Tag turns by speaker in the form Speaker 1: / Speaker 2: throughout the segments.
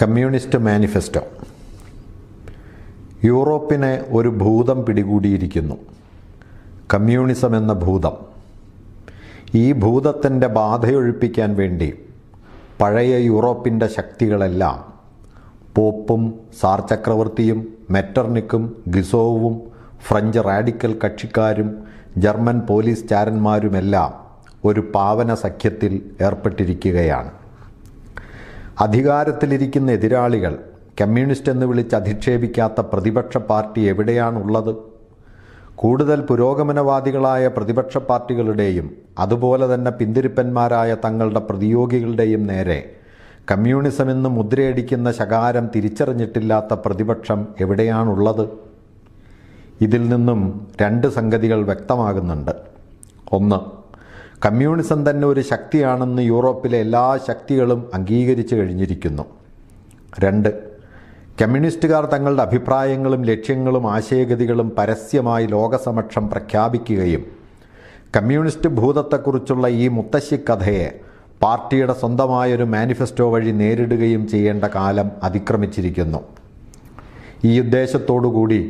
Speaker 1: communist manifesto യൂറോപ്പിനെ ഒരു ഭൂതം പിടികൂടിയിരിക്കുന്നു communism എന്ന ഭൂതം ഈ ഭൂതത്തിൻ്റെ ബാധയൊഴിപ്പിക്കാൻ വേണ്ടി പഴയ യൂറോപ്പിൻ്റെ ശക്തികളെല്ലാം പോപ്പും സാർ ചക്രവർത്തിയും മെറ്റർണിക്കും ഗിസോവും ഫ്രഞ്ച് റാഡിക്കൽ കക്ഷിക്കാരും ജർമ്മൻ പോലീസ് ചാരന്മാരുമെല്ലാം ഒരു പാവന സഖ്യത്തിൽ ഏർപ്പെട്ടിരിക്കുകയാണ് അധികാരത്തിലിരിക്കുന്ന എതിരാളികൾ കമ്മ്യൂണിസ്റ്റ് എന്ന് വിളിച്ച് അധിക്ഷേപിക്കാത്ത പ്രതിപക്ഷ പാർട്ടി എവിടെയാണുള്ളത് കൂടുതൽ പുരോഗമനവാദികളായ പ്രതിപക്ഷ പാർട്ടികളുടെയും അതുപോലെ തന്നെ പിന്തിരിപ്പന്മാരായ തങ്ങളുടെ പ്രതിയോഗികളുടെയും നേരെ കമ്മ്യൂണിസം എന്ന് മുദ്രയടിക്കുന്ന ശകാരം തിരിച്ചറിഞ്ഞിട്ടില്ലാത്ത പ്രതിപക്ഷം എവിടെയാണുള്ളത് ഇതിൽ നിന്നും രണ്ട് സംഗതികൾ വ്യക്തമാകുന്നുണ്ട് ഒന്ന് കമ്മ്യൂണിസം തന്നെ ഒരു ശക്തിയാണെന്ന് യൂറോപ്പിലെ എല്ലാ ശക്തികളും അംഗീകരിച്ചു കഴിഞ്ഞിരിക്കുന്നു രണ്ട് കമ്മ്യൂണിസ്റ്റുകാർ തങ്ങളുടെ അഭിപ്രായങ്ങളും ലക്ഷ്യങ്ങളും ആശയഗതികളും പരസ്യമായി ലോകസമക്ഷം പ്രഖ്യാപിക്കുകയും കമ്മ്യൂണിസ്റ്റ് ഭൂതത്തെക്കുറിച്ചുള്ള ഈ മുത്തശ്ശിക്കഥയെ പാർട്ടിയുടെ സ്വന്തമായൊരു മാനിഫെസ്റ്റോ വഴി നേരിടുകയും ചെയ്യേണ്ട കാലം അതിക്രമിച്ചിരിക്കുന്നു ഈ ഉദ്ദേശത്തോടുകൂടി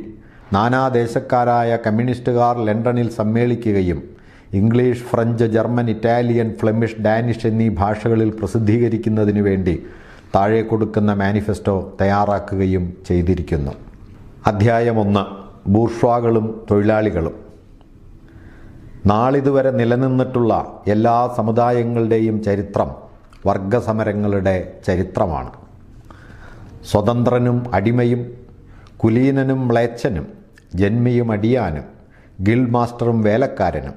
Speaker 1: നാനാദേശക്കാരായ കമ്മ്യൂണിസ്റ്റുകാർ ലണ്ടനിൽ സമ്മേളിക്കുകയും English French German Italian Flemish Danish എന്നീ ഭാഷകളിൽ പ്രസിദ്ധീകരിക്കുന്നതിനു വേണ്ടി താഴെ കൊടുക്കുന്ന മാനിഫെസ്റ്റോ തയ്യാറാക്കുകയും ചെയ്തിരിക്കുന്നു ഒന്ന് ബൂർഷ്വാകളും തൊഴിലാളികളും നാളിതുവരെ നിലനിന്നിട്ടുള്ള എല്ലാ സമുദായങ്ങളുടെയും ചരിത്രം വർഗസമരങ്ങളുടെ ചരിത്രമാണ് സ്വതന്ത്രനും അടിമയും കുലീനനും മ്ലേച്ഛനും ജന്മിയും അടിയാനും ഗിൽഡ് മാസ്റ്ററും വേലക്കാരനും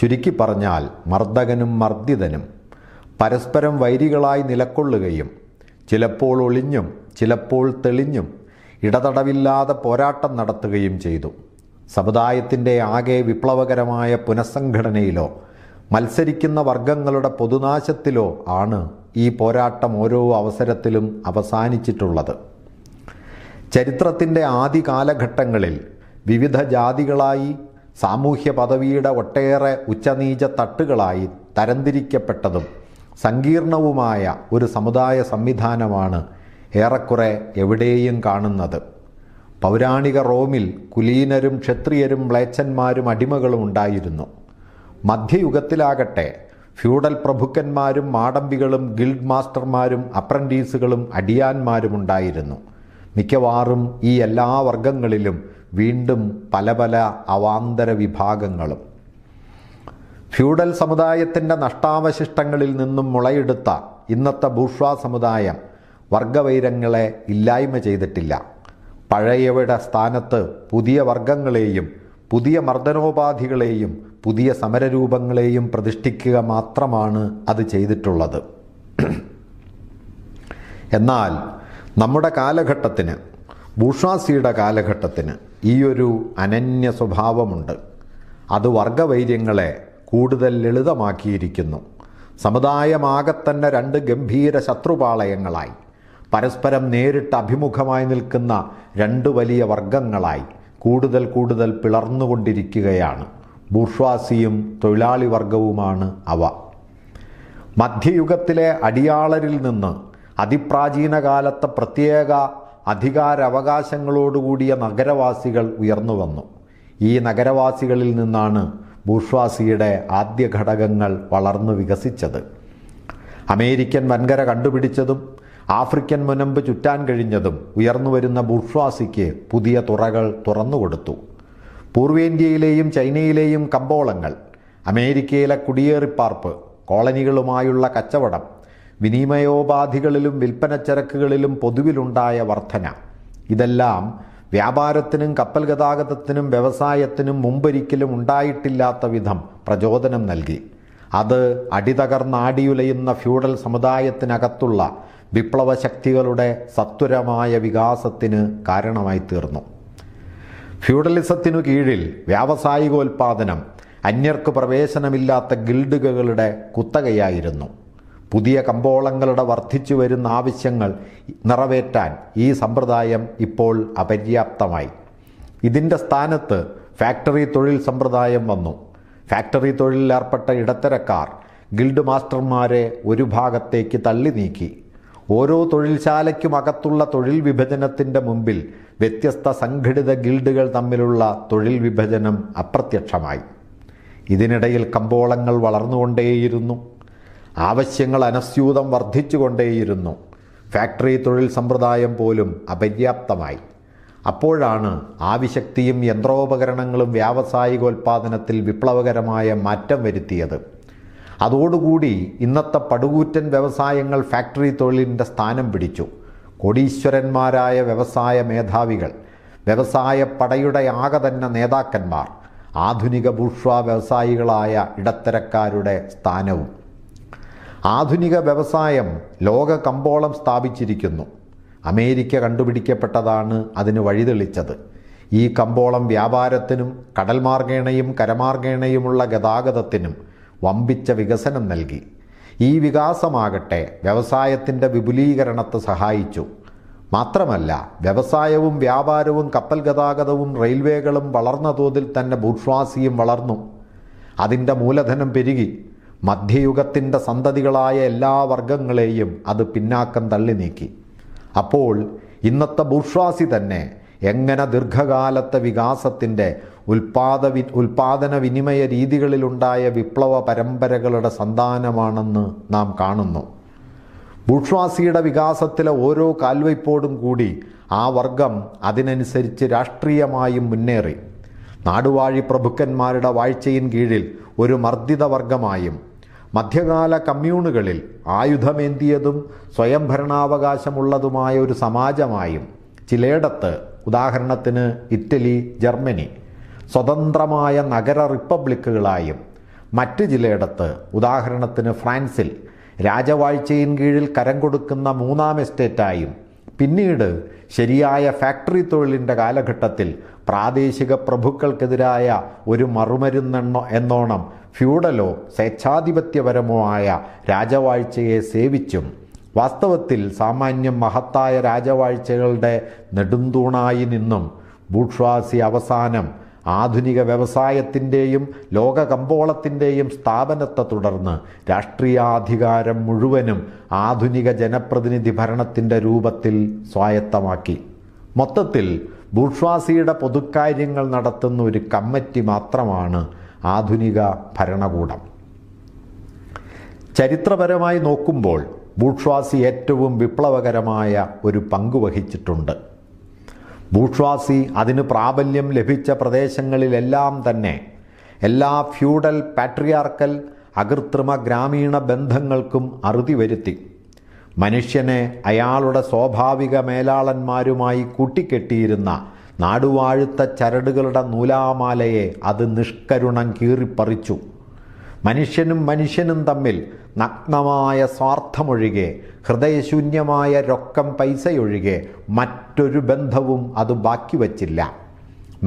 Speaker 1: ചുരുക്കി പറഞ്ഞാൽ മർദ്ദകനും മർദ്ദിതനും പരസ്പരം വൈരികളായി നിലക്കൊള്ളുകയും ചിലപ്പോൾ ഒളിഞ്ഞും ചിലപ്പോൾ തെളിഞ്ഞും ഇടതടവില്ലാതെ പോരാട്ടം നടത്തുകയും ചെയ്തു സമുദായത്തിൻ്റെ ആകെ വിപ്ലവകരമായ പുനഃസംഘടനയിലോ മത്സരിക്കുന്ന വർഗങ്ങളുടെ പൊതുനാശത്തിലോ ആണ് ഈ പോരാട്ടം ഓരോ അവസരത്തിലും അവസാനിച്ചിട്ടുള്ളത് ചരിത്രത്തിൻ്റെ ആദ്യ കാലഘട്ടങ്ങളിൽ വിവിധ ജാതികളായി സാമൂഹ്യ പദവിയുടെ ഒട്ടേറെ ഉച്ചനീച തട്ടുകളായി തരംതിരിക്കപ്പെട്ടതും സങ്കീർണവുമായ ഒരു സമുദായ സംവിധാനമാണ് ഏറെക്കുറെ എവിടെയും കാണുന്നത് പൗരാണിക റോമിൽ കുലീനരും ക്ഷത്രിയരും മ്ലേച്ഛന്മാരും അടിമകളും ഉണ്ടായിരുന്നു മധ്യയുഗത്തിലാകട്ടെ ഫ്യൂഡൽ പ്രഭുക്കന്മാരും മാടമ്പികളും ഗിൽഡ് മാസ്റ്റർമാരും അപ്രൻറ്റീസുകളും അടിയാന്മാരും ഉണ്ടായിരുന്നു മിക്കവാറും ഈ എല്ലാ വർഗങ്ങളിലും വീണ്ടും പല പല അവാന്തര വിഭാഗങ്ങളും ഫ്യൂഡൽ സമുദായത്തിൻ്റെ നഷ്ടാവശിഷ്ടങ്ങളിൽ നിന്നും മുളയെടുത്ത ഇന്നത്തെ ബൂഷ്വാ സമുദായം വർഗവൈരങ്ങളെ ഇല്ലായ്മ ചെയ്തിട്ടില്ല പഴയവയുടെ സ്ഥാനത്ത് പുതിയ വർഗങ്ങളെയും പുതിയ മർദ്ദനോപാധികളെയും പുതിയ സമരരൂപങ്ങളെയും പ്രതിഷ്ഠിക്കുക മാത്രമാണ് അത് ചെയ്തിട്ടുള്ളത് എന്നാൽ നമ്മുടെ കാലഘട്ടത്തിന് ഭൂഷാസിയുടെ കാലഘട്ടത്തിന് ഈയൊരു അനന്യ സ്വഭാവമുണ്ട് അത് വർഗവൈര്യങ്ങളെ കൂടുതൽ ലളിതമാക്കിയിരിക്കുന്നു സമുദായമാകെ തന്നെ രണ്ട് ഗംഭീര ശത്രുപാളയങ്ങളായി പരസ്പരം നേരിട്ട് അഭിമുഖമായി നിൽക്കുന്ന രണ്ട് വലിയ വർഗങ്ങളായി കൂടുതൽ കൂടുതൽ പിളർന്നുകൊണ്ടിരിക്കുകയാണ് ബൂർഷ്വാസിയും തൊഴിലാളി വർഗവുമാണ് അവ മധ്യയുഗത്തിലെ അടിയാളരിൽ നിന്ന് അതിപ്രാചീനകാലത്തെ കാലത്തെ പ്രത്യേക അധികാരവകാശങ്ങളോടുകൂടിയ നഗരവാസികൾ ഉയർന്നു വന്നു ഈ നഗരവാസികളിൽ നിന്നാണ് ബൂർഷ്വാസിയുടെ ആദ്യ ഘടകങ്ങൾ വളർന്നു വികസിച്ചത് അമേരിക്കൻ വൻകര കണ്ടുപിടിച്ചതും ആഫ്രിക്കൻ മുനമ്പ് ചുറ്റാൻ കഴിഞ്ഞതും ഉയർന്നു വരുന്ന ബൂർഷ്വാസിക്ക് പുതിയ തുറകൾ തുറന്നുകൊടുത്തു പൂർവേന്ത്യയിലെയും ചൈനയിലെയും കമ്പോളങ്ങൾ അമേരിക്കയിലെ കുടിയേറിപ്പാർപ്പ് കോളനികളുമായുള്ള കച്ചവടം വിനിമയോപാധികളിലും വിൽപ്പന ചരക്കുകളിലും പൊതുവിലുണ്ടായ വർധന ഇതെല്ലാം വ്യാപാരത്തിനും കപ്പൽ ഗതാഗതത്തിനും വ്യവസായത്തിനും മുമ്പൊരിക്കലും ഉണ്ടായിട്ടില്ലാത്ത വിധം പ്രചോദനം നൽകി അത് അടിതകർന്നാടിയുലയുന്ന ഫ്യൂഡൽ സമുദായത്തിനകത്തുള്ള ശക്തികളുടെ സത്വരമായ വികാസത്തിന് കാരണമായി തീർന്നു ഫ്യൂഡലിസത്തിനു കീഴിൽ വ്യാവസായികോൽപാദനം അന്യർക്ക് പ്രവേശനമില്ലാത്ത ഗിൽഡുകളുടെ കുത്തകയായിരുന്നു പുതിയ കമ്പോളങ്ങളുടെ വർദ്ധിച്ചു വരുന്ന ആവശ്യങ്ങൾ നിറവേറ്റാൻ ഈ സമ്പ്രദായം ഇപ്പോൾ അപര്യാപ്തമായി ഇതിൻ്റെ സ്ഥാനത്ത് ഫാക്ടറി തൊഴിൽ സമ്പ്രദായം വന്നു ഫാക്ടറി തൊഴിലിലേർപ്പെട്ട ഇടത്തരക്കാർ ഗിൽഡ് മാസ്റ്റർമാരെ ഒരു ഭാഗത്തേക്ക് തള്ളി നീക്കി ഓരോ തൊഴിൽശാലയ്ക്കും അകത്തുള്ള തൊഴിൽ വിഭജനത്തിൻ്റെ മുമ്പിൽ വ്യത്യസ്ത സംഘടിത ഗിൽഡുകൾ തമ്മിലുള്ള തൊഴിൽ വിഭജനം അപ്രത്യക്ഷമായി ഇതിനിടയിൽ കമ്പോളങ്ങൾ വളർന്നുകൊണ്ടേയിരുന്നു ആവശ്യങ്ങൾ അനസ്യൂതം വർദ്ധിച്ചുകൊണ്ടേയിരുന്നു ഫാക്ടറി തൊഴിൽ സമ്പ്രദായം പോലും അപര്യാപ്തമായി അപ്പോഴാണ് ആവിശക്തിയും യന്ത്രോപകരണങ്ങളും വ്യാവസായികോൽപാദനത്തിൽ വിപ്ലവകരമായ മാറ്റം വരുത്തിയത് അതോടുകൂടി ഇന്നത്തെ പടുകൂറ്റൻ വ്യവസായങ്ങൾ ഫാക്ടറി തൊഴിലിൻ്റെ സ്ഥാനം പിടിച്ചു കോടീശ്വരന്മാരായ വ്യവസായ മേധാവികൾ വ്യവസായ പടയുടെ ആകെ തന്നെ നേതാക്കന്മാർ ആധുനിക ബൂർഷ്വ വ്യവസായികളായ ഇടത്തരക്കാരുടെ സ്ഥാനവും ആധുനിക വ്യവസായം ലോക കമ്പോളം സ്ഥാപിച്ചിരിക്കുന്നു അമേരിക്ക കണ്ടുപിടിക്കപ്പെട്ടതാണ് അതിന് വഴിതെളിച്ചത് ഈ കമ്പോളം വ്യാപാരത്തിനും കടൽ മാർഗേണയും കരമാർഗേണയുമുള്ള ഗതാഗതത്തിനും വമ്പിച്ച വികസനം നൽകി ഈ വികാസമാകട്ടെ വ്യവസായത്തിൻ്റെ വിപുലീകരണത്തെ സഹായിച്ചു മാത്രമല്ല വ്യവസായവും വ്യാപാരവും കപ്പൽ ഗതാഗതവും റെയിൽവേകളും വളർന്ന തോതിൽ തന്നെ ബൂർഷ്വാസിയും വളർന്നു അതിൻ്റെ മൂലധനം പെരുകി മധ്യയുഗത്തിൻ്റെ സന്തതികളായ എല്ലാ വർഗങ്ങളെയും അത് പിന്നാക്കം തള്ളി നീക്കി അപ്പോൾ ഇന്നത്തെ ബുർഷ്വാസി തന്നെ എങ്ങനെ ദീർഘകാലത്തെ വികാസത്തിൻ്റെ ഉൽപാദ വി ഉൽപാദന വിനിമയ രീതികളിലുണ്ടായ വിപ്ലവ പരമ്പരകളുടെ സന്താനമാണെന്ന് നാം കാണുന്നു ബുഷ്വാസിയുടെ വികാസത്തിലെ ഓരോ കാൽവയ്പോടും കൂടി ആ വർഗം അതിനനുസരിച്ച് രാഷ്ട്രീയമായും മുന്നേറി നാടുവാഴി പ്രഭുക്കന്മാരുടെ വാഴ്ചയിൻ കീഴിൽ ഒരു മർദ്ദിത വർഗമായും മധ്യകാല കമ്മ്യൂണുകളിൽ ആയുധമേന്തിയതും സ്വയംഭരണാവകാശമുള്ളതുമായ ഒരു സമാജമായും ചിലയിടത്ത് ഉദാഹരണത്തിന് ഇറ്റലി ജർമ്മനി സ്വതന്ത്രമായ നഗര റിപ്പബ്ലിക്കുകളായും മറ്റ് ചിലയിടത്ത് ഉദാഹരണത്തിന് ഫ്രാൻസിൽ രാജവാഴ്ചയിൻ കീഴിൽ കരം കൊടുക്കുന്ന മൂന്നാം എസ്റ്റേറ്റായും പിന്നീട് ശരിയായ ഫാക്ടറി തൊഴിലിൻ്റെ കാലഘട്ടത്തിൽ പ്രാദേശിക പ്രഭുക്കൾക്കെതിരായ ഒരു മറുമരുന്നെണ്ണോ എന്നോണം ഫ്യൂഡലോ സ്വേച്ഛാധിപത്യപരമോ ആയ രാജവാഴ്ചയെ സേവിച്ചും വാസ്തവത്തിൽ സാമാന്യം മഹത്തായ രാജവാഴ്ചകളുടെ നെടുന്തൂണായി നിന്നും ബൂഷ്വാസി അവസാനം ആധുനിക വ്യവസായത്തിൻ്റെയും ലോക കമ്പോളത്തിൻ്റെയും സ്ഥാപനത്തെ തുടർന്ന് രാഷ്ട്രീയാധികാരം മുഴുവനും ആധുനിക ജനപ്രതിനിധി ഭരണത്തിൻ്റെ രൂപത്തിൽ സ്വായത്തമാക്കി മൊത്തത്തിൽ ബൂഷ്വാസിയുടെ പൊതുക്കാര്യങ്ങൾ നടത്തുന്ന ഒരു കമ്മിറ്റി മാത്രമാണ് ആധുനിക ഭരണകൂടം ചരിത്രപരമായി നോക്കുമ്പോൾ ബൂഷ്വാസി ഏറ്റവും വിപ്ലവകരമായ ഒരു പങ്ക് വഹിച്ചിട്ടുണ്ട് ബൂഷ്വാസി അതിന് പ്രാബല്യം ലഭിച്ച പ്രദേശങ്ങളിലെല്ലാം തന്നെ എല്ലാ ഫ്യൂഡൽ പാട്രിയാർക്കൽ അകൃത്രിമ ഗ്രാമീണ ബന്ധങ്ങൾക്കും അറുതി വരുത്തി മനുഷ്യനെ അയാളുടെ സ്വാഭാവിക മേലാളന്മാരുമായി കൂട്ടിക്കെട്ടിയിരുന്ന നാടുവാഴുത്ത ചരടുകളുടെ നൂലാമാലയെ അത് നിഷ്കരുണം കീറിപ്പറിച്ചു മനുഷ്യനും മനുഷ്യനും തമ്മിൽ നഗ്നമായ സ്വാർത്ഥമൊഴികെ ഹൃദയശൂന്യമായ രൊക്കം പൈസയൊഴികെ മറ്റൊരു ബന്ധവും അത് ബാക്കി വച്ചില്ല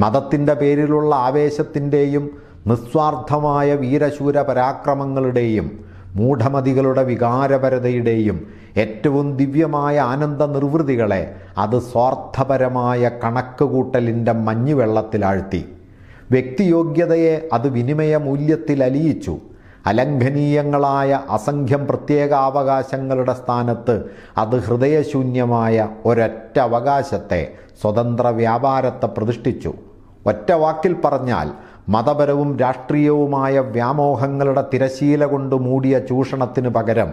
Speaker 1: മതത്തിൻ്റെ പേരിലുള്ള ആവേശത്തിൻ്റെയും നിസ്വാർത്ഥമായ വീരശൂര പരാക്രമങ്ങളുടെയും മൂഢമതികളുടെ വികാരപരതയുടെയും ഏറ്റവും ദിവ്യമായ ആനന്ദ നിർവൃതികളെ അത് സ്വാർത്ഥപരമായ കണക്കുകൂട്ടലിൻ്റെ മഞ്ഞുവെള്ളത്തിലാഴ്ത്തി വ്യക്തിയോഗ്യതയെ അത് വിനിമയ മൂല്യത്തിൽ അലിയിച്ചു അലംഘനീയങ്ങളായ അസംഖ്യം പ്രത്യേക അവകാശങ്ങളുടെ സ്ഥാനത്ത് അത് ഹൃദയശൂന്യമായ ഒരൊറ്റ അവകാശത്തെ സ്വതന്ത്ര വ്യാപാരത്തെ പ്രതിഷ്ഠിച്ചു ഒറ്റ വാക്കിൽ പറഞ്ഞാൽ മതപരവും രാഷ്ട്രീയവുമായ വ്യാമോഹങ്ങളുടെ തിരശീല കൊണ്ട് മൂടിയ ചൂഷണത്തിന് പകരം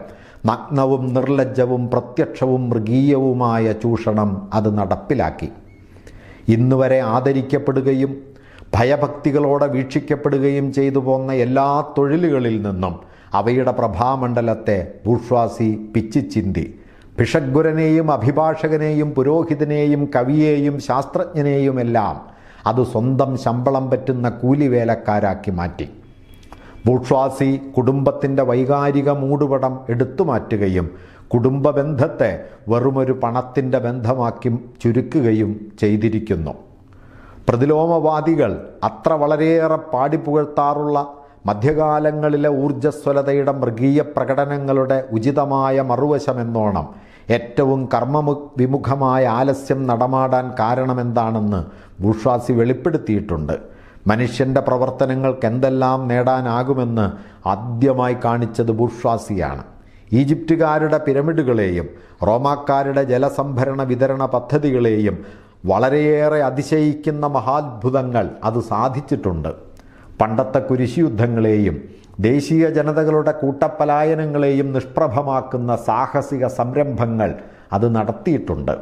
Speaker 1: നഗ്നവും നിർലജ്ജവും പ്രത്യക്ഷവും മൃഗീയവുമായ ചൂഷണം അത് നടപ്പിലാക്കി ഇന്നുവരെ ആദരിക്കപ്പെടുകയും ഭയഭക്തികളോടെ വീക്ഷിക്കപ്പെടുകയും ചെയ്തു പോന്ന എല്ലാ തൊഴിലുകളിൽ നിന്നും അവയുടെ പ്രഭാമണ്ഡലത്തെ ബൂഷ്വാസി പിച്ചിച്ചിന്തി ഭിഷഗ്പുരനെയും അഭിഭാഷകനെയും പുരോഹിതനെയും കവിയെയും ശാസ്ത്രജ്ഞനെയുമെല്ലാം അത് സ്വന്തം ശമ്പളം പറ്റുന്ന കൂലിവേലക്കാരാക്കി മാറ്റി ബൂർഷ്വാസി കുടുംബത്തിൻ്റെ വൈകാരിക മൂടുപടം എടുത്തുമാറ്റുകയും കുടുംബ ബന്ധത്തെ വെറുമൊരു പണത്തിൻ്റെ ബന്ധമാക്കി ചുരുക്കുകയും ചെയ്തിരിക്കുന്നു പ്രതിലോമവാദികൾ അത്ര വളരെയേറെ പാടിപ്പുകഴ്ത്താറുള്ള മധ്യകാലങ്ങളിലെ ഊർജ്ജസ്വലതയുടെ മൃഗീയ പ്രകടനങ്ങളുടെ ഉചിതമായ മറുവശമെന്നോണം ഏറ്റവും കർമ്മമു വിമുഖമായ ആലസ്യം നടമാടാൻ കാരണമെന്താണെന്ന് ബുഷ്വാസി വെളിപ്പെടുത്തിയിട്ടുണ്ട് മനുഷ്യൻ്റെ പ്രവർത്തനങ്ങൾക്ക് എന്തെല്ലാം നേടാനാകുമെന്ന് ആദ്യമായി കാണിച്ചത് ബുർഷ്വാസിയാണ് ഈജിപ്തുകാരുടെ പിരമിഡുകളെയും റോമാക്കാരുടെ ജലസംഭരണ വിതരണ പദ്ധതികളെയും വളരെയേറെ അതിശയിക്കുന്ന മഹാത്ഭുതങ്ങൾ അത് സാധിച്ചിട്ടുണ്ട് പണ്ടത്തെ യുദ്ധങ്ങളെയും ദേശീയ ജനതകളുടെ കൂട്ടപ്പലായനങ്ങളെയും നിഷ്പ്രഭമാക്കുന്ന സാഹസിക സംരംഭങ്ങൾ അത് നടത്തിയിട്ടുണ്ട്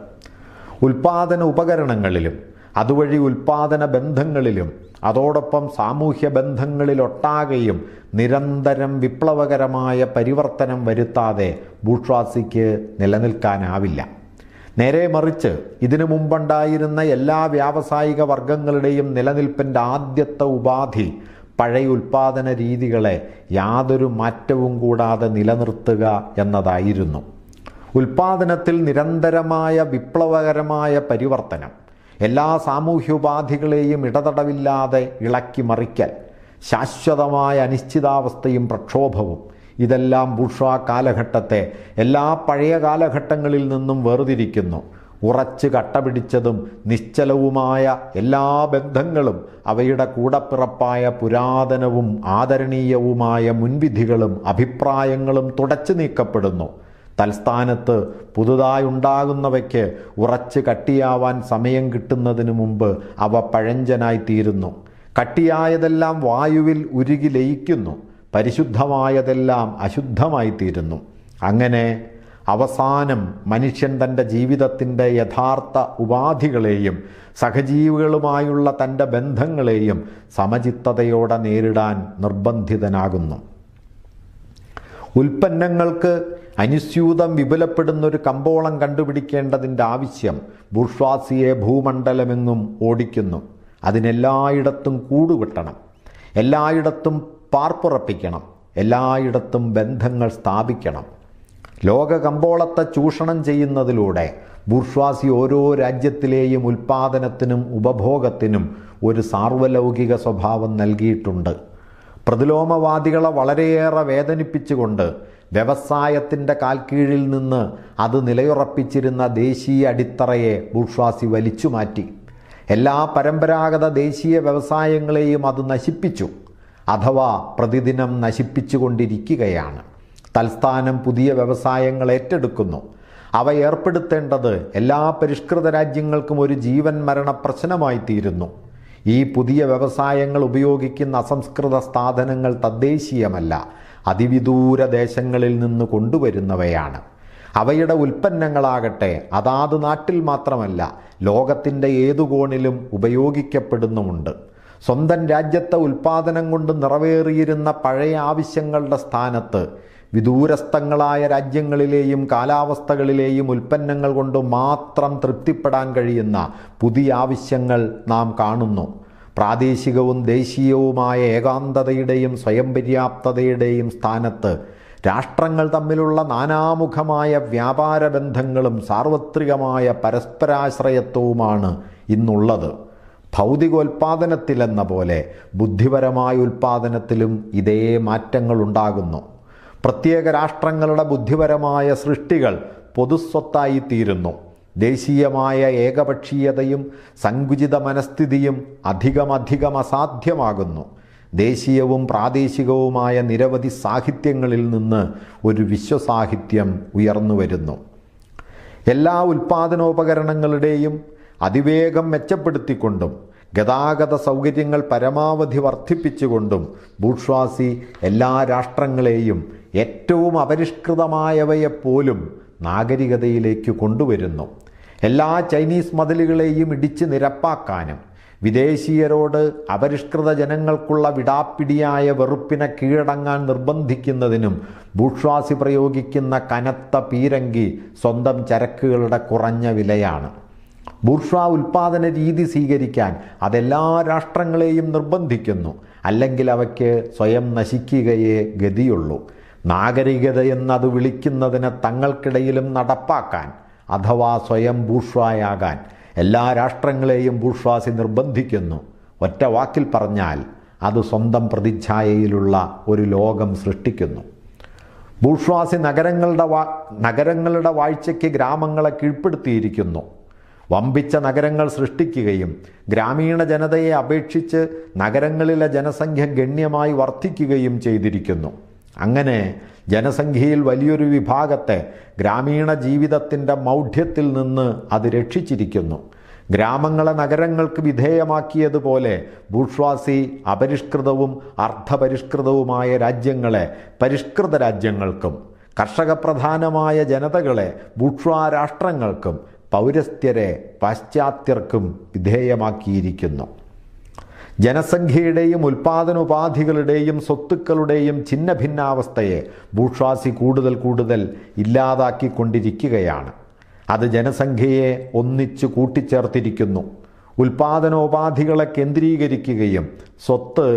Speaker 1: ഉൽപാദന ഉപകരണങ്ങളിലും അതുവഴി ഉൽപാദന ബന്ധങ്ങളിലും അതോടൊപ്പം സാമൂഹ്യ ബന്ധങ്ങളിലൊട്ടാകെയും നിരന്തരം വിപ്ലവകരമായ പരിവർത്തനം വരുത്താതെ ബൂഷ്വാസിക്ക് നിലനിൽക്കാനാവില്ല നേരെ മറിച്ച് ഇതിനു മുമ്പുണ്ടായിരുന്ന എല്ലാ വ്യാവസായിക വർഗങ്ങളുടെയും നിലനിൽപ്പിൻ്റെ ആദ്യത്തെ ഉപാധി പഴയ ഉൽപാദന രീതികളെ യാതൊരു മാറ്റവും കൂടാതെ നിലനിർത്തുക എന്നതായിരുന്നു ഉൽപാദനത്തിൽ നിരന്തരമായ വിപ്ലവകരമായ പരിവർത്തനം എല്ലാ സാമൂഹ്യോപാധികളെയും ഇടതടവില്ലാതെ ഇളക്കി മറിക്കൽ ശാശ്വതമായ അനിശ്ചിതാവസ്ഥയും പ്രക്ഷോഭവും ഇതെല്ലാം ബുഷ കാലഘട്ടത്തെ എല്ലാ പഴയ കാലഘട്ടങ്ങളിൽ നിന്നും വേർതിരിക്കുന്നു ഉറച്ച് കട്ടപിടിച്ചതും നിശ്ചലവുമായ എല്ലാ ബന്ധങ്ങളും അവയുടെ കൂടപ്പിറപ്പായ പുരാതനവും ആദരണീയവുമായ മുൻവിധികളും അഭിപ്രായങ്ങളും തുടച്ചു നീക്കപ്പെടുന്നു തൽസ്ഥാനത്ത് പുതുതായുണ്ടാകുന്നവയ്ക്ക് ഉറച്ച് കട്ടിയാവാൻ സമയം കിട്ടുന്നതിന് മുമ്പ് അവ പഴഞ്ചനായിത്തീരുന്നു കട്ടിയായതെല്ലാം വായുവിൽ ഉരുകി ലയിക്കുന്നു പരിശുദ്ധമായതെല്ലാം അശുദ്ധമായിത്തീരുന്നു അങ്ങനെ അവസാനം മനുഷ്യൻ തൻ്റെ ജീവിതത്തിൻ്റെ യഥാർത്ഥ ഉപാധികളെയും സഹജീവികളുമായുള്ള തൻ്റെ ബന്ധങ്ങളെയും സമചിത്തതയോടെ നേരിടാൻ നിർബന്ധിതനാകുന്നു ഉൽപ്പന്നങ്ങൾക്ക് അനുസ്യൂതം വിപുലപ്പെടുന്നൊരു കമ്പോളം കണ്ടുപിടിക്കേണ്ടതിൻ്റെ ആവശ്യം ബുർഷ്വാസിയെ ഭൂമണ്ഡലമെന്നും ഓടിക്കുന്നു അതിനെല്ലായിടത്തും കൂടുകെട്ടണം എല്ലായിടത്തും പാർപ്പുറപ്പിക്കണം എല്ലായിടത്തും ബന്ധങ്ങൾ സ്ഥാപിക്കണം ലോക കമ്പോളത്തെ ചൂഷണം ചെയ്യുന്നതിലൂടെ ബുർഷ്വാസി ഓരോ രാജ്യത്തിലെയും ഉൽപ്പാദനത്തിനും ഉപഭോഗത്തിനും ഒരു സാർവലൗകിക സ്വഭാവം നൽകിയിട്ടുണ്ട് പ്രതിലോമവാദികളെ വളരെയേറെ വേദനിപ്പിച്ചുകൊണ്ട് വ്യവസായത്തിൻ്റെ കാൽക്കീഴിൽ നിന്ന് അത് നിലയുറപ്പിച്ചിരുന്ന ദേശീയ അടിത്തറയെ ബൂഷ്വാസി വലിച്ചു മാറ്റി എല്ലാ പരമ്പരാഗത ദേശീയ വ്യവസായങ്ങളെയും അത് നശിപ്പിച്ചു അഥവാ പ്രതിദിനം നശിപ്പിച്ചുകൊണ്ടിരിക്കുകയാണ് തൽസ്ഥാനം പുതിയ വ്യവസായങ്ങൾ ഏറ്റെടുക്കുന്നു അവ ഏർപ്പെടുത്തേണ്ടത് എല്ലാ പരിഷ്കൃത രാജ്യങ്ങൾക്കും ഒരു ജീവൻ മരണ പ്രശ്നമായി തീരുന്നു ഈ പുതിയ വ്യവസായങ്ങൾ ഉപയോഗിക്കുന്ന അസംസ്കൃത സാധനങ്ങൾ തദ്ദേശീയമല്ല അതിവിദൂര ദേശങ്ങളിൽ നിന്ന് കൊണ്ടുവരുന്നവയാണ് അവയുടെ ഉൽപ്പന്നങ്ങളാകട്ടെ അതാത് നാട്ടിൽ മാത്രമല്ല ലോകത്തിൻ്റെ ഏതു കോണിലും ഉപയോഗിക്കപ്പെടുന്നുമുണ്ട് സ്വന്തം രാജ്യത്തെ ഉൽപ്പാദനം കൊണ്ട് നിറവേറിയിരുന്ന പഴയ ആവശ്യങ്ങളുടെ സ്ഥാനത്ത് വിദൂരസ്ഥങ്ങളായ രാജ്യങ്ങളിലെയും കാലാവസ്ഥകളിലെയും ഉൽപ്പന്നങ്ങൾ കൊണ്ട് മാത്രം തൃപ്തിപ്പെടാൻ കഴിയുന്ന പുതിയ ആവശ്യങ്ങൾ നാം കാണുന്നു പ്രാദേശികവും ദേശീയവുമായ ഏകാന്തതയുടെയും സ്വയം പര്യാപ്തതയുടെയും സ്ഥാനത്ത് രാഷ്ട്രങ്ങൾ തമ്മിലുള്ള നാനാമുഖമായ വ്യാപാര ബന്ധങ്ങളും സാർവത്രികമായ പരസ്പരാശ്രയത്വവുമാണ് ഇന്നുള്ളത് ഭൗതികോൽപാദനത്തിലെന്ന പോലെ ബുദ്ധിപരമായ ഉൽപാദനത്തിലും ഇതേ മാറ്റങ്ങൾ ഉണ്ടാകുന്നു പ്രത്യേക രാഷ്ട്രങ്ങളുടെ ബുദ്ധിപരമായ സൃഷ്ടികൾ പൊതുസ്വത്തായി തീരുന്നു ദേശീയമായ ഏകപക്ഷീയതയും സങ്കുചിത മനസ്ഥിതിയും അധികമധികം അസാധ്യമാകുന്നു ദേശീയവും പ്രാദേശികവുമായ നിരവധി സാഹിത്യങ്ങളിൽ നിന്ന് ഒരു വിശ്വസാഹിത്യം ഉയർന്നു വരുന്നു എല്ലാ ഉൽപ്പാദനോപകരണങ്ങളുടെയും അതിവേഗം മെച്ചപ്പെടുത്തിക്കൊണ്ടും ഗതാഗത സൗകര്യങ്ങൾ പരമാവധി വർദ്ധിപ്പിച്ചുകൊണ്ടും ബൂർഷ്വാസി എല്ലാ രാഷ്ട്രങ്ങളെയും ഏറ്റവും അപരിഷ്കൃതമായവയെപ്പോലും നാഗരികതയിലേക്ക് കൊണ്ടുവരുന്നു എല്ലാ ചൈനീസ് മതിലുകളെയും ഇടിച്ച് നിരപ്പാക്കാനും വിദേശീയരോട് അപരിഷ്കൃത ജനങ്ങൾക്കുള്ള വിടാപ്പിടിയായ വെറുപ്പിനെ കീഴടങ്ങാൻ നിർബന്ധിക്കുന്നതിനും ഭൂഷ്വാസി പ്രയോഗിക്കുന്ന കനത്ത പീരങ്കി സ്വന്തം ചരക്കുകളുടെ കുറഞ്ഞ വിലയാണ് ബൂർഷ്വാ ഉൽപാദന രീതി സ്വീകരിക്കാൻ അതെല്ലാ രാഷ്ട്രങ്ങളെയും നിർബന്ധിക്കുന്നു അല്ലെങ്കിൽ അവയ്ക്ക് സ്വയം നശിക്കുകയേ ഗതിയുള്ളൂ നാഗരികതയെന്നത് വിളിക്കുന്നതിനെ തങ്ങൾക്കിടയിലും നടപ്പാക്കാൻ അഥവാ സ്വയം ബൂർഷ്വായാകാൻ എല്ലാ രാഷ്ട്രങ്ങളെയും ബൂർഷ്വാസി നിർബന്ധിക്കുന്നു ഒറ്റ വാക്കിൽ പറഞ്ഞാൽ അത് സ്വന്തം പ്രതിച്ഛായയിലുള്ള ഒരു ലോകം സൃഷ്ടിക്കുന്നു ബൂർഷ്വാസി നഗരങ്ങളുടെ വാ നഗരങ്ങളുടെ വാഴ്ചയ്ക്ക് ഗ്രാമങ്ങളെ കീഴ്പ്പെടുത്തിയിരിക്കുന്നു വമ്പിച്ച നഗരങ്ങൾ സൃഷ്ടിക്കുകയും ഗ്രാമീണ ജനതയെ അപേക്ഷിച്ച് നഗരങ്ങളിലെ ജനസംഖ്യ ഗണ്യമായി വർദ്ധിക്കുകയും ചെയ്തിരിക്കുന്നു അങ്ങനെ ജനസംഖ്യയിൽ വലിയൊരു വിഭാഗത്തെ ഗ്രാമീണ ജീവിതത്തിൻ്റെ മൗഢ്യത്തിൽ നിന്ന് അത് രക്ഷിച്ചിരിക്കുന്നു ഗ്രാമങ്ങളെ നഗരങ്ങൾക്ക് വിധേയമാക്കിയതുപോലെ ഭൂഷ്വാസി അപരിഷ്കൃതവും അർദ്ധപരിഷ്കൃതവുമായ രാജ്യങ്ങളെ പരിഷ്കൃത രാജ്യങ്ങൾക്കും കർഷകപ്രധാനമായ ജനതകളെ ബൂഷ്വാ രാഷ്ട്രങ്ങൾക്കും പൗരസ്ത്യരെ പാശ്ചാത്യർക്കും വിധേയമാക്കിയിരിക്കുന്നു ജനസംഖ്യയുടെയും ഉൽപാദനോപാധികളുടെയും സ്വത്തുക്കളുടെയും ചിന്ന ഭിന്നാവസ്ഥയെ ബൂഷ്വാസി കൂടുതൽ കൂടുതൽ ഇല്ലാതാക്കിക്കൊണ്ടിരിക്കുകയാണ് അത് ജനസംഖ്യയെ ഒന്നിച്ചു കൂട്ടിച്ചേർത്തിരിക്കുന്നു ഉൽപാദനോപാധികളെ കേന്ദ്രീകരിക്കുകയും സ്വത്ത്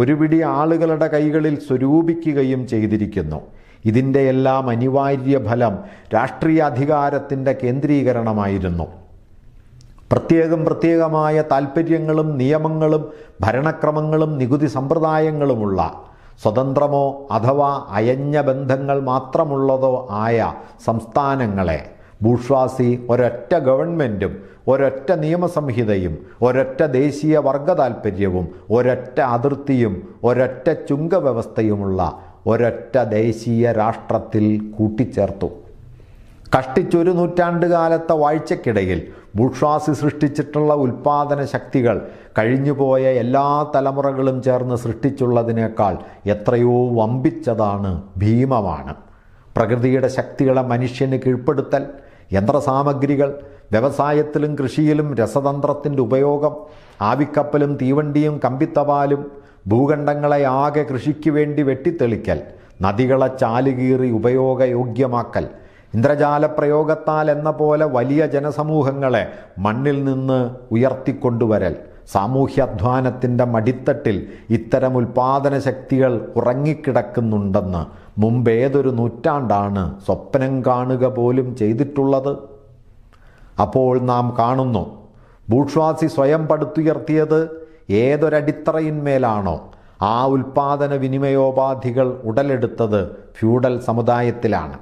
Speaker 1: ഒരുപിടി ആളുകളുടെ കൈകളിൽ സ്വരൂപിക്കുകയും ചെയ്തിരിക്കുന്നു ഇതിൻ്റെയെല്ലാം എല്ലാം അനിവാര്യ ഫലം രാഷ്ട്രീയ അധികാരത്തിൻ്റെ കേന്ദ്രീകരണമായിരുന്നു പ്രത്യേകം പ്രത്യേകമായ താൽപ്പര്യങ്ങളും നിയമങ്ങളും ഭരണക്രമങ്ങളും നികുതി സമ്പ്രദായങ്ങളുമുള്ള സ്വതന്ത്രമോ അഥവാ അയഞ്ഞ ബന്ധങ്ങൾ മാത്രമുള്ളതോ ആയ സംസ്ഥാനങ്ങളെ ഭൂഷ്വാസി ഒരൊറ്റ ഗവൺമെൻറ്റും ഒരൊറ്റ നിയമസംഹിതയും ഒരൊറ്റ ദേശീയ വർഗ താൽപ്പര്യവും ഒരൊറ്റ അതിർത്തിയും ഒരൊറ്റ ചുങ്കവ്യവസ്ഥയുമുള്ള ഒരൊറ്റ ദേശീയ രാഷ്ട്രത്തിൽ കൂട്ടിച്ചേർത്തു കഷ്ടിച്ചൊരു നൂറ്റാണ്ട് കാലത്തെ വാഴ്ചക്കിടയിൽ ബുഷ്വാസി സൃഷ്ടിച്ചിട്ടുള്ള ഉൽപാദന ശക്തികൾ കഴിഞ്ഞുപോയ എല്ലാ തലമുറകളും ചേർന്ന് സൃഷ്ടിച്ചുള്ളതിനേക്കാൾ എത്രയോ വമ്പിച്ചതാണ് ഭീമമാണ് പ്രകൃതിയുടെ ശക്തികളെ മനുഷ്യന് കീഴ്പ്പെടുത്തൽ യന്ത്രസാമഗ്രികൾ വ്യവസായത്തിലും കൃഷിയിലും രസതന്ത്രത്തിൻ്റെ ഉപയോഗം ആവിക്കപ്പലും തീവണ്ടിയും കമ്പിത്തപാലും ഭൂഖണ്ഡങ്ങളെ ആകെ കൃഷിക്ക് വേണ്ടി വെട്ടിത്തെളിക്കൽ നദികളെ ചാലുകീറി ഉപയോഗയോഗ്യമാക്കൽ ഇന്ദ്രജാല പ്രയോഗത്താൽ എന്ന പോലെ വലിയ ജനസമൂഹങ്ങളെ മണ്ണിൽ നിന്ന് ഉയർത്തിക്കൊണ്ടുവരൽ സാമൂഹ്യാധ്വാനത്തിൻ്റെ മടിത്തട്ടിൽ ഇത്തരം ഉൽപാദന ശക്തികൾ ഉറങ്ങിക്കിടക്കുന്നുണ്ടെന്ന് മുമ്പേതൊരു നൂറ്റാണ്ടാണ് സ്വപ്നം കാണുക പോലും ചെയ്തിട്ടുള്ളത് അപ്പോൾ നാം കാണുന്നു ഭൂഷ്വാസി സ്വയം പടുത്തുയർത്തിയത് ഏതൊരടിത്തറയിന്മേലാണോ ആ ഉൽപാദന വിനിമയോപാധികൾ ഉടലെടുത്തത് ഫ്യൂഡൽ സമുദായത്തിലാണ്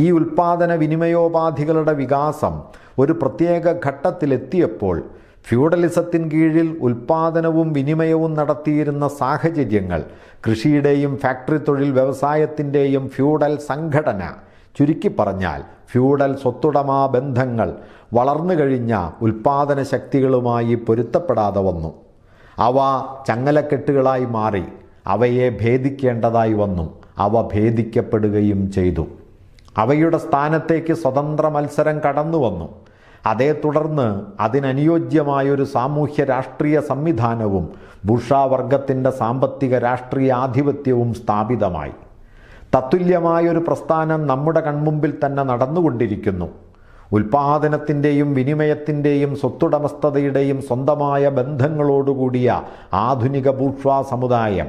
Speaker 1: ഈ ഉൽപാദന വിനിമയോപാധികളുടെ വികാസം ഒരു പ്രത്യേക ഘട്ടത്തിലെത്തിയപ്പോൾ ഫ്യൂഡലിസത്തിൻ കീഴിൽ ഉൽപാദനവും വിനിമയവും നടത്തിയിരുന്ന സാഹചര്യങ്ങൾ കൃഷിയുടെയും ഫാക്ടറി തൊഴിൽ വ്യവസായത്തിൻ്റെയും ഫ്യൂഡൽ സംഘടന ചുരുക്കി പറഞ്ഞാൽ ഫ്യൂഡൽ സ്വത്തുടമാ ബന്ധങ്ങൾ വളർന്നു കഴിഞ്ഞ ഉൽപാദന ശക്തികളുമായി പൊരുത്തപ്പെടാതെ വന്നു അവ ചങ്ങലക്കെട്ടുകളായി മാറി അവയെ ഭേദിക്കേണ്ടതായി വന്നു അവ ഭേദിക്കപ്പെടുകയും ചെയ്തു അവയുടെ സ്ഥാനത്തേക്ക് സ്വതന്ത്ര മത്സരം കടന്നു വന്നു അതേ തുടർന്ന് അതിനനുയോജ്യമായൊരു സാമൂഹ്യ രാഷ്ട്രീയ സംവിധാനവും ബുഷാവർഗത്തിൻ്റെ സാമ്പത്തിക രാഷ്ട്രീയ ആധിപത്യവും സ്ഥാപിതമായി തത്തുല്യമായൊരു പ്രസ്ഥാനം നമ്മുടെ കൺമുമ്പിൽ തന്നെ നടന്നുകൊണ്ടിരിക്കുന്നു ഉൽപാദനത്തിൻ്റെയും വിനിമയത്തിൻ്റെയും സ്വത്തുടമസ്ഥതയുടെയും സ്വന്തമായ ബന്ധങ്ങളോടുകൂടിയ ആധുനിക ബൂഷ്വാ സമുദായം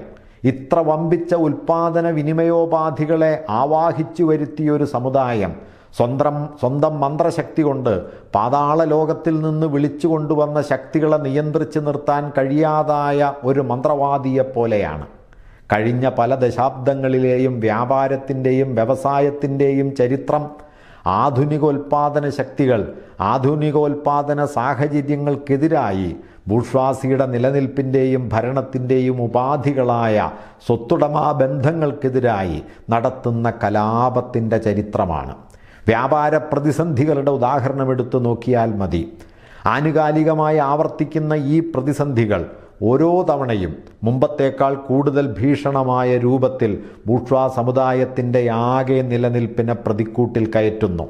Speaker 1: ഇത്ര വമ്പിച്ച ഉൽപാദന വിനിമയോപാധികളെ ആവാഹിച്ചു വരുത്തിയൊരു സമുദായം സ്വന്തം സ്വന്തം മന്ത്രശക്തി കൊണ്ട് പാതാള ലോകത്തിൽ നിന്ന് വിളിച്ചു കൊണ്ടുവന്ന ശക്തികളെ നിയന്ത്രിച്ച് നിർത്താൻ കഴിയാതായ ഒരു മന്ത്രവാദിയെ പോലെയാണ് കഴിഞ്ഞ പല ദശാബ്ദങ്ങളിലെയും വ്യാപാരത്തിൻ്റെയും വ്യവസായത്തിൻ്റെയും ചരിത്രം ആധുനികോൽപാദന ശക്തികൾ ആധുനികോൽപാദന സാഹചര്യങ്ങൾക്കെതിരായി ബൂർഷ്വാസിയുടെ നിലനിൽപ്പിൻ്റെയും ഭരണത്തിൻ്റെയും ഉപാധികളായ സ്വത്തുടമാ ബന്ധങ്ങൾക്കെതിരായി നടത്തുന്ന കലാപത്തിൻ്റെ ചരിത്രമാണ് വ്യാപാര പ്രതിസന്ധികളുടെ ഉദാഹരണം എടുത്തു നോക്കിയാൽ മതി ആനുകാലികമായി ആവർത്തിക്കുന്ന ഈ പ്രതിസന്ധികൾ ഓരോ തവണയും മുമ്പത്തേക്കാൾ കൂടുതൽ ഭീഷണമായ രൂപത്തിൽ ബൂഷ്വാ സമുദായത്തിൻ്റെ ആകെ നിലനിൽപ്പിനെ പ്രതിക്കൂട്ടിൽ കയറ്റുന്നു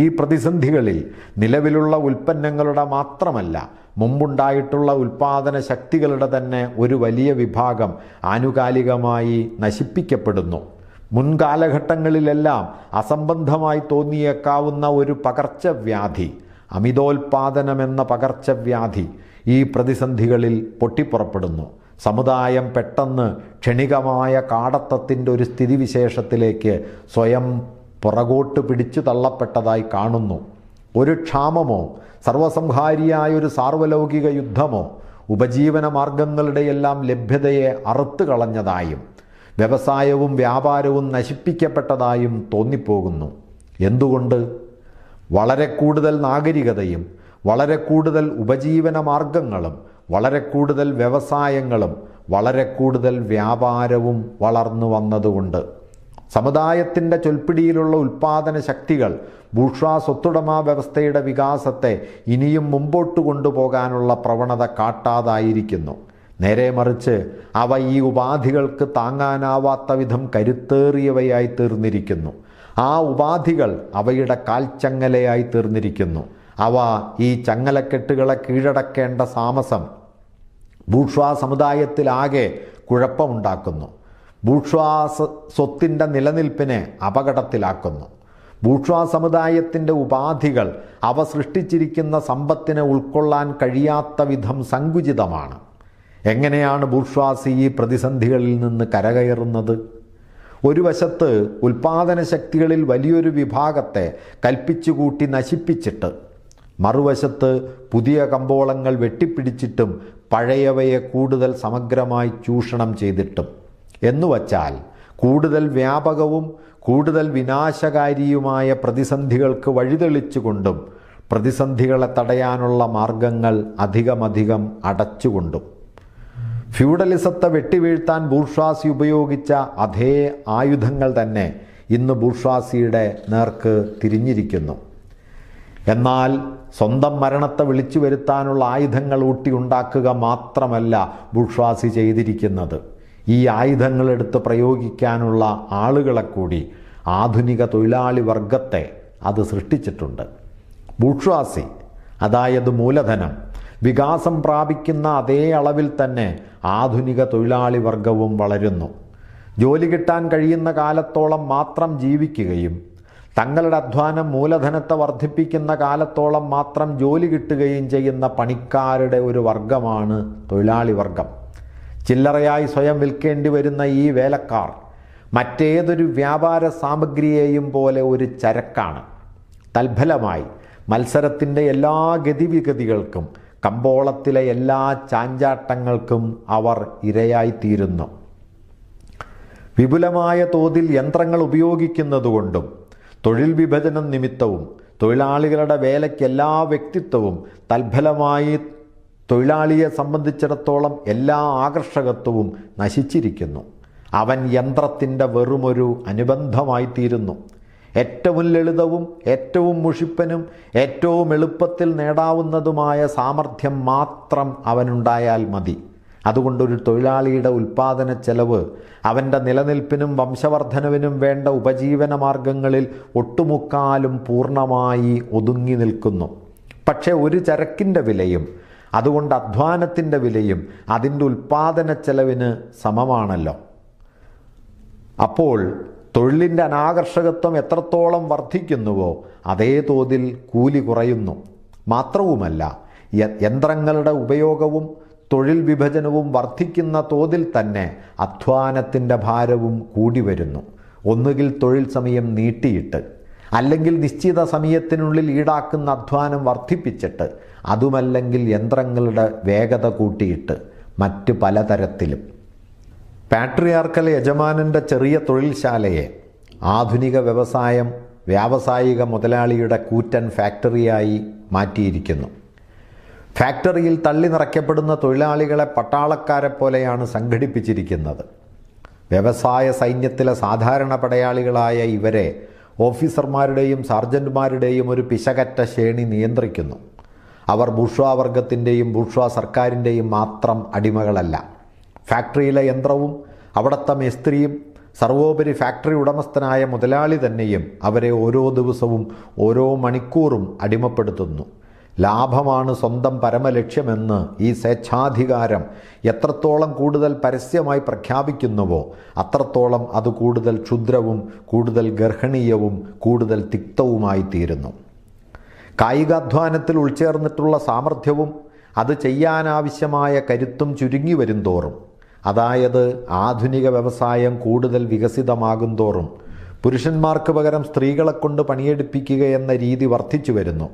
Speaker 1: ഈ പ്രതിസന്ധികളിൽ നിലവിലുള്ള ഉൽപ്പന്നങ്ങളുടെ മാത്രമല്ല മുമ്പുണ്ടായിട്ടുള്ള ഉൽപാദന ശക്തികളുടെ തന്നെ ഒരു വലിയ വിഭാഗം ആനുകാലികമായി നശിപ്പിക്കപ്പെടുന്നു മുൻകാലഘട്ടങ്ങളിലെല്ലാം അസംബന്ധമായി തോന്നിയേക്കാവുന്ന ഒരു പകർച്ചവ്യാധി അമിതോൽപാദനമെന്ന പകർച്ചവ്യാധി ഈ പ്രതിസന്ധികളിൽ പൊട്ടിപ്പുറപ്പെടുന്നു സമുദായം പെട്ടെന്ന് ക്ഷണികമായ കാടത്തത്തിൻ്റെ ഒരു സ്ഥിതിവിശേഷത്തിലേക്ക് സ്വയം പുറകോട്ട് പിടിച്ചു തള്ളപ്പെട്ടതായി കാണുന്നു ഒരു ക്ഷാമമോ സർവസംഹാരിയായ ഒരു സാർവലൗകിക യുദ്ധമോ ഉപജീവന മാർഗങ്ങളുടെ എല്ലാം ലഭ്യതയെ അറുത്തു കളഞ്ഞതായും വ്യവസായവും വ്യാപാരവും നശിപ്പിക്കപ്പെട്ടതായും തോന്നിപ്പോകുന്നു എന്തുകൊണ്ട് വളരെ കൂടുതൽ നാഗരികതയും വളരെ കൂടുതൽ ഉപജീവന മാർഗങ്ങളും വളരെ കൂടുതൽ വ്യവസായങ്ങളും വളരെ കൂടുതൽ വ്യാപാരവും വളർന്നു വന്നതുകൊണ്ട് സമുദായത്തിൻ്റെ ചൊൽപ്പിടിയിലുള്ള ഉൽപാദന ശക്തികൾ ബൂഷ്വാ സ്വത്തുടമാ വ്യവസ്ഥയുടെ വികാസത്തെ ഇനിയും മുമ്പോട്ട് കൊണ്ടുപോകാനുള്ള പ്രവണത കാട്ടാതായിരിക്കുന്നു നേരെ മറിച്ച് അവ ഈ ഉപാധികൾക്ക് താങ്ങാനാവാത്ത വിധം കരുത്തേറിയവയായി തീർന്നിരിക്കുന്നു ആ ഉപാധികൾ അവയുടെ കാൽച്ചങ്ങലയായി തീർന്നിരിക്കുന്നു അവ ഈ ചങ്ങലക്കെട്ടുകളെ കീഴടക്കേണ്ട സാമസം ഭൂഷ്വാ സമുദായത്തിലാകെ കുഴപ്പമുണ്ടാക്കുന്നു ബൂഷ്വാസ സ്വത്തിൻ്റെ നിലനിൽപ്പിനെ അപകടത്തിലാക്കുന്നു ബൂഷ്വാ സമുദായത്തിൻ്റെ ഉപാധികൾ അവ സൃഷ്ടിച്ചിരിക്കുന്ന സമ്പത്തിനെ ഉൾക്കൊള്ളാൻ കഴിയാത്ത വിധം സങ്കുചിതമാണ് എങ്ങനെയാണ് ബൂർഷ്വാസി ഈ പ്രതിസന്ധികളിൽ നിന്ന് കരകയറുന്നത് ഒരു വശത്ത് ഉൽപാദന ശക്തികളിൽ വലിയൊരു വിഭാഗത്തെ കൽപ്പിച്ചുകൂട്ടി നശിപ്പിച്ചിട്ട് മറുവശത്ത് പുതിയ കമ്പോളങ്ങൾ വെട്ടിപ്പിടിച്ചിട്ടും പഴയവയെ കൂടുതൽ സമഗ്രമായി ചൂഷണം ചെയ്തിട്ടും എന്നുവച്ചാൽ കൂടുതൽ വ്യാപകവും കൂടുതൽ വിനാശകാരിയുമായ പ്രതിസന്ധികൾക്ക് വഴിതെളിച്ചുകൊണ്ടും പ്രതിസന്ധികളെ തടയാനുള്ള മാർഗങ്ങൾ അധികമധികം അടച്ചുകൊണ്ടും ഫ്യൂഡലിസത്തെ വെട്ടിവീഴ്ത്താൻ ബൂർഷ്വാസി ഉപയോഗിച്ച അതേ ആയുധങ്ങൾ തന്നെ ഇന്ന് ബൂർഷ്വാസിയുടെ നേർക്ക് തിരിഞ്ഞിരിക്കുന്നു എന്നാൽ സ്വന്തം മരണത്തെ വിളിച്ചു വരുത്താനുള്ള ആയുധങ്ങൾ ഊട്ടിയുണ്ടാക്കുക മാത്രമല്ല ബൂർഷ്വാസി ചെയ്തിരിക്കുന്നത് ഈ ആയുധങ്ങളെടുത്ത് പ്രയോഗിക്കാനുള്ള ആളുകളെ കൂടി ആധുനിക തൊഴിലാളി വർഗത്തെ അത് സൃഷ്ടിച്ചിട്ടുണ്ട് ബൂഷ്വാസി അതായത് മൂലധനം വികാസം പ്രാപിക്കുന്ന അതേ അളവിൽ തന്നെ ആധുനിക തൊഴിലാളി വർഗവും വളരുന്നു ജോലി കിട്ടാൻ കഴിയുന്ന കാലത്തോളം മാത്രം ജീവിക്കുകയും തങ്ങളുടെ അധ്വാനം മൂലധനത്തെ വർദ്ധിപ്പിക്കുന്ന കാലത്തോളം മാത്രം ജോലി കിട്ടുകയും ചെയ്യുന്ന പണിക്കാരുടെ ഒരു വർഗമാണ് തൊഴിലാളി വർഗം ചില്ലറയായി സ്വയം വിൽക്കേണ്ടി വരുന്ന ഈ വേലക്കാർ മറ്റേതൊരു വ്യാപാര സാമഗ്രിയെയും പോലെ ഒരു ചരക്കാണ് തൽഫലമായി മത്സരത്തിൻ്റെ എല്ലാ ഗതിവിഗതികൾക്കും കമ്പോളത്തിലെ എല്ലാ ചാഞ്ചാട്ടങ്ങൾക്കും അവർ ഇരയായിത്തീരുന്നു വിപുലമായ തോതിൽ യന്ത്രങ്ങൾ ഉപയോഗിക്കുന്നതുകൊണ്ടും തൊഴിൽ വിഭജനം നിമിത്തവും തൊഴിലാളികളുടെ വേലയ്ക്ക് എല്ലാ വ്യക്തിത്വവും തൽഫലമായി തൊഴിലാളിയെ സംബന്ധിച്ചിടത്തോളം എല്ലാ ആകർഷകത്വവും നശിച്ചിരിക്കുന്നു അവൻ യന്ത്രത്തിൻ്റെ വെറുമൊരു അനുബന്ധമായിത്തീരുന്നു ഏറ്റവും ലളിതവും ഏറ്റവും മുഷിപ്പനും ഏറ്റവും എളുപ്പത്തിൽ നേടാവുന്നതുമായ സാമർഥ്യം മാത്രം അവനുണ്ടായാൽ മതി അതുകൊണ്ടൊരു തൊഴിലാളിയുടെ ഉൽപ്പാദന ചെലവ് അവൻ്റെ നിലനിൽപ്പിനും വംശവർദ്ധനവിനും വേണ്ട ഉപജീവന മാർഗങ്ങളിൽ ഒട്ടുമുക്കാലും പൂർണ്ണമായി ഒതുങ്ങി നിൽക്കുന്നു പക്ഷേ ഒരു ചരക്കിൻ്റെ വിലയും അതുകൊണ്ട് അധ്വാനത്തിൻ്റെ വിലയും അതിൻ്റെ ഉൽപ്പാദന ചെലവിന് സമമാണല്ലോ അപ്പോൾ തൊഴിലിൻ്റെ അനാകർഷകത്വം എത്രത്തോളം വർദ്ധിക്കുന്നുവോ അതേ തോതിൽ കൂലി കുറയുന്നു മാത്രവുമല്ല യന്ത്രങ്ങളുടെ ഉപയോഗവും തൊഴിൽ വിഭജനവും വർദ്ധിക്കുന്ന തോതിൽ തന്നെ അധ്വാനത്തിൻ്റെ ഭാരവും കൂടി വരുന്നു ഒന്നുകിൽ തൊഴിൽ സമയം നീട്ടിയിട്ട് അല്ലെങ്കിൽ നിശ്ചിത സമയത്തിനുള്ളിൽ ഈടാക്കുന്ന അധ്വാനം വർദ്ധിപ്പിച്ചിട്ട് അതുമല്ലെങ്കിൽ യന്ത്രങ്ങളുടെ വേഗത കൂട്ടിയിട്ട് മറ്റ് പലതരത്തിലും പാട്രിയാർക്കൽ യജമാനൻ്റെ ചെറിയ തൊഴിൽശാലയെ ആധുനിക വ്യവസായം വ്യാവസായിക മുതലാളിയുടെ കൂറ്റൻ ഫാക്ടറിയായി മാറ്റിയിരിക്കുന്നു ഫാക്ടറിയിൽ തള്ളി നിറയ്ക്കപ്പെടുന്ന തൊഴിലാളികളെ പട്ടാളക്കാരെ പോലെയാണ് സംഘടിപ്പിച്ചിരിക്കുന്നത് വ്യവസായ സൈന്യത്തിലെ സാധാരണ പടയാളികളായ ഇവരെ ഓഫീസർമാരുടെയും സർജൻറ്റുമാരുടെയും ഒരു പിശകറ്റ ശ്രേണി നിയന്ത്രിക്കുന്നു അവർ വർഗത്തിൻ്റെയും ബുർഷ്വാ സർക്കാരിൻ്റെയും മാത്രം അടിമകളല്ല ഫാക്ടറിയിലെ യന്ത്രവും അവിടുത്തെ മേസ്ത്രിയും സർവോപരി ഫാക്ടറി ഉടമസ്ഥനായ മുതലാളി തന്നെയും അവരെ ഓരോ ദിവസവും ഓരോ മണിക്കൂറും അടിമപ്പെടുത്തുന്നു ലാഭമാണ് സ്വന്തം പരമലക്ഷ്യമെന്ന് ഈ സ്വേച്ഛാധികാരം എത്രത്തോളം കൂടുതൽ പരസ്യമായി പ്രഖ്യാപിക്കുന്നുവോ അത്രത്തോളം അത് കൂടുതൽ ക്ഷുദ്രവും കൂടുതൽ ഗർഹണീയവും കൂടുതൽ തിക്തവുമായി തീരുന്നു കായികാധ്വാനത്തിൽ ഉൾച്ചേർന്നിട്ടുള്ള സാമർഥ്യവും അത് ചെയ്യാനാവശ്യമായ കരുത്തും ചുരുങ്ങി തോറും അതായത് ആധുനിക വ്യവസായം കൂടുതൽ വികസിതമാകും തോറും പുരുഷന്മാർക്ക് പകരം സ്ത്രീകളെ കൊണ്ട് പണിയെടുപ്പിക്കുക എന്ന രീതി വർദ്ധിച്ചു വരുന്നു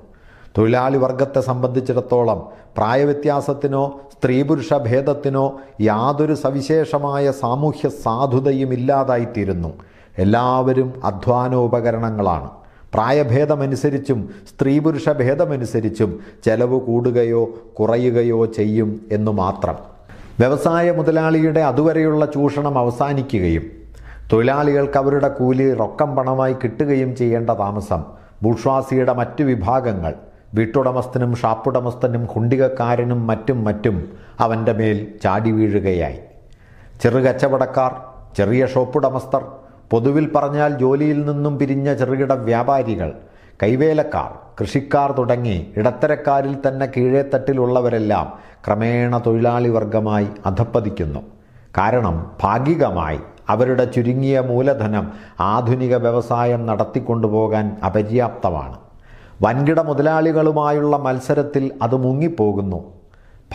Speaker 1: തൊഴിലാളി വർഗത്തെ സംബന്ധിച്ചിടത്തോളം പ്രായവ്യത്യാസത്തിനോ സ്ത്രീപുരുഷ ഭേദത്തിനോ യാതൊരു സവിശേഷമായ സാമൂഹ്യ സാധുതയും ഇല്ലാതായിത്തീരുന്നു എല്ലാവരും അധ്വാനോപകരണങ്ങളാണ് പ്രായഭേദമനുസരിച്ചും സ്ത്രീപുരുഷ ഭേദമനുസരിച്ചും ചെലവ് കൂടുകയോ കുറയുകയോ ചെയ്യും എന്നു മാത്രം വ്യവസായ മുതലാളിയുടെ അതുവരെയുള്ള ചൂഷണം അവസാനിക്കുകയും തൊഴിലാളികൾക്ക് അവരുടെ കൂലി റൊക്കം പണമായി കിട്ടുകയും ചെയ്യേണ്ട താമസം ബൂഷ്വാസിയുടെ മറ്റു വിഭാഗങ്ങൾ വീട്ടുടമസ്ഥനും ഷാപ്പുടമസ്ഥനും ഹുണ്ടികക്കാരനും മറ്റും മറ്റും അവൻ്റെ മേൽ ചാടി വീഴുകയായി ചെറുകച്ചവടക്കാർ ചെറിയ ഷോപ്പുടമസ്ഥർ പൊതുവിൽ പറഞ്ഞാൽ ജോലിയിൽ നിന്നും പിരിഞ്ഞ ചെറുകിട വ്യാപാരികൾ കൈവേലക്കാർ കൃഷിക്കാർ തുടങ്ങി ഇടത്തരക്കാരിൽ തന്നെ കീഴേത്തട്ടിലുള്ളവരെല്ലാം ക്രമേണ തൊഴിലാളി വർഗമായി അധപ്പതിക്കുന്നു കാരണം ഭാഗികമായി അവരുടെ ചുരുങ്ങിയ മൂലധനം ആധുനിക വ്യവസായം നടത്തിക്കൊണ്ടുപോകാൻ അപര്യാപ്തമാണ് വൻകിട മുതലാളികളുമായുള്ള മത്സരത്തിൽ അത് മുങ്ങിപ്പോകുന്നു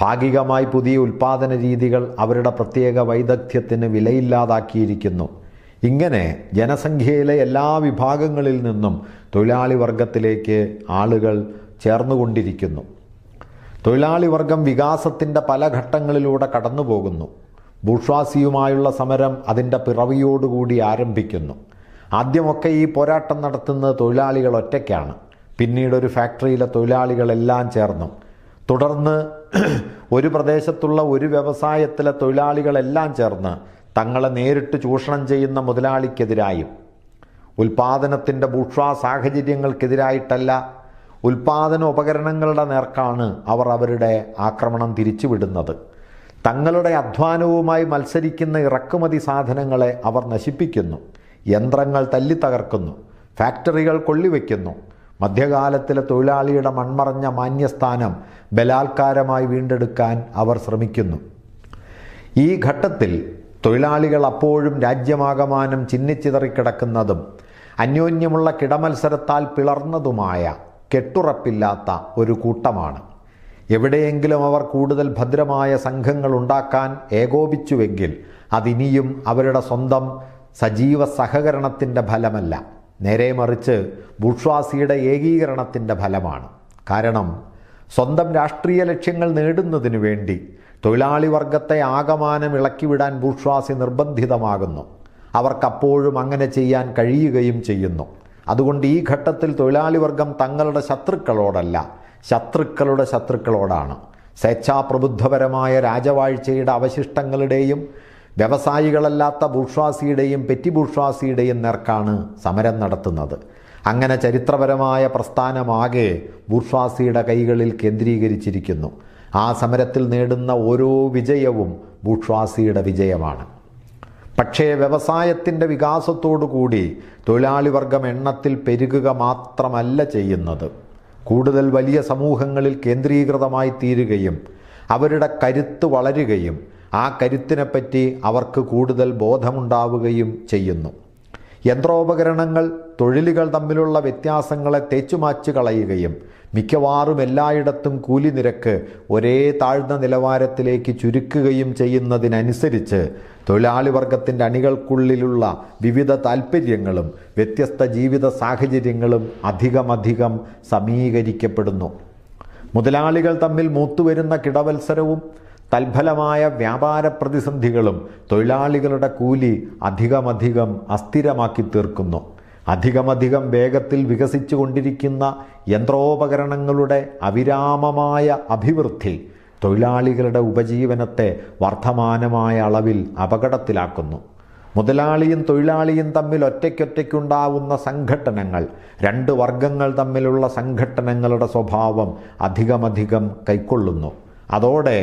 Speaker 1: ഭാഗികമായി പുതിയ ഉൽപ്പാദന രീതികൾ അവരുടെ പ്രത്യേക വൈദഗ്ധ്യത്തിന് വിലയില്ലാതാക്കിയിരിക്കുന്നു ഇങ്ങനെ ജനസംഖ്യയിലെ എല്ലാ വിഭാഗങ്ങളിൽ നിന്നും തൊഴിലാളി വർഗത്തിലേക്ക് ആളുകൾ ചേർന്നുകൊണ്ടിരിക്കുന്നു തൊഴിലാളി വർഗം വികാസത്തിൻ്റെ പല ഘട്ടങ്ങളിലൂടെ കടന്നു പോകുന്നു ബൂർഷ്വാസിയുമായുള്ള സമരം അതിൻ്റെ പിറവിയോടുകൂടി ആരംഭിക്കുന്നു ആദ്യമൊക്കെ ഈ പോരാട്ടം നടത്തുന്നത് തൊഴിലാളികൾ ഒറ്റയ്ക്കാണ് പിന്നീട് ഒരു ഫാക്ടറിയിലെ തൊഴിലാളികളെല്ലാം ചേർന്നു തുടർന്ന് ഒരു പ്രദേശത്തുള്ള ഒരു വ്യവസായത്തിലെ തൊഴിലാളികളെല്ലാം ചേർന്ന് തങ്ങളെ നേരിട്ട് ചൂഷണം ചെയ്യുന്ന മുതലാളിക്കെതിരായും ഉൽപാദനത്തിൻ്റെ ബൂർഷ്വാ സാഹചര്യങ്ങൾക്കെതിരായിട്ടല്ല ഉൽപാദന ഉപകരണങ്ങളുടെ നേർക്കാണ് അവർ അവരുടെ ആക്രമണം തിരിച്ചുവിടുന്നത് തങ്ങളുടെ അധ്വാനവുമായി മത്സരിക്കുന്ന ഇറക്കുമതി സാധനങ്ങളെ അവർ നശിപ്പിക്കുന്നു യന്ത്രങ്ങൾ തല്ലിത്തകർക്കുന്നു ഫാക്ടറികൾ കൊള്ളിവെക്കുന്നു മധ്യകാലത്തിലെ തൊഴിലാളിയുടെ മൺമറഞ്ഞ മാന്യസ്ഥാനം ബലാത്കാരമായി വീണ്ടെടുക്കാൻ അവർ ശ്രമിക്കുന്നു ഈ ഘട്ടത്തിൽ തൊഴിലാളികൾ അപ്പോഴും രാജ്യമാകമാനം ചിന്നിച്ചിതറിക്കിടക്കുന്നതും അന്യോന്യമുള്ള കിടമത്സരത്താൽ പിളർന്നതുമായ കെട്ടുറപ്പില്ലാത്ത ഒരു കൂട്ടമാണ് എവിടെയെങ്കിലും അവർ കൂടുതൽ ഭദ്രമായ സംഘങ്ങൾ ഉണ്ടാക്കാൻ ഏകോപിച്ചുവെങ്കിൽ അതിനിയും അവരുടെ സ്വന്തം സജീവ സഹകരണത്തിൻ്റെ ഫലമല്ല നേരെ മറിച്ച് ബുഷ്വാസിയുടെ ഏകീകരണത്തിൻ്റെ ഫലമാണ് കാരണം സ്വന്തം രാഷ്ട്രീയ ലക്ഷ്യങ്ങൾ നേടുന്നതിനു വേണ്ടി തൊഴിലാളി വർഗത്തെ ആകമാനം ഇളക്കി വിടാൻ ബൂഷ്വാസി നിർബന്ധിതമാകുന്നു അവർക്കപ്പോഴും അങ്ങനെ ചെയ്യാൻ കഴിയുകയും ചെയ്യുന്നു അതുകൊണ്ട് ഈ ഘട്ടത്തിൽ തൊഴിലാളി വർഗം തങ്ങളുടെ ശത്രുക്കളോടല്ല ശത്രുക്കളുടെ ശത്രുക്കളോടാണ് സ്വേച്ഛാപ്രബുദ്ധപരമായ രാജവാഴ്ചയുടെ അവശിഷ്ടങ്ങളുടെയും വ്യവസായികളല്ലാത്ത ബൂഷ്വാസിയുടെയും പെറ്റി ബൂർഷ്വാസിയുടെയും നേർക്കാണ് സമരം നടത്തുന്നത് അങ്ങനെ ചരിത്രപരമായ പ്രസ്ഥാനമാകെ ബൂർഷ്വാസിയുടെ കൈകളിൽ കേന്ദ്രീകരിച്ചിരിക്കുന്നു ആ സമരത്തിൽ നേടുന്ന ഓരോ വിജയവും ബൂഷ്വാസിയുടെ വിജയമാണ് പക്ഷേ വ്യവസായത്തിൻ്റെ വികാസത്തോടുകൂടി തൊഴിലാളി വർഗം എണ്ണത്തിൽ പെരുകുക മാത്രമല്ല ചെയ്യുന്നത് കൂടുതൽ വലിയ സമൂഹങ്ങളിൽ കേന്ദ്രീകൃതമായി തീരുകയും അവരുടെ കരുത്ത് വളരുകയും ആ കരുത്തിനെപ്പറ്റി അവർക്ക് കൂടുതൽ ബോധമുണ്ടാവുകയും ചെയ്യുന്നു യന്ത്രോപകരണങ്ങൾ തൊഴിലുകൾ തമ്മിലുള്ള വ്യത്യാസങ്ങളെ തേച്ചുമാച്ചു കളയുകയും മിക്കവാറും എല്ലായിടത്തും കൂലി നിരക്ക് ഒരേ താഴ്ന്ന നിലവാരത്തിലേക്ക് ചുരുക്കുകയും ചെയ്യുന്നതിനനുസരിച്ച് തൊഴിലാളി വർഗത്തിൻ്റെ അണികൾക്കുള്ളിലുള്ള വിവിധ താൽപ്പര്യങ്ങളും വ്യത്യസ്ത ജീവിത സാഹചര്യങ്ങളും അധികമധികം സമീകരിക്കപ്പെടുന്നു മുതലാളികൾ തമ്മിൽ മൂത്തുവരുന്ന കിടവത്സരവും തൽഫലമായ വ്യാപാര പ്രതിസന്ധികളും തൊഴിലാളികളുടെ കൂലി അധികമധികം അസ്ഥിരമാക്കി തീർക്കുന്നു അധികമധികം വേഗത്തിൽ വികസിച്ചു കൊണ്ടിരിക്കുന്ന യന്ത്രോപകരണങ്ങളുടെ അവിരാമമായ അഭിവൃദ്ധി തൊഴിലാളികളുടെ ഉപജീവനത്തെ വർധമാനമായ അളവിൽ അപകടത്തിലാക്കുന്നു മുതലാളിയും തൊഴിലാളിയും തമ്മിൽ ഒറ്റയ്ക്കൊറ്റയ്ക്കുണ്ടാവുന്ന സംഘട്ടനങ്ങൾ രണ്ട് വർഗങ്ങൾ തമ്മിലുള്ള സംഘട്ടനങ്ങളുടെ സ്വഭാവം അധികമധികം കൈക്കൊള്ളുന്നു അതോടെ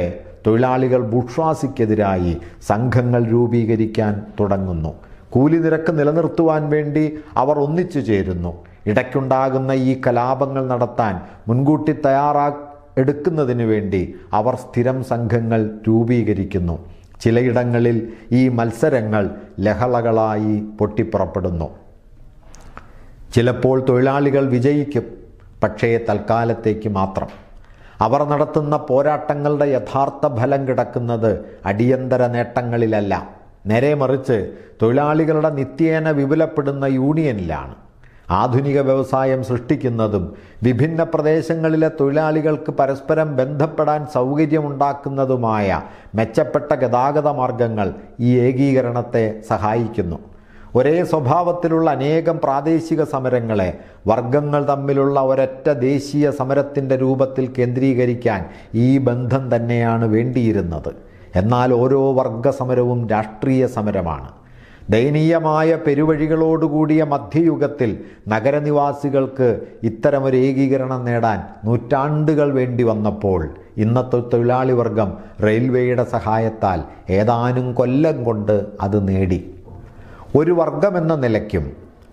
Speaker 1: തൊഴിലാളികൾ ബുഷ്വാസിക്കെതിരായി സംഘങ്ങൾ രൂപീകരിക്കാൻ തുടങ്ങുന്നു കൂലി നിരക്ക് നിലനിർത്തുവാൻ വേണ്ടി അവർ ഒന്നിച്ചു ചേരുന്നു ഇടയ്ക്കുണ്ടാകുന്ന ഈ കലാപങ്ങൾ നടത്താൻ മുൻകൂട്ടി തയ്യാറാ എടുക്കുന്നതിനു വേണ്ടി അവർ സ്ഥിരം സംഘങ്ങൾ രൂപീകരിക്കുന്നു ചിലയിടങ്ങളിൽ ഈ മത്സരങ്ങൾ ലഹളകളായി പൊട്ടിപ്പുറപ്പെടുന്നു ചിലപ്പോൾ തൊഴിലാളികൾ വിജയിക്കും പക്ഷേ തൽക്കാലത്തേക്ക് മാത്രം അവർ നടത്തുന്ന പോരാട്ടങ്ങളുടെ യഥാർത്ഥ ഫലം കിടക്കുന്നത് അടിയന്തര നേട്ടങ്ങളിലല്ല നേരെ മറിച്ച് തൊഴിലാളികളുടെ നിത്യേന വിപുലപ്പെടുന്ന യൂണിയനിലാണ് ആധുനിക വ്യവസായം സൃഷ്ടിക്കുന്നതും വിഭിന്ന പ്രദേശങ്ങളിലെ തൊഴിലാളികൾക്ക് പരസ്പരം ബന്ധപ്പെടാൻ സൗകര്യമുണ്ടാക്കുന്നതുമായ മെച്ചപ്പെട്ട ഗതാഗത മാർഗങ്ങൾ ഈ ഏകീകരണത്തെ സഹായിക്കുന്നു ഒരേ സ്വഭാവത്തിലുള്ള അനേകം പ്രാദേശിക സമരങ്ങളെ വർഗങ്ങൾ തമ്മിലുള്ള ഒരൊറ്റ ദേശീയ സമരത്തിൻ്റെ രൂപത്തിൽ കേന്ദ്രീകരിക്കാൻ ഈ ബന്ധം തന്നെയാണ് വേണ്ടിയിരുന്നത് എന്നാൽ ഓരോ വർഗസമരവും രാഷ്ട്രീയ സമരമാണ് ദയനീയമായ പെരുവഴികളോടുകൂടിയ മധ്യയുഗത്തിൽ നഗരനിവാസികൾക്ക് ഇത്തരമൊരു ഏകീകരണം നേടാൻ നൂറ്റാണ്ടുകൾ വേണ്ടി വന്നപ്പോൾ ഇന്നത്തെ തൊഴിലാളി വർഗം റെയിൽവേയുടെ സഹായത്താൽ ഏതാനും കൊല്ലം കൊണ്ട് അത് നേടി ഒരു വർഗമെന്ന നിലയ്ക്കും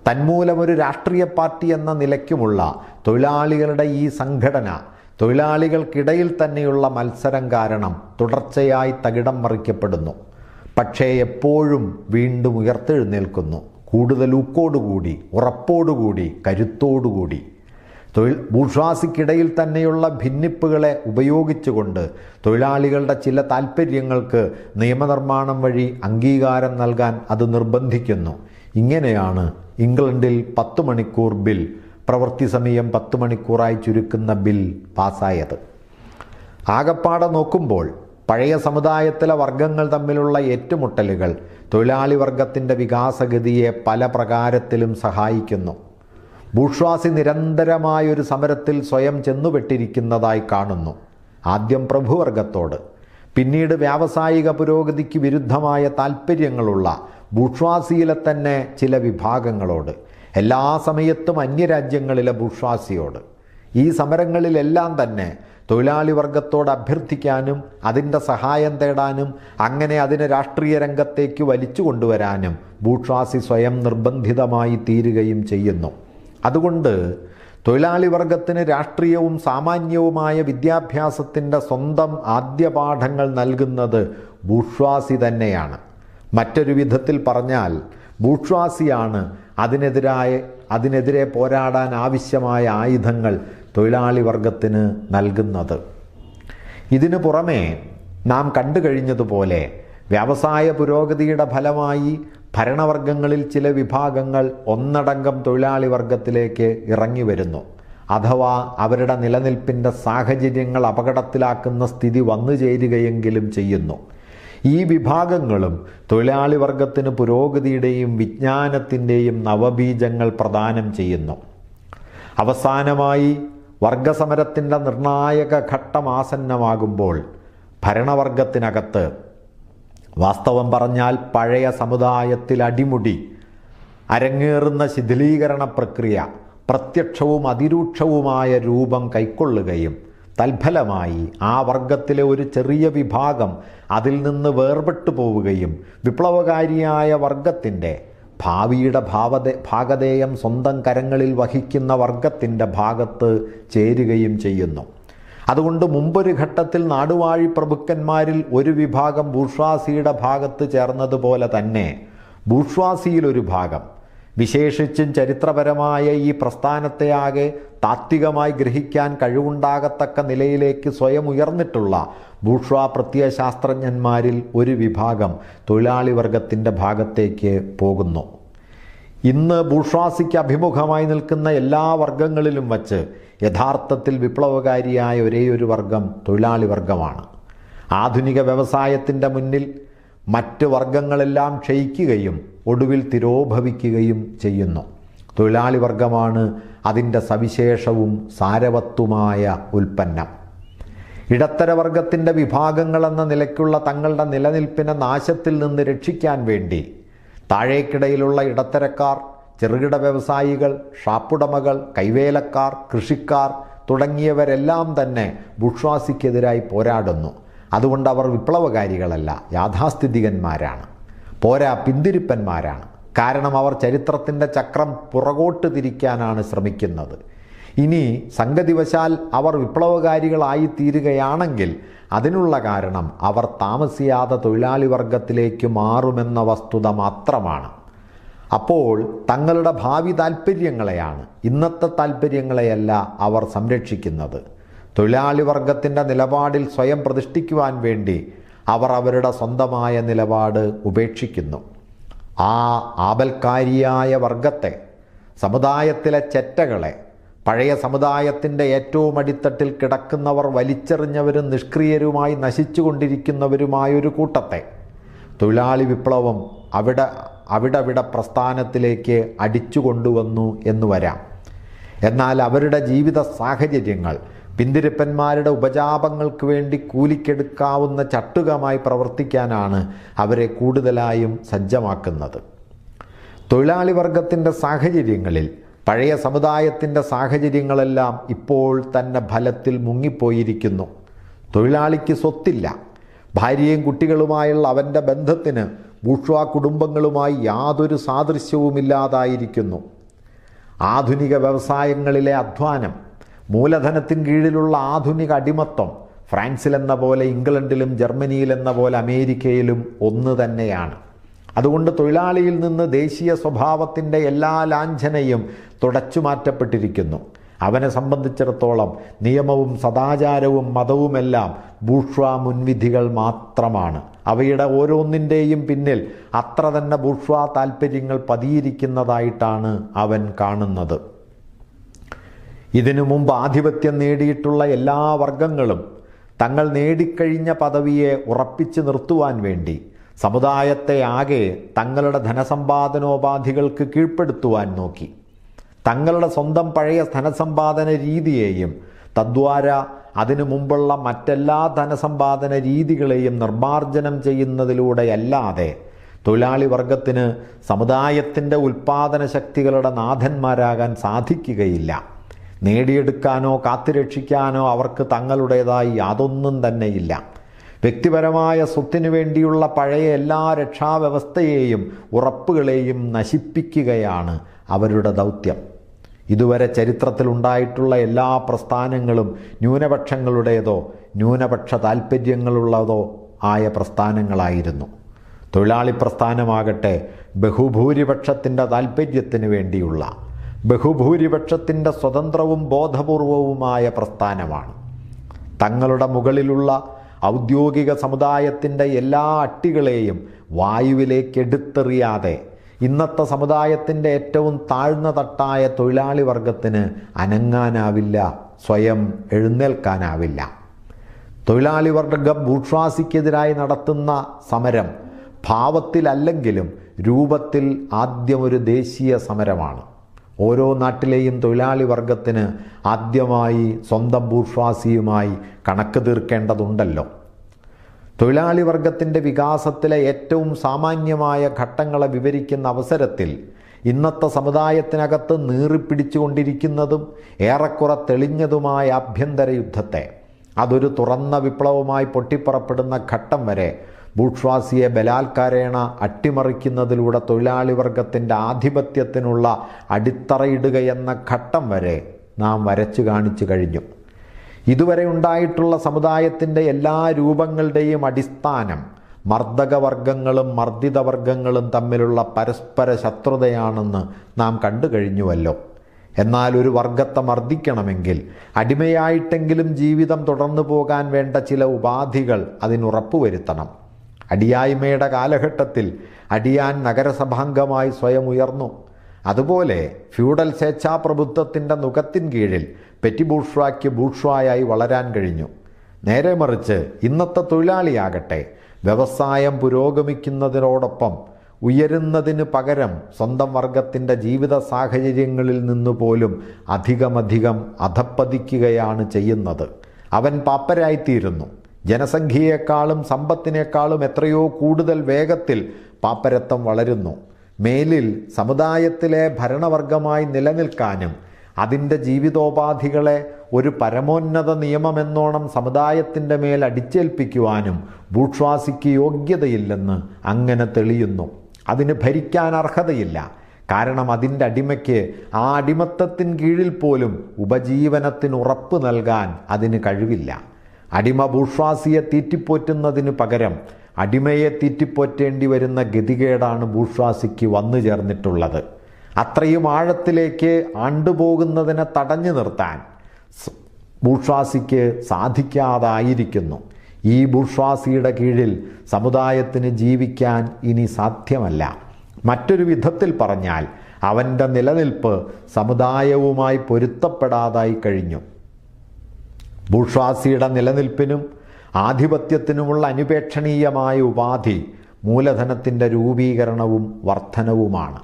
Speaker 1: തന്മൂലം ഒരു രാഷ്ട്രീയ പാർട്ടി എന്ന നിലയ്ക്കുമുള്ള തൊഴിലാളികളുടെ ഈ സംഘടന തൊഴിലാളികൾക്കിടയിൽ തന്നെയുള്ള മത്സരം കാരണം തുടർച്ചയായി തകിടം മറിക്കപ്പെടുന്നു പക്ഷേ എപ്പോഴും വീണ്ടും ഉയർത്തെഴുന്നേൽക്കുന്നു കൂടുതൽ ഊക്കോടുകൂടി ഉറപ്പോടുകൂടി കരുത്തോടുകൂടി തൊഴിൽ ബൂർഷ്വാസിക്കിടയിൽ തന്നെയുള്ള ഭിന്നിപ്പുകളെ ഉപയോഗിച്ചുകൊണ്ട് തൊഴിലാളികളുടെ ചില താൽപ്പര്യങ്ങൾക്ക് നിയമനിർമ്മാണം വഴി അംഗീകാരം നൽകാൻ അത് നിർബന്ധിക്കുന്നു ഇങ്ങനെയാണ് ഇംഗ്ലണ്ടിൽ പത്ത് മണിക്കൂർ ബിൽ പ്രവൃത്തി സമയം പത്ത് മണിക്കൂറായി ചുരുക്കുന്ന ബിൽ പാസ്സായത് ആകപ്പാടെ നോക്കുമ്പോൾ പഴയ സമുദായത്തിലെ വർഗങ്ങൾ തമ്മിലുള്ള ഏറ്റുമുട്ടലുകൾ തൊഴിലാളി വർഗത്തിൻ്റെ വികാസഗതിയെ പല പ്രകാരത്തിലും സഹായിക്കുന്നു ഭൂഷ്വാസി നിരന്തരമായൊരു സമരത്തിൽ സ്വയം ചെന്നുപെട്ടിരിക്കുന്നതായി കാണുന്നു ആദ്യം പ്രഭുവർഗത്തോട് പിന്നീട് വ്യാവസായിക പുരോഗതിക്ക് വിരുദ്ധമായ താൽപ്പര്യങ്ങളുള്ള ഭൂഷ്വാസിയിലെ തന്നെ ചില വിഭാഗങ്ങളോട് എല്ലാ സമയത്തും അന്യരാജ്യങ്ങളിലെ ബുഷ്വാസിയോട് ഈ സമരങ്ങളിലെല്ലാം തന്നെ തൊഴിലാളി വർഗത്തോട് അഭ്യർത്ഥിക്കാനും അതിൻ്റെ സഹായം തേടാനും അങ്ങനെ അതിനെ രാഷ്ട്രീയ രംഗത്തേക്ക് വലിച്ചു കൊണ്ടുവരാനും ബൂഷ്വാസി സ്വയം നിർബന്ധിതമായി തീരുകയും ചെയ്യുന്നു അതുകൊണ്ട് തൊഴിലാളി വർഗത്തിന് രാഷ്ട്രീയവും സാമാന്യവുമായ വിദ്യാഭ്യാസത്തിൻ്റെ സ്വന്തം ആദ്യപാഠങ്ങൾ നൽകുന്നത് ബൂഷ്വാസി തന്നെയാണ് മറ്റൊരു വിധത്തിൽ പറഞ്ഞാൽ ബൂർഷ്വാസിയാണ് അതിനെതിരായ അതിനെതിരെ പോരാടാൻ ആവശ്യമായ ആയുധങ്ങൾ തൊഴിലാളി വർഗത്തിന് നൽകുന്നത് ഇതിനു പുറമേ നാം കണ്ടു കഴിഞ്ഞതുപോലെ വ്യവസായ പുരോഗതിയുടെ ഫലമായി ഭരണവർഗങ്ങളിൽ ചില വിഭാഗങ്ങൾ ഒന്നടങ്കം തൊഴിലാളി വർഗത്തിലേക്ക് ഇറങ്ങി വരുന്നു അഥവാ അവരുടെ നിലനിൽപ്പിൻ്റെ സാഹചര്യങ്ങൾ അപകടത്തിലാക്കുന്ന സ്ഥിതി വന്നു ചേരുകയെങ്കിലും ചെയ്യുന്നു ഈ വിഭാഗങ്ങളും തൊഴിലാളി വർഗത്തിന് പുരോഗതിയുടെയും വിജ്ഞാനത്തിൻ്റെയും നവബീജങ്ങൾ പ്രദാനം ചെയ്യുന്നു അവസാനമായി വർഗസമരത്തിൻ്റെ നിർണായക ഘട്ടം ആസന്നമാകുമ്പോൾ ഭരണവർഗത്തിനകത്ത് വാസ്തവം പറഞ്ഞാൽ പഴയ സമുദായത്തിൽ അടിമുടി അരങ്ങേറുന്ന ശിഥിലീകരണ പ്രക്രിയ പ്രത്യക്ഷവും അതിരൂക്ഷവുമായ രൂപം കൈക്കൊള്ളുകയും തൽഫലമായി ആ വർഗത്തിലെ ഒരു ചെറിയ വിഭാഗം അതിൽ നിന്ന് വേർപെട്ടു പോവുകയും വിപ്ലവകാരിയായ വർഗത്തിൻ്റെ ഭാവിയുടെ ഭാവതെ ഭാഗതേയം സ്വന്തം കരങ്ങളിൽ വഹിക്കുന്ന വർഗത്തിൻ്റെ ഭാഗത്ത് ചേരുകയും ചെയ്യുന്നു അതുകൊണ്ട് മുമ്പൊരു ഘട്ടത്തിൽ നാടുവാഴി പ്രഭുക്കന്മാരിൽ ഒരു വിഭാഗം ബൂഷ്വാസിയുടെ ഭാഗത്ത് ചേർന്നതുപോലെ തന്നെ ഒരു ഭാഗം വിശേഷിച്ചും ചരിത്രപരമായ ഈ പ്രസ്ഥാനത്തെ ആകെ താത്വികമായി ഗ്രഹിക്കാൻ കഴിവുണ്ടാകത്തക്ക നിലയിലേക്ക് സ്വയം ഉയർന്നിട്ടുള്ള ബൂഷ്വാ പ്രത്യയശാസ്ത്രജ്ഞന്മാരിൽ ഒരു വിഭാഗം തൊഴിലാളി വർഗത്തിൻ്റെ ഭാഗത്തേക്ക് പോകുന്നു ഇന്ന് ബൂഷ്വാസിക്ക് അഭിമുഖമായി നിൽക്കുന്ന എല്ലാ വർഗങ്ങളിലും വച്ച് യഥാർത്ഥത്തിൽ വിപ്ലവകാരിയായ ഒരേയൊരു വർഗം തൊഴിലാളി വർഗമാണ് ആധുനിക വ്യവസായത്തിൻ്റെ മുന്നിൽ മറ്റ് വർഗങ്ങളെല്ലാം ക്ഷയിക്കുകയും ഒടുവിൽ തിരോഭവിക്കുകയും ചെയ്യുന്നു തൊഴിലാളി വർഗമാണ് അതിൻ്റെ സവിശേഷവും സാരവത്തുമായ ഉൽപ്പന്നം ഇടത്തരവർഗത്തിൻ്റെ വിഭാഗങ്ങളെന്ന നിലയ്ക്കുള്ള തങ്ങളുടെ നിലനിൽപ്പിനെ നാശത്തിൽ നിന്ന് രക്ഷിക്കാൻ വേണ്ടി താഴേക്കിടയിലുള്ള ഇടത്തരക്കാർ ചെറുകിട വ്യവസായികൾ ഷാപ്പുടമകൾ കൈവേലക്കാർ കൃഷിക്കാർ തുടങ്ങിയവരെല്ലാം തന്നെ ബുഷ്വാസിക്കെതിരായി പോരാടുന്നു അതുകൊണ്ട് അവർ വിപ്ലവകാരികളല്ല യാഥാസ്ഥിതികന്മാരാണ് പോരാ പിന്തിരിപ്പന്മാരാണ് കാരണം അവർ ചരിത്രത്തിൻ്റെ ചക്രം പുറകോട്ട് തിരിക്കാനാണ് ശ്രമിക്കുന്നത് ഇനി സംഗതിവശാൽ അവർ വിപ്ലവകാരികളായി തീരുകയാണെങ്കിൽ അതിനുള്ള കാരണം അവർ താമസിയാതെ തൊഴിലാളി വർഗത്തിലേക്ക് മാറുമെന്ന വസ്തുത മാത്രമാണ് അപ്പോൾ തങ്ങളുടെ ഭാവി താൽപ്പര്യങ്ങളെയാണ് ഇന്നത്തെ താൽപ്പര്യങ്ങളെയല്ല അവർ സംരക്ഷിക്കുന്നത് തൊഴിലാളി വർഗത്തിൻ്റെ നിലപാടിൽ സ്വയം പ്രതിഷ്ഠിക്കുവാൻ വേണ്ടി അവർ അവരുടെ സ്വന്തമായ നിലപാട് ഉപേക്ഷിക്കുന്നു ആ ആപൽക്കാരിയായ വർഗത്തെ സമുദായത്തിലെ ചെറ്റകളെ പഴയ സമുദായത്തിൻ്റെ ഏറ്റവും അടിത്തട്ടിൽ കിടക്കുന്നവർ വലിച്ചെറിഞ്ഞവരും നിഷ്ക്രിയരുമായി നശിച്ചുകൊണ്ടിരിക്കുന്നവരുമായൊരു കൂട്ടത്തെ തൊഴിലാളി വിപ്ലവം അവിടെ അവിടവിടെ പ്രസ്ഥാനത്തിലേക്ക് അടിച്ചു കൊണ്ടുവന്നു എന്ന് വരാം എന്നാൽ അവരുടെ ജീവിത സാഹചര്യങ്ങൾ പിന്തിരിപ്പന്മാരുടെ ഉപജാപങ്ങൾക്ക് വേണ്ടി കൂലിക്കെടുക്കാവുന്ന ചട്ടുകമായി പ്രവർത്തിക്കാനാണ് അവരെ കൂടുതലായും സജ്ജമാക്കുന്നത് തൊഴിലാളി വർഗത്തിൻ്റെ സാഹചര്യങ്ങളിൽ പഴയ സമുദായത്തിൻ്റെ സാഹചര്യങ്ങളെല്ലാം ഇപ്പോൾ തന്നെ ഫലത്തിൽ മുങ്ങിപ്പോയിരിക്കുന്നു തൊഴിലാളിക്ക് സ്വത്തില്ല ഭാര്യയും കുട്ടികളുമായുള്ള അവൻ്റെ ബന്ധത്തിന് ഭൂഷ്വാ കുടുംബങ്ങളുമായി യാതൊരു സാദൃശ്യവുമില്ലാതായിരിക്കുന്നു ആധുനിക വ്യവസായങ്ങളിലെ അധ്വാനം മൂലധനത്തിൻ കീഴിലുള്ള ആധുനിക അടിമത്തം ഫ്രാൻസിലെന്ന പോലെ ഇംഗ്ലണ്ടിലും ജർമ്മനിയിലെന്ന പോലെ അമേരിക്കയിലും ഒന്ന് തന്നെയാണ് അതുകൊണ്ട് തൊഴിലാളിയിൽ നിന്ന് ദേശീയ സ്വഭാവത്തിൻ്റെ എല്ലാ ലാഞ്ചനയും തുടച്ചു മാറ്റപ്പെട്ടിരിക്കുന്നു അവനെ സംബന്ധിച്ചിടത്തോളം നിയമവും സദാചാരവും മതവുമെല്ലാം ബൂഷ്വാ മുൻവിധികൾ മാത്രമാണ് അവയുടെ ഓരോന്നിൻ്റെയും പിന്നിൽ അത്ര തന്നെ ബൂഷ്വാ താൽപ്പര്യങ്ങൾ പതിയിരിക്കുന്നതായിട്ടാണ് അവൻ കാണുന്നത് ഇതിനു മുമ്പ് ആധിപത്യം നേടിയിട്ടുള്ള എല്ലാ വർഗങ്ങളും തങ്ങൾ നേടിക്കഴിഞ്ഞ പദവിയെ ഉറപ്പിച്ചു നിർത്തുവാൻ വേണ്ടി സമുദായത്തെ ആകെ തങ്ങളുടെ ധനസമ്പാദനോപാധികൾക്ക് കീഴ്പ്പെടുത്തുവാൻ നോക്കി തങ്ങളുടെ സ്വന്തം പഴയ ധനസമ്പാദന രീതിയെയും തദ്വാര അതിനു മുമ്പുള്ള മറ്റെല്ലാ ധനസമ്പാദന രീതികളെയും നിർമ്മാർജ്ജനം ചെയ്യുന്നതിലൂടെയല്ലാതെ തൊഴിലാളി വർഗത്തിന് സമുദായത്തിൻ്റെ ഉൽപ്പാദന ശക്തികളുടെ നാഥന്മാരാകാൻ സാധിക്കുകയില്ല നേടിയെടുക്കാനോ കാത്തുരക്ഷിക്കാനോ അവർക്ക് തങ്ങളുടേതായി യാതൊന്നും തന്നെയില്ല വ്യക്തിപരമായ സ്വത്തിനു വേണ്ടിയുള്ള പഴയ എല്ലാ രക്ഷാവ്യവസ്ഥയെയും ഉറപ്പുകളെയും നശിപ്പിക്കുകയാണ് അവരുടെ ദൗത്യം ഇതുവരെ ചരിത്രത്തിൽ ഉണ്ടായിട്ടുള്ള എല്ലാ പ്രസ്ഥാനങ്ങളും ന്യൂനപക്ഷങ്ങളുടേതോ ന്യൂനപക്ഷ താൽപ്പര്യങ്ങളുള്ളതോ ആയ പ്രസ്ഥാനങ്ങളായിരുന്നു തൊഴിലാളി പ്രസ്ഥാനമാകട്ടെ ബഹുഭൂരിപക്ഷത്തിൻ്റെ താൽപ്പര്യത്തിന് വേണ്ടിയുള്ള ബഹുഭൂരിപക്ഷത്തിൻ്റെ സ്വതന്ത്രവും ബോധപൂർവവുമായ പ്രസ്ഥാനമാണ് തങ്ങളുടെ മുകളിലുള്ള ഔദ്യോഗിക സമുദായത്തിൻ്റെ എല്ലാ അട്ടികളെയും വായുവിലേക്ക് എടുത്തെറിയാതെ ഇന്നത്തെ സമുദായത്തിൻ്റെ ഏറ്റവും താഴ്ന്ന തട്ടായ തൊഴിലാളി വർഗത്തിന് അനങ്ങാനാവില്ല സ്വയം എഴുന്നേൽക്കാനാവില്ല തൊഴിലാളി വർഗ ബൂർഷ്വാസിക്കെതിരായി നടത്തുന്ന സമരം ഭാവത്തിലല്ലെങ്കിലും രൂപത്തിൽ ആദ്യമൊരു ദേശീയ സമരമാണ് ഓരോ നാട്ടിലെയും തൊഴിലാളി വർഗത്തിന് ആദ്യമായി സ്വന്തം ബൂർഷ്വാസിയുമായി കണക്ക് തീർക്കേണ്ടതുണ്ടല്ലോ തൊഴിലാളി വർഗത്തിൻ്റെ വികാസത്തിലെ ഏറ്റവും സാമാന്യമായ ഘട്ടങ്ങളെ വിവരിക്കുന്ന അവസരത്തിൽ ഇന്നത്തെ സമുദായത്തിനകത്ത് നീറിപ്പിടിച്ചുകൊണ്ടിരിക്കുന്നതും ഏറെക്കുറെ തെളിഞ്ഞതുമായ ആഭ്യന്തര യുദ്ധത്തെ അതൊരു തുറന്ന വിപ്ലവമായി പൊട്ടിപ്പുറപ്പെടുന്ന ഘട്ടം വരെ ബൂട്ട്വാസിയെ ബലാത്കാരേണ അട്ടിമറിക്കുന്നതിലൂടെ തൊഴിലാളി വർഗത്തിൻ്റെ ആധിപത്യത്തിനുള്ള അടിത്തറയിടുകയെന്ന ഘട്ടം വരെ നാം വരച്ചു കാണിച്ചു കഴിഞ്ഞു ഇതുവരെ ഉണ്ടായിട്ടുള്ള സമുദായത്തിൻ്റെ എല്ലാ രൂപങ്ങളുടെയും അടിസ്ഥാനം മർദ്ദകവർഗങ്ങളും മർദ്ദിത വർഗങ്ങളും തമ്മിലുള്ള പരസ്പര ശത്രുതയാണെന്ന് നാം കണ്ടു കഴിഞ്ഞുവല്ലോ എന്നാൽ ഒരു വർഗത്തെ മർദ്ദിക്കണമെങ്കിൽ അടിമയായിട്ടെങ്കിലും ജീവിതം തുടർന്നു പോകാൻ വേണ്ട ചില ഉപാധികൾ അതിനുറപ്പുവരുത്തണം അടിയായ്മയുടെ കാലഘട്ടത്തിൽ അടിയാൻ നഗരസഭാംഗമായി സ്വയം ഉയർന്നു അതുപോലെ ഫ്യൂഡൽ സ്വേച്ഛാപ്രഭുത്വത്തിൻ്റെ നുഖത്തിൻ കീഴിൽ പെറ്റിബൂഷ്വായ്ക്ക് ബൂഷ്വായായി വളരാൻ കഴിഞ്ഞു നേരെ മറിച്ച് ഇന്നത്തെ തൊഴിലാളിയാകട്ടെ വ്യവസായം പുരോഗമിക്കുന്നതിനോടൊപ്പം ഉയരുന്നതിന് പകരം സ്വന്തം വർഗത്തിൻ്റെ ജീവിത സാഹചര്യങ്ങളിൽ നിന്ന് പോലും അധികമധികം അധപ്പതിക്കുകയാണ് ചെയ്യുന്നത് അവൻ പാപ്പരായിത്തീരുന്നു ജനസംഖ്യയെക്കാളും സമ്പത്തിനേക്കാളും എത്രയോ കൂടുതൽ വേഗത്തിൽ പാപ്പരത്വം വളരുന്നു മേലിൽ സമുദായത്തിലെ ഭരണവർഗമായി നിലനിൽക്കാനും അതിൻ്റെ ജീവിതോപാധികളെ ഒരു പരമോന്നത നിയമമെന്നോണം സമുദായത്തിൻ്റെ മേൽ അടിച്ചേൽപ്പിക്കുവാനും ബൂഷ്വാസിക്ക് യോഗ്യതയില്ലെന്ന് അങ്ങനെ തെളിയുന്നു അതിന് ഭരിക്കാൻ അർഹതയില്ല കാരണം അതിൻ്റെ അടിമയ്ക്ക് ആ അടിമത്തത്തിൻ കീഴിൽ പോലും ഉപജീവനത്തിന് ഉറപ്പ് നൽകാൻ അതിന് കഴിവില്ല അടിമ ബൂഷ്വാസിയെ തീറ്റിപ്പോറ്റുന്നതിന് പകരം അടിമയെ തീറ്റിപ്പോറ്റേണ്ടി വരുന്ന ഗതികേടാണ് ബൂഷ്വാസിക്ക് വന്നു ചേർന്നിട്ടുള്ളത് അത്രയും ആഴത്തിലേക്ക് ആണ്ടുപോകുന്നതിനെ തടഞ്ഞു നിർത്താൻ ബൂഷ്വാസിക്ക് സാധിക്കാതായിരിക്കുന്നു ഈ ബൂഷ്വാസിയുടെ കീഴിൽ സമുദായത്തിന് ജീവിക്കാൻ ഇനി സാധ്യമല്ല മറ്റൊരു വിധത്തിൽ പറഞ്ഞാൽ അവൻ്റെ നിലനിൽപ്പ് സമുദായവുമായി പൊരുത്തപ്പെടാതായി കഴിഞ്ഞു ബൂർഷ്വാസിയുടെ നിലനിൽപ്പിനും ആധിപത്യത്തിനുമുള്ള അനുപേക്ഷണീയമായ ഉപാധി മൂലധനത്തിൻ്റെ രൂപീകരണവും വർധനവുമാണ്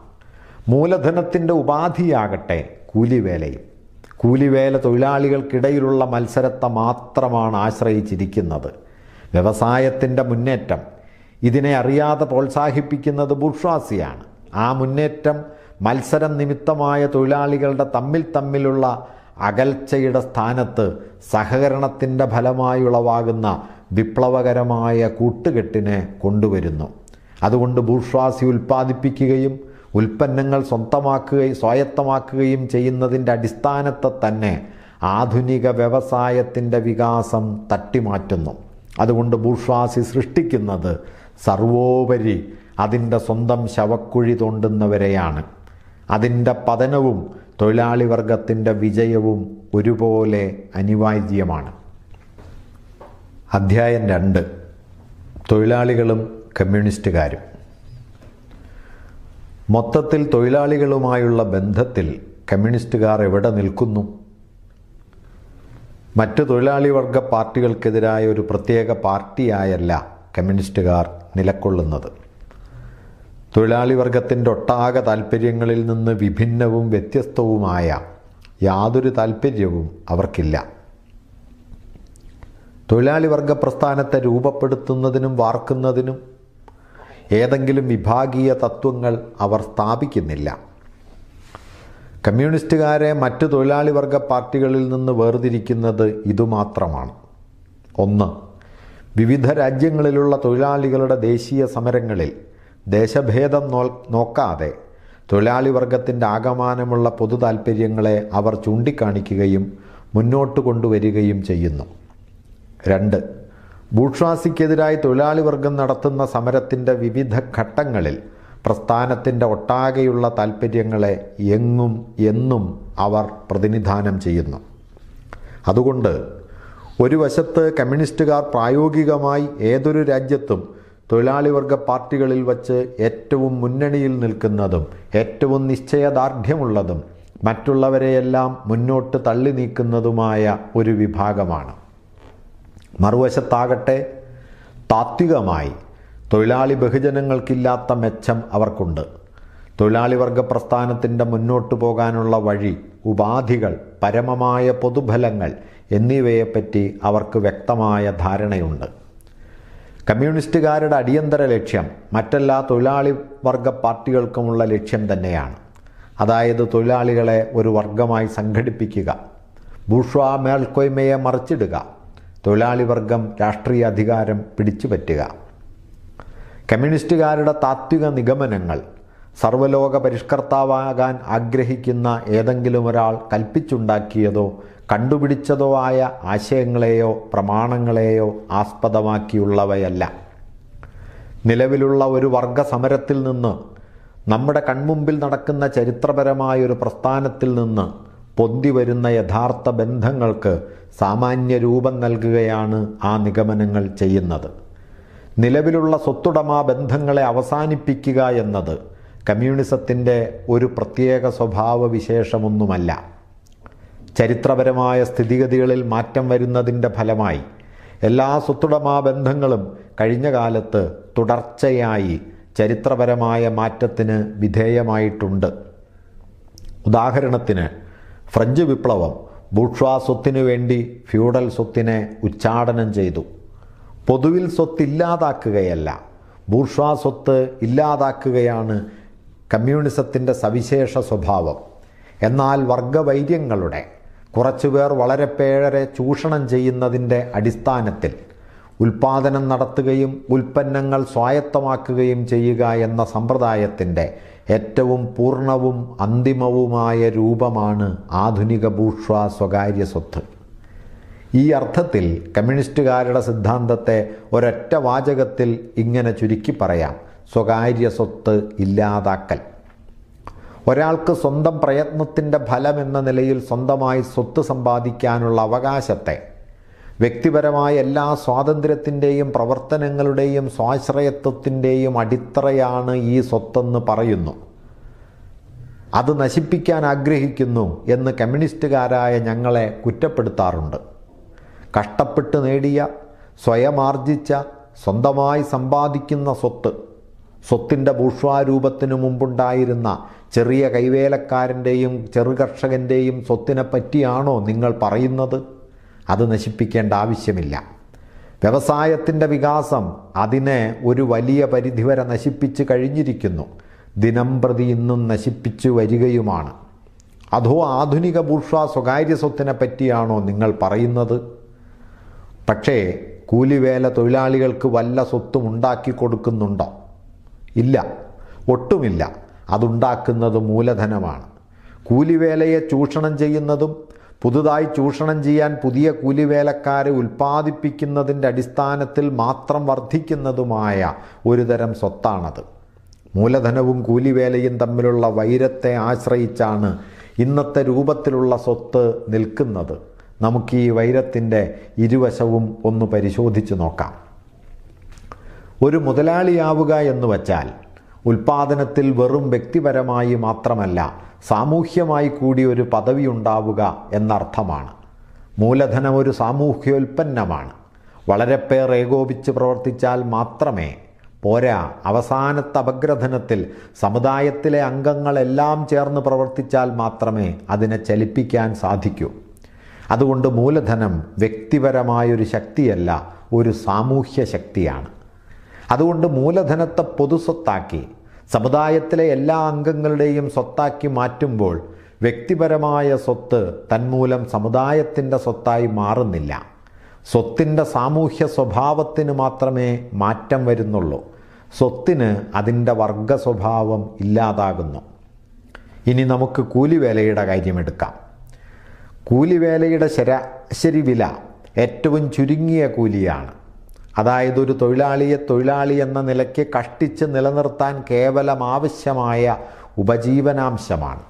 Speaker 1: മൂലധനത്തിൻ്റെ ഉപാധിയാകട്ടെ കൂലിവേലയും കൂലിവേല തൊഴിലാളികൾക്കിടയിലുള്ള മത്സരത്തെ മാത്രമാണ് ആശ്രയിച്ചിരിക്കുന്നത് വ്യവസായത്തിൻ്റെ മുന്നേറ്റം ഇതിനെ അറിയാതെ പ്രോത്സാഹിപ്പിക്കുന്നത് ബുർഷ്വാസിയാണ് ആ മുന്നേറ്റം മത്സരം നിമിത്തമായ തൊഴിലാളികളുടെ തമ്മിൽ തമ്മിലുള്ള അകൽച്ചയുടെ സ്ഥാനത്ത് സഹകരണത്തിൻ്റെ ഫലമായുളവാകുന്ന വിപ്ലവകരമായ കൂട്ടുകെട്ടിനെ കൊണ്ടുവരുന്നു അതുകൊണ്ട് ഭൂഷ്വാസി ഉൽപ്പാദിപ്പിക്കുകയും ഉൽപ്പന്നങ്ങൾ സ്വന്തമാക്കുകയും സ്വായത്തമാക്കുകയും ചെയ്യുന്നതിൻ്റെ അടിസ്ഥാനത്തെ തന്നെ ആധുനിക വ്യവസായത്തിൻ്റെ വികാസം തട്ടിമാറ്റുന്നു അതുകൊണ്ട് ഭൂഷ്വാസി സൃഷ്ടിക്കുന്നത് സർവോപരി അതിൻ്റെ സ്വന്തം ശവക്കുഴി തോണ്ടുന്നവരെയാണ് അതിൻ്റെ പതനവും തൊഴിലാളി വർഗത്തിൻ്റെ വിജയവും ഒരുപോലെ അനിവാര്യമാണ് അധ്യായം രണ്ട് തൊഴിലാളികളും കമ്മ്യൂണിസ്റ്റുകാരും മൊത്തത്തിൽ തൊഴിലാളികളുമായുള്ള ബന്ധത്തിൽ കമ്മ്യൂണിസ്റ്റുകാർ എവിടെ നിൽക്കുന്നു മറ്റ് തൊഴിലാളി വർഗ പാർട്ടികൾക്കെതിരായ ഒരു പ്രത്യേക പാർട്ടിയായല്ല കമ്മ്യൂണിസ്റ്റുകാർ നിലക്കൊള്ളുന്നത് തൊഴിലാളി വർഗത്തിൻ്റെ ഒട്ടാകെ താൽപ്പര്യങ്ങളിൽ നിന്ന് വിഭിന്നവും വ്യത്യസ്തവുമായ യാതൊരു താൽപ്പര്യവും അവർക്കില്ല തൊഴിലാളി വർഗ പ്രസ്ഥാനത്തെ രൂപപ്പെടുത്തുന്നതിനും വാർക്കുന്നതിനും ഏതെങ്കിലും വിഭാഗീയ തത്വങ്ങൾ അവർ സ്ഥാപിക്കുന്നില്ല കമ്മ്യൂണിസ്റ്റുകാരെ മറ്റ് തൊഴിലാളി വർഗ പാർട്ടികളിൽ നിന്ന് വേർതിരിക്കുന്നത് ഇതുമാത്രമാണ് ഒന്ന് വിവിധ രാജ്യങ്ങളിലുള്ള തൊഴിലാളികളുടെ ദേശീയ സമരങ്ങളിൽ ദേശഭേദം നോ നോക്കാതെ തൊഴിലാളി വർഗത്തിൻ്റെ ആകമാനമുള്ള പൊതു താൽപ്പര്യങ്ങളെ അവർ ചൂണ്ടിക്കാണിക്കുകയും മുന്നോട്ട് കൊണ്ടുവരികയും ചെയ്യുന്നു രണ്ട് ഭൂഷ്വാസിക്കെതിരായി തൊഴിലാളി വർഗം നടത്തുന്ന സമരത്തിൻ്റെ വിവിധ ഘട്ടങ്ങളിൽ പ്രസ്ഥാനത്തിൻ്റെ ഒട്ടാകെയുള്ള താൽപ്പര്യങ്ങളെ എങ്ങും എന്നും അവർ പ്രതിനിധാനം ചെയ്യുന്നു അതുകൊണ്ട് ഒരു വശത്ത് കമ്മ്യൂണിസ്റ്റുകാർ പ്രായോഗികമായി ഏതൊരു രാജ്യത്തും തൊഴിലാളി വർഗ പാർട്ടികളിൽ വച്ച് ഏറ്റവും മുന്നണിയിൽ നിൽക്കുന്നതും ഏറ്റവും നിശ്ചയദാർഢ്യമുള്ളതും മറ്റുള്ളവരെയെല്ലാം മുന്നോട്ട് തള്ളി നീക്കുന്നതുമായ ഒരു വിഭാഗമാണ് മറുവശത്താകട്ടെ താത്വികമായി തൊഴിലാളി ബഹുജനങ്ങൾക്കില്ലാത്ത മെച്ചം അവർക്കുണ്ട് തൊഴിലാളി വർഗ പ്രസ്ഥാനത്തിൻ്റെ മുന്നോട്ടു പോകാനുള്ള വഴി ഉപാധികൾ പരമമായ പൊതുഫലങ്ങൾ എന്നിവയെപ്പറ്റി അവർക്ക് വ്യക്തമായ ധാരണയുണ്ട് കമ്മ്യൂണിസ്റ്റുകാരുടെ അടിയന്തര ലക്ഷ്യം മറ്റെല്ലാ തൊഴിലാളി വർഗ പാർട്ടികൾക്കുമുള്ള ലക്ഷ്യം തന്നെയാണ് അതായത് തൊഴിലാളികളെ ഒരു വർഗമായി സംഘടിപ്പിക്കുക ബൂഷ്വാ മേൽക്കോയ്മയെ മറിച്ചിടുക തൊഴിലാളി വർഗം രാഷ്ട്രീയ അധികാരം പിടിച്ചുപറ്റുക കമ്മ്യൂണിസ്റ്റുകാരുടെ താത്വിക നിഗമനങ്ങൾ സർവലോക പരിഷ്കർത്താവാകാൻ ആഗ്രഹിക്കുന്ന ഏതെങ്കിലും ഒരാൾ കൽപ്പിച്ചുണ്ടാക്കിയതോ കണ്ടുപിടിച്ചതോ ആയ ആശയങ്ങളെയോ പ്രമാണങ്ങളെയോ ആസ്പദമാക്കിയുള്ളവയല്ല നിലവിലുള്ള ഒരു വർഗ സമരത്തിൽ നിന്ന് നമ്മുടെ കൺമുമ്പിൽ നടക്കുന്ന ചരിത്രപരമായൊരു പ്രസ്ഥാനത്തിൽ നിന്ന് പൊന്തി വരുന്ന യഥാർത്ഥ ബന്ധങ്ങൾക്ക് സാമാന്യ രൂപം നൽകുകയാണ് ആ നിഗമനങ്ങൾ ചെയ്യുന്നത് നിലവിലുള്ള സ്വത്തുടമാ ബന്ധങ്ങളെ അവസാനിപ്പിക്കുക എന്നത് കമ്മ്യൂണിസത്തിൻ്റെ ഒരു പ്രത്യേക സ്വഭാവവിശേഷമൊന്നുമല്ല ചരിത്രപരമായ സ്ഥിതിഗതികളിൽ മാറ്റം വരുന്നതിൻ്റെ ഫലമായി എല്ലാ സ്വത്തുടമാ ബന്ധങ്ങളും കഴിഞ്ഞ കാലത്ത് തുടർച്ചയായി ചരിത്രപരമായ മാറ്റത്തിന് വിധേയമായിട്ടുണ്ട് ഉദാഹരണത്തിന് ഫ്രഞ്ച് വിപ്ലവം ബൂർഷ്വാ സ്വത്തിനു വേണ്ടി ഫ്യൂഡൽ സ്വത്തിനെ ഉച്ചാടനം ചെയ്തു പൊതുവിൽ സ്വത്ത് ഇല്ലാതാക്കുകയല്ല ബൂർഷ്വാ സ്വത്ത് ഇല്ലാതാക്കുകയാണ് കമ്മ്യൂണിസത്തിൻ്റെ സവിശേഷ സ്വഭാവം എന്നാൽ വർഗവൈര്യങ്ങളുടെ കുറച്ചുപേർ വളരെ പേരെ ചൂഷണം ചെയ്യുന്നതിൻ്റെ അടിസ്ഥാനത്തിൽ ഉൽപ്പാദനം നടത്തുകയും ഉൽപ്പന്നങ്ങൾ സ്വായത്തമാക്കുകയും ചെയ്യുക എന്ന സമ്പ്രദായത്തിൻ്റെ ഏറ്റവും പൂർണ്ണവും അന്തിമവുമായ രൂപമാണ് ആധുനിക ബൂഷ്വ സ്വകാര്യ സ്വത്ത് ഈ അർത്ഥത്തിൽ കമ്മ്യൂണിസ്റ്റുകാരുടെ സിദ്ധാന്തത്തെ ഒരൊറ്റ വാചകത്തിൽ ഇങ്ങനെ ചുരുക്കി പറയാം സ്വകാര്യ സ്വത്ത് ഇല്ലാതാക്കൽ ഒരാൾക്ക് സ്വന്തം പ്രയത്നത്തിൻ്റെ എന്ന നിലയിൽ സ്വന്തമായി സ്വത്ത് സമ്പാദിക്കാനുള്ള അവകാശത്തെ വ്യക്തിപരമായ എല്ലാ സ്വാതന്ത്ര്യത്തിൻ്റെയും പ്രവർത്തനങ്ങളുടെയും സ്വാശ്രയത്വത്തിൻ്റെയും അടിത്തറയാണ് ഈ സ്വത്തെന്ന് പറയുന്നു അത് നശിപ്പിക്കാൻ ആഗ്രഹിക്കുന്നു എന്ന് കമ്മ്യൂണിസ്റ്റുകാരായ ഞങ്ങളെ കുറ്റപ്പെടുത്താറുണ്ട് കഷ്ടപ്പെട്ട് നേടിയ സ്വയമാർജിച്ച സ്വന്തമായി സമ്പാദിക്കുന്ന സ്വത്ത് സ്വത്തിൻ്റെ ബൂഷ്വാരൂപത്തിനു മുമ്പുണ്ടായിരുന്ന ചെറിയ കൈവേലക്കാരൻ്റെയും ചെറുകർഷകൻ്റെയും സ്വത്തിനെ പറ്റിയാണോ നിങ്ങൾ പറയുന്നത് അത് നശിപ്പിക്കേണ്ട ആവശ്യമില്ല വ്യവസായത്തിൻ്റെ വികാസം അതിനെ ഒരു വലിയ പരിധിവരെ നശിപ്പിച്ച് കഴിഞ്ഞിരിക്കുന്നു ദിനം പ്രതി ഇന്നും നശിപ്പിച്ചു വരികയുമാണ് അതോ ആധുനിക ബൂർഷ സ്വകാര്യ സ്വത്തിനെ പറ്റിയാണോ നിങ്ങൾ പറയുന്നത് പക്ഷേ കൂലിവേല തൊഴിലാളികൾക്ക് വല്ല സ്വത്തും ഉണ്ടാക്കി കൊടുക്കുന്നുണ്ടോ ഇല്ല ഒട്ടുമില്ല അതുണ്ടാക്കുന്നത് മൂലധനമാണ് കൂലിവേലയെ ചൂഷണം ചെയ്യുന്നതും പുതുതായി ചൂഷണം ചെയ്യാൻ പുതിയ കൂലിവേലക്കാരെ ഉൽപ്പാദിപ്പിക്കുന്നതിൻ്റെ അടിസ്ഥാനത്തിൽ മാത്രം വർദ്ധിക്കുന്നതുമായ ഒരുതരം സ്വത്താണത് മൂലധനവും കൂലിവേലയും തമ്മിലുള്ള വൈരത്തെ ആശ്രയിച്ചാണ് ഇന്നത്തെ രൂപത്തിലുള്ള സ്വത്ത് നിൽക്കുന്നത് നമുക്ക് ഈ വൈരത്തിൻ്റെ ഇരുവശവും ഒന്ന് പരിശോധിച്ച് നോക്കാം ഒരു മുതലാളിയാവുക എന്ന് വച്ചാൽ ഉൽപാദനത്തിൽ വെറും വ്യക്തിപരമായി മാത്രമല്ല സാമൂഹ്യമായി കൂടി ഒരു പദവി ഉണ്ടാവുക എന്നർത്ഥമാണ് മൂലധനം ഒരു സാമൂഹ്യോൽപ്പന്നമാണ് വളരെ പേർ ഏകോപിച്ച് പ്രവർത്തിച്ചാൽ മാത്രമേ പോരാ അവസാനത്തെ അപഗ്രഥനത്തിൽ സമുദായത്തിലെ അംഗങ്ങളെല്ലാം ചേർന്ന് പ്രവർത്തിച്ചാൽ മാത്രമേ അതിനെ ചലിപ്പിക്കാൻ സാധിക്കൂ അതുകൊണ്ട് മൂലധനം വ്യക്തിപരമായൊരു ശക്തിയല്ല ഒരു സാമൂഹ്യ ശക്തിയാണ് അതുകൊണ്ട് മൂലധനത്തെ പൊതുസ്വത്താക്കി സമുദായത്തിലെ എല്ലാ അംഗങ്ങളുടെയും സ്വത്താക്കി മാറ്റുമ്പോൾ വ്യക്തിപരമായ സ്വത്ത് തന്മൂലം സമുദായത്തിൻ്റെ സ്വത്തായി മാറുന്നില്ല സ്വത്തിൻ്റെ സാമൂഹ്യ സ്വഭാവത്തിന് മാത്രമേ മാറ്റം വരുന്നുള്ളൂ സ്വത്തിന് അതിൻ്റെ വർഗ സ്വഭാവം ഇല്ലാതാകുന്നു ഇനി നമുക്ക് കൂലിവേലയുടെ കാര്യമെടുക്കാം കൂലിവേലയുടെ ശരാശരി വില ഏറ്റവും ചുരുങ്ങിയ കൂലിയാണ് അതായത് ഒരു തൊഴിലാളിയെ തൊഴിലാളി എന്ന നിലയ്ക്ക് കഷ്ടിച്ച് നിലനിർത്താൻ കേവലം ആവശ്യമായ ഉപജീവനാംശമാണ്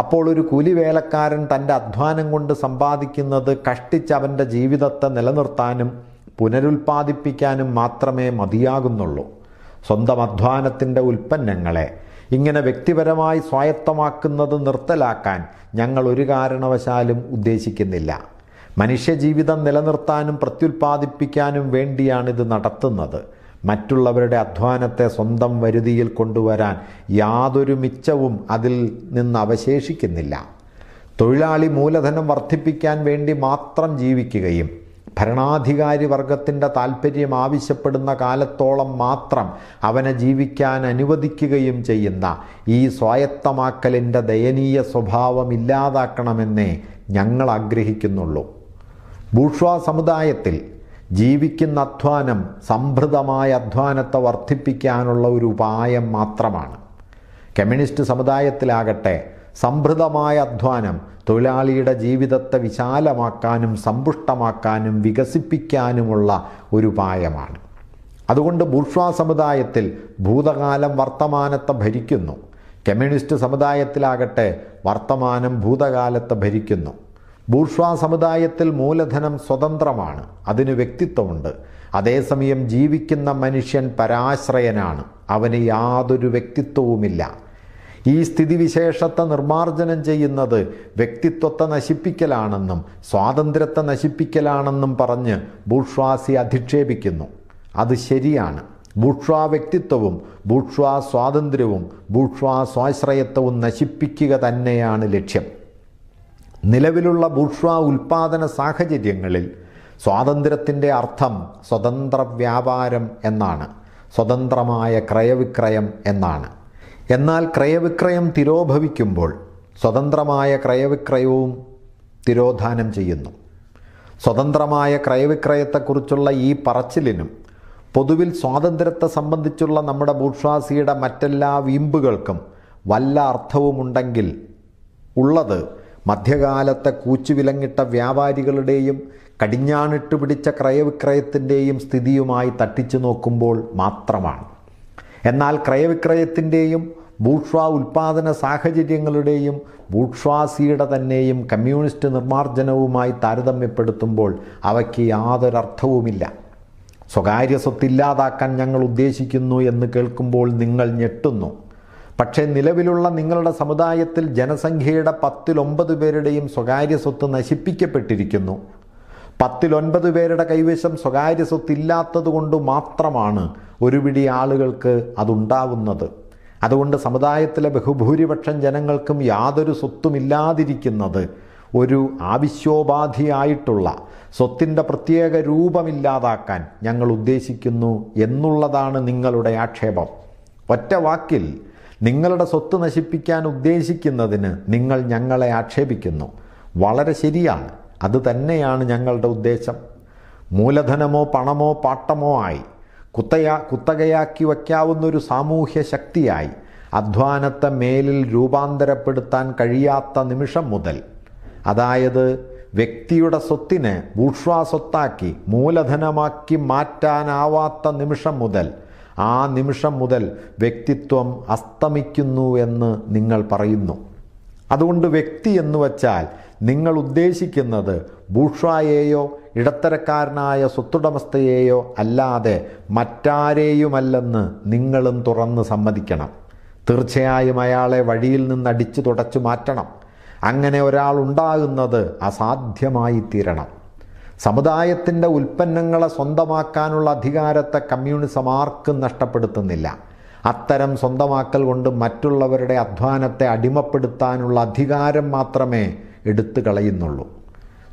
Speaker 1: അപ്പോൾ ഒരു കൂലിവേലക്കാരൻ തൻ്റെ അധ്വാനം കൊണ്ട് സമ്പാദിക്കുന്നത് കഷ്ടിച്ച് അവൻ്റെ ജീവിതത്തെ നിലനിർത്താനും പുനരുൽപ്പാദിപ്പിക്കാനും മാത്രമേ മതിയാകുന്നുള്ളൂ സ്വന്തം അധ്വാനത്തിൻ്റെ ഉൽപ്പന്നങ്ങളെ ഇങ്ങനെ വ്യക്തിപരമായി സ്വായത്തമാക്കുന്നത് നിർത്തലാക്കാൻ ഞങ്ങൾ ഒരു കാരണവശാലും ഉദ്ദേശിക്കുന്നില്ല മനുഷ്യജീവിതം നിലനിർത്താനും പ്രത്യുൽപാദിപ്പിക്കാനും വേണ്ടിയാണിത് നടത്തുന്നത് മറ്റുള്ളവരുടെ അധ്വാനത്തെ സ്വന്തം വരുതിയിൽ കൊണ്ടുവരാൻ യാതൊരു മിച്ചവും അതിൽ നിന്ന് അവശേഷിക്കുന്നില്ല തൊഴിലാളി മൂലധനം വർദ്ധിപ്പിക്കാൻ വേണ്ടി മാത്രം ജീവിക്കുകയും ഭരണാധികാരി വർഗത്തിൻ്റെ താൽപ്പര്യം ആവശ്യപ്പെടുന്ന കാലത്തോളം മാത്രം അവനെ ജീവിക്കാൻ അനുവദിക്കുകയും ചെയ്യുന്ന ഈ സ്വായത്തമാക്കലിൻ്റെ ദയനീയ സ്വഭാവം ഇല്ലാതാക്കണമെന്നേ ഞങ്ങൾ ആഗ്രഹിക്കുന്നുള്ളൂ ബൂർഷ്വാ സമുദായത്തിൽ ജീവിക്കുന്ന അധ്വാനം സംഭൃതമായ അധ്വാനത്തെ വർദ്ധിപ്പിക്കാനുള്ള ഒരു ഉപായം മാത്രമാണ് കമ്മ്യൂണിസ്റ്റ് സമുദായത്തിലാകട്ടെ സംഭൃതമായ അധ്വാനം തൊഴിലാളിയുടെ ജീവിതത്തെ വിശാലമാക്കാനും സമ്പുഷ്ടമാക്കാനും വികസിപ്പിക്കാനുമുള്ള ഒരു ഉപായമാണ് അതുകൊണ്ട് ബൂർഷ്വാ സമുദായത്തിൽ ഭൂതകാലം വർത്തമാനത്തെ ഭരിക്കുന്നു കമ്മ്യൂണിസ്റ്റ് സമുദായത്തിലാകട്ടെ വർത്തമാനം ഭൂതകാലത്തെ ഭരിക്കുന്നു ബൂർഷ്വാ സമുദായത്തിൽ മൂലധനം സ്വതന്ത്രമാണ് അതിന് വ്യക്തിത്വമുണ്ട് അതേസമയം ജീവിക്കുന്ന മനുഷ്യൻ പരാശ്രയനാണ് അവന് യാതൊരു വ്യക്തിത്വവുമില്ല ഈ സ്ഥിതിവിശേഷത്തെ നിർമ്മാർജ്ജനം ചെയ്യുന്നത് വ്യക്തിത്വത്തെ നശിപ്പിക്കലാണെന്നും സ്വാതന്ത്ര്യത്തെ നശിപ്പിക്കലാണെന്നും പറഞ്ഞ് ബൂർഷ്വാസി അധിക്ഷേപിക്കുന്നു അത് ശരിയാണ് ബൂർഷ്വാ വ്യക്തിത്വവും ബൂർഷ്വാ സ്വാതന്ത്ര്യവും ബൂർഷ്വാ സ്വാശ്രയത്വവും നശിപ്പിക്കുക തന്നെയാണ് ലക്ഷ്യം നിലവിലുള്ള ബൂർഷ്വ ഉൽപാദന സാഹചര്യങ്ങളിൽ സ്വാതന്ത്ര്യത്തിൻ്റെ അർത്ഥം സ്വതന്ത്ര വ്യാപാരം എന്നാണ് സ്വതന്ത്രമായ ക്രയവിക്രയം എന്നാണ് എന്നാൽ ക്രയവിക്രയം തിരോഭവിക്കുമ്പോൾ സ്വതന്ത്രമായ ക്രയവിക്രയവും തിരോധാനം ചെയ്യുന്നു സ്വതന്ത്രമായ ക്രയവിക്രയത്തെക്കുറിച്ചുള്ള ഈ പറച്ചിലിനും പൊതുവിൽ സ്വാതന്ത്ര്യത്തെ സംബന്ധിച്ചുള്ള നമ്മുടെ ബൂർഷ്വാസിയുടെ മറ്റെല്ലാ വീമ്പുകൾക്കും വല്ല അർത്ഥവുമുണ്ടെങ്കിൽ ഉള്ളത് മധ്യകാലത്തെ കൂച്ചുവിലങ്ങിട്ട വ്യാപാരികളുടെയും കടിഞ്ഞാണിട്ട് പിടിച്ച ക്രയവിക്രയത്തിൻ്റെയും സ്ഥിതിയുമായി തട്ടിച്ചു നോക്കുമ്പോൾ മാത്രമാണ് എന്നാൽ ക്രയവിക്രയത്തിൻ്റെയും ബൂഷ്വാ ഉൽപാദന സാഹചര്യങ്ങളുടെയും ബൂഷ്വാസിയുടെ തന്നെയും കമ്മ്യൂണിസ്റ്റ് നിർമ്മാർജ്ജനവുമായി താരതമ്യപ്പെടുത്തുമ്പോൾ അവയ്ക്ക് യാതൊരർത്ഥവുമില്ല സ്വകാര്യ സ്വത്ത് ഇല്ലാതാക്കാൻ ഞങ്ങൾ ഉദ്ദേശിക്കുന്നു എന്ന് കേൾക്കുമ്പോൾ നിങ്ങൾ ഞെട്ടുന്നു പക്ഷേ നിലവിലുള്ള നിങ്ങളുടെ സമുദായത്തിൽ ജനസംഖ്യയുടെ പത്തിലൊമ്പത് പേരുടെയും സ്വകാര്യ സ്വത്ത് നശിപ്പിക്കപ്പെട്ടിരിക്കുന്നു പത്തിലൊൻപത് പേരുടെ കൈവശം സ്വകാര്യ സ്വത്ത് ഇല്ലാത്തതുകൊണ്ട് മാത്രമാണ് ഒരു പിടി ആളുകൾക്ക് അതുണ്ടാവുന്നത് അതുകൊണ്ട് സമുദായത്തിലെ ബഹുഭൂരിപക്ഷം ജനങ്ങൾക്കും യാതൊരു സ്വത്തുമില്ലാതിരിക്കുന്നത് ഒരു ആവശ്യോപാധിയായിട്ടുള്ള സ്വത്തിൻ്റെ പ്രത്യേക രൂപമില്ലാതാക്കാൻ ഞങ്ങൾ ഉദ്ദേശിക്കുന്നു എന്നുള്ളതാണ് നിങ്ങളുടെ ആക്ഷേപം ഒറ്റ വാക്കിൽ നിങ്ങളുടെ സ്വത്ത് നശിപ്പിക്കാൻ ഉദ്ദേശിക്കുന്നതിന് നിങ്ങൾ ഞങ്ങളെ ആക്ഷേപിക്കുന്നു വളരെ ശരിയാണ് അത് തന്നെയാണ് ഞങ്ങളുടെ ഉദ്ദേശം മൂലധനമോ പണമോ പാട്ടമോ ആയി കുത്തയാ കുത്തകയാക്കി വയ്ക്കാവുന്നൊരു സാമൂഹ്യ ശക്തിയായി അധ്വാനത്തെ മേലിൽ രൂപാന്തരപ്പെടുത്താൻ കഴിയാത്ത നിമിഷം മുതൽ അതായത് വ്യക്തിയുടെ സ്വത്തിനെ ബൂഷ്വാ സ്വത്താക്കി മൂലധനമാക്കി മാറ്റാനാവാത്ത നിമിഷം മുതൽ ആ നിമിഷം മുതൽ വ്യക്തിത്വം അസ്തമിക്കുന്നു എന്ന് നിങ്ങൾ പറയുന്നു അതുകൊണ്ട് വ്യക്തി എന്ന് വച്ചാൽ നിങ്ങൾ ഉദ്ദേശിക്കുന്നത് ബൂഷായെയോ ഇടത്തരക്കാരനായ സ്വത്തുടമസ്ഥയെയോ അല്ലാതെ മറ്റാരെയുമല്ലെന്ന് നിങ്ങളും തുറന്ന് സമ്മതിക്കണം തീർച്ചയായും അയാളെ വഴിയിൽ നിന്ന് അടിച്ചു തുടച്ചു മാറ്റണം അങ്ങനെ ഒരാൾ ഉണ്ടാകുന്നത് അസാധ്യമായി തീരണം സമുദായത്തിൻ്റെ ഉൽപ്പന്നങ്ങളെ സ്വന്തമാക്കാനുള്ള അധികാരത്തെ കമ്മ്യൂണിസം ആർക്കും നഷ്ടപ്പെടുത്തുന്നില്ല അത്തരം സ്വന്തമാക്കൽ കൊണ്ട് മറ്റുള്ളവരുടെ അധ്വാനത്തെ അടിമപ്പെടുത്താനുള്ള അധികാരം മാത്രമേ എടുത്തു കളയുന്നുള്ളൂ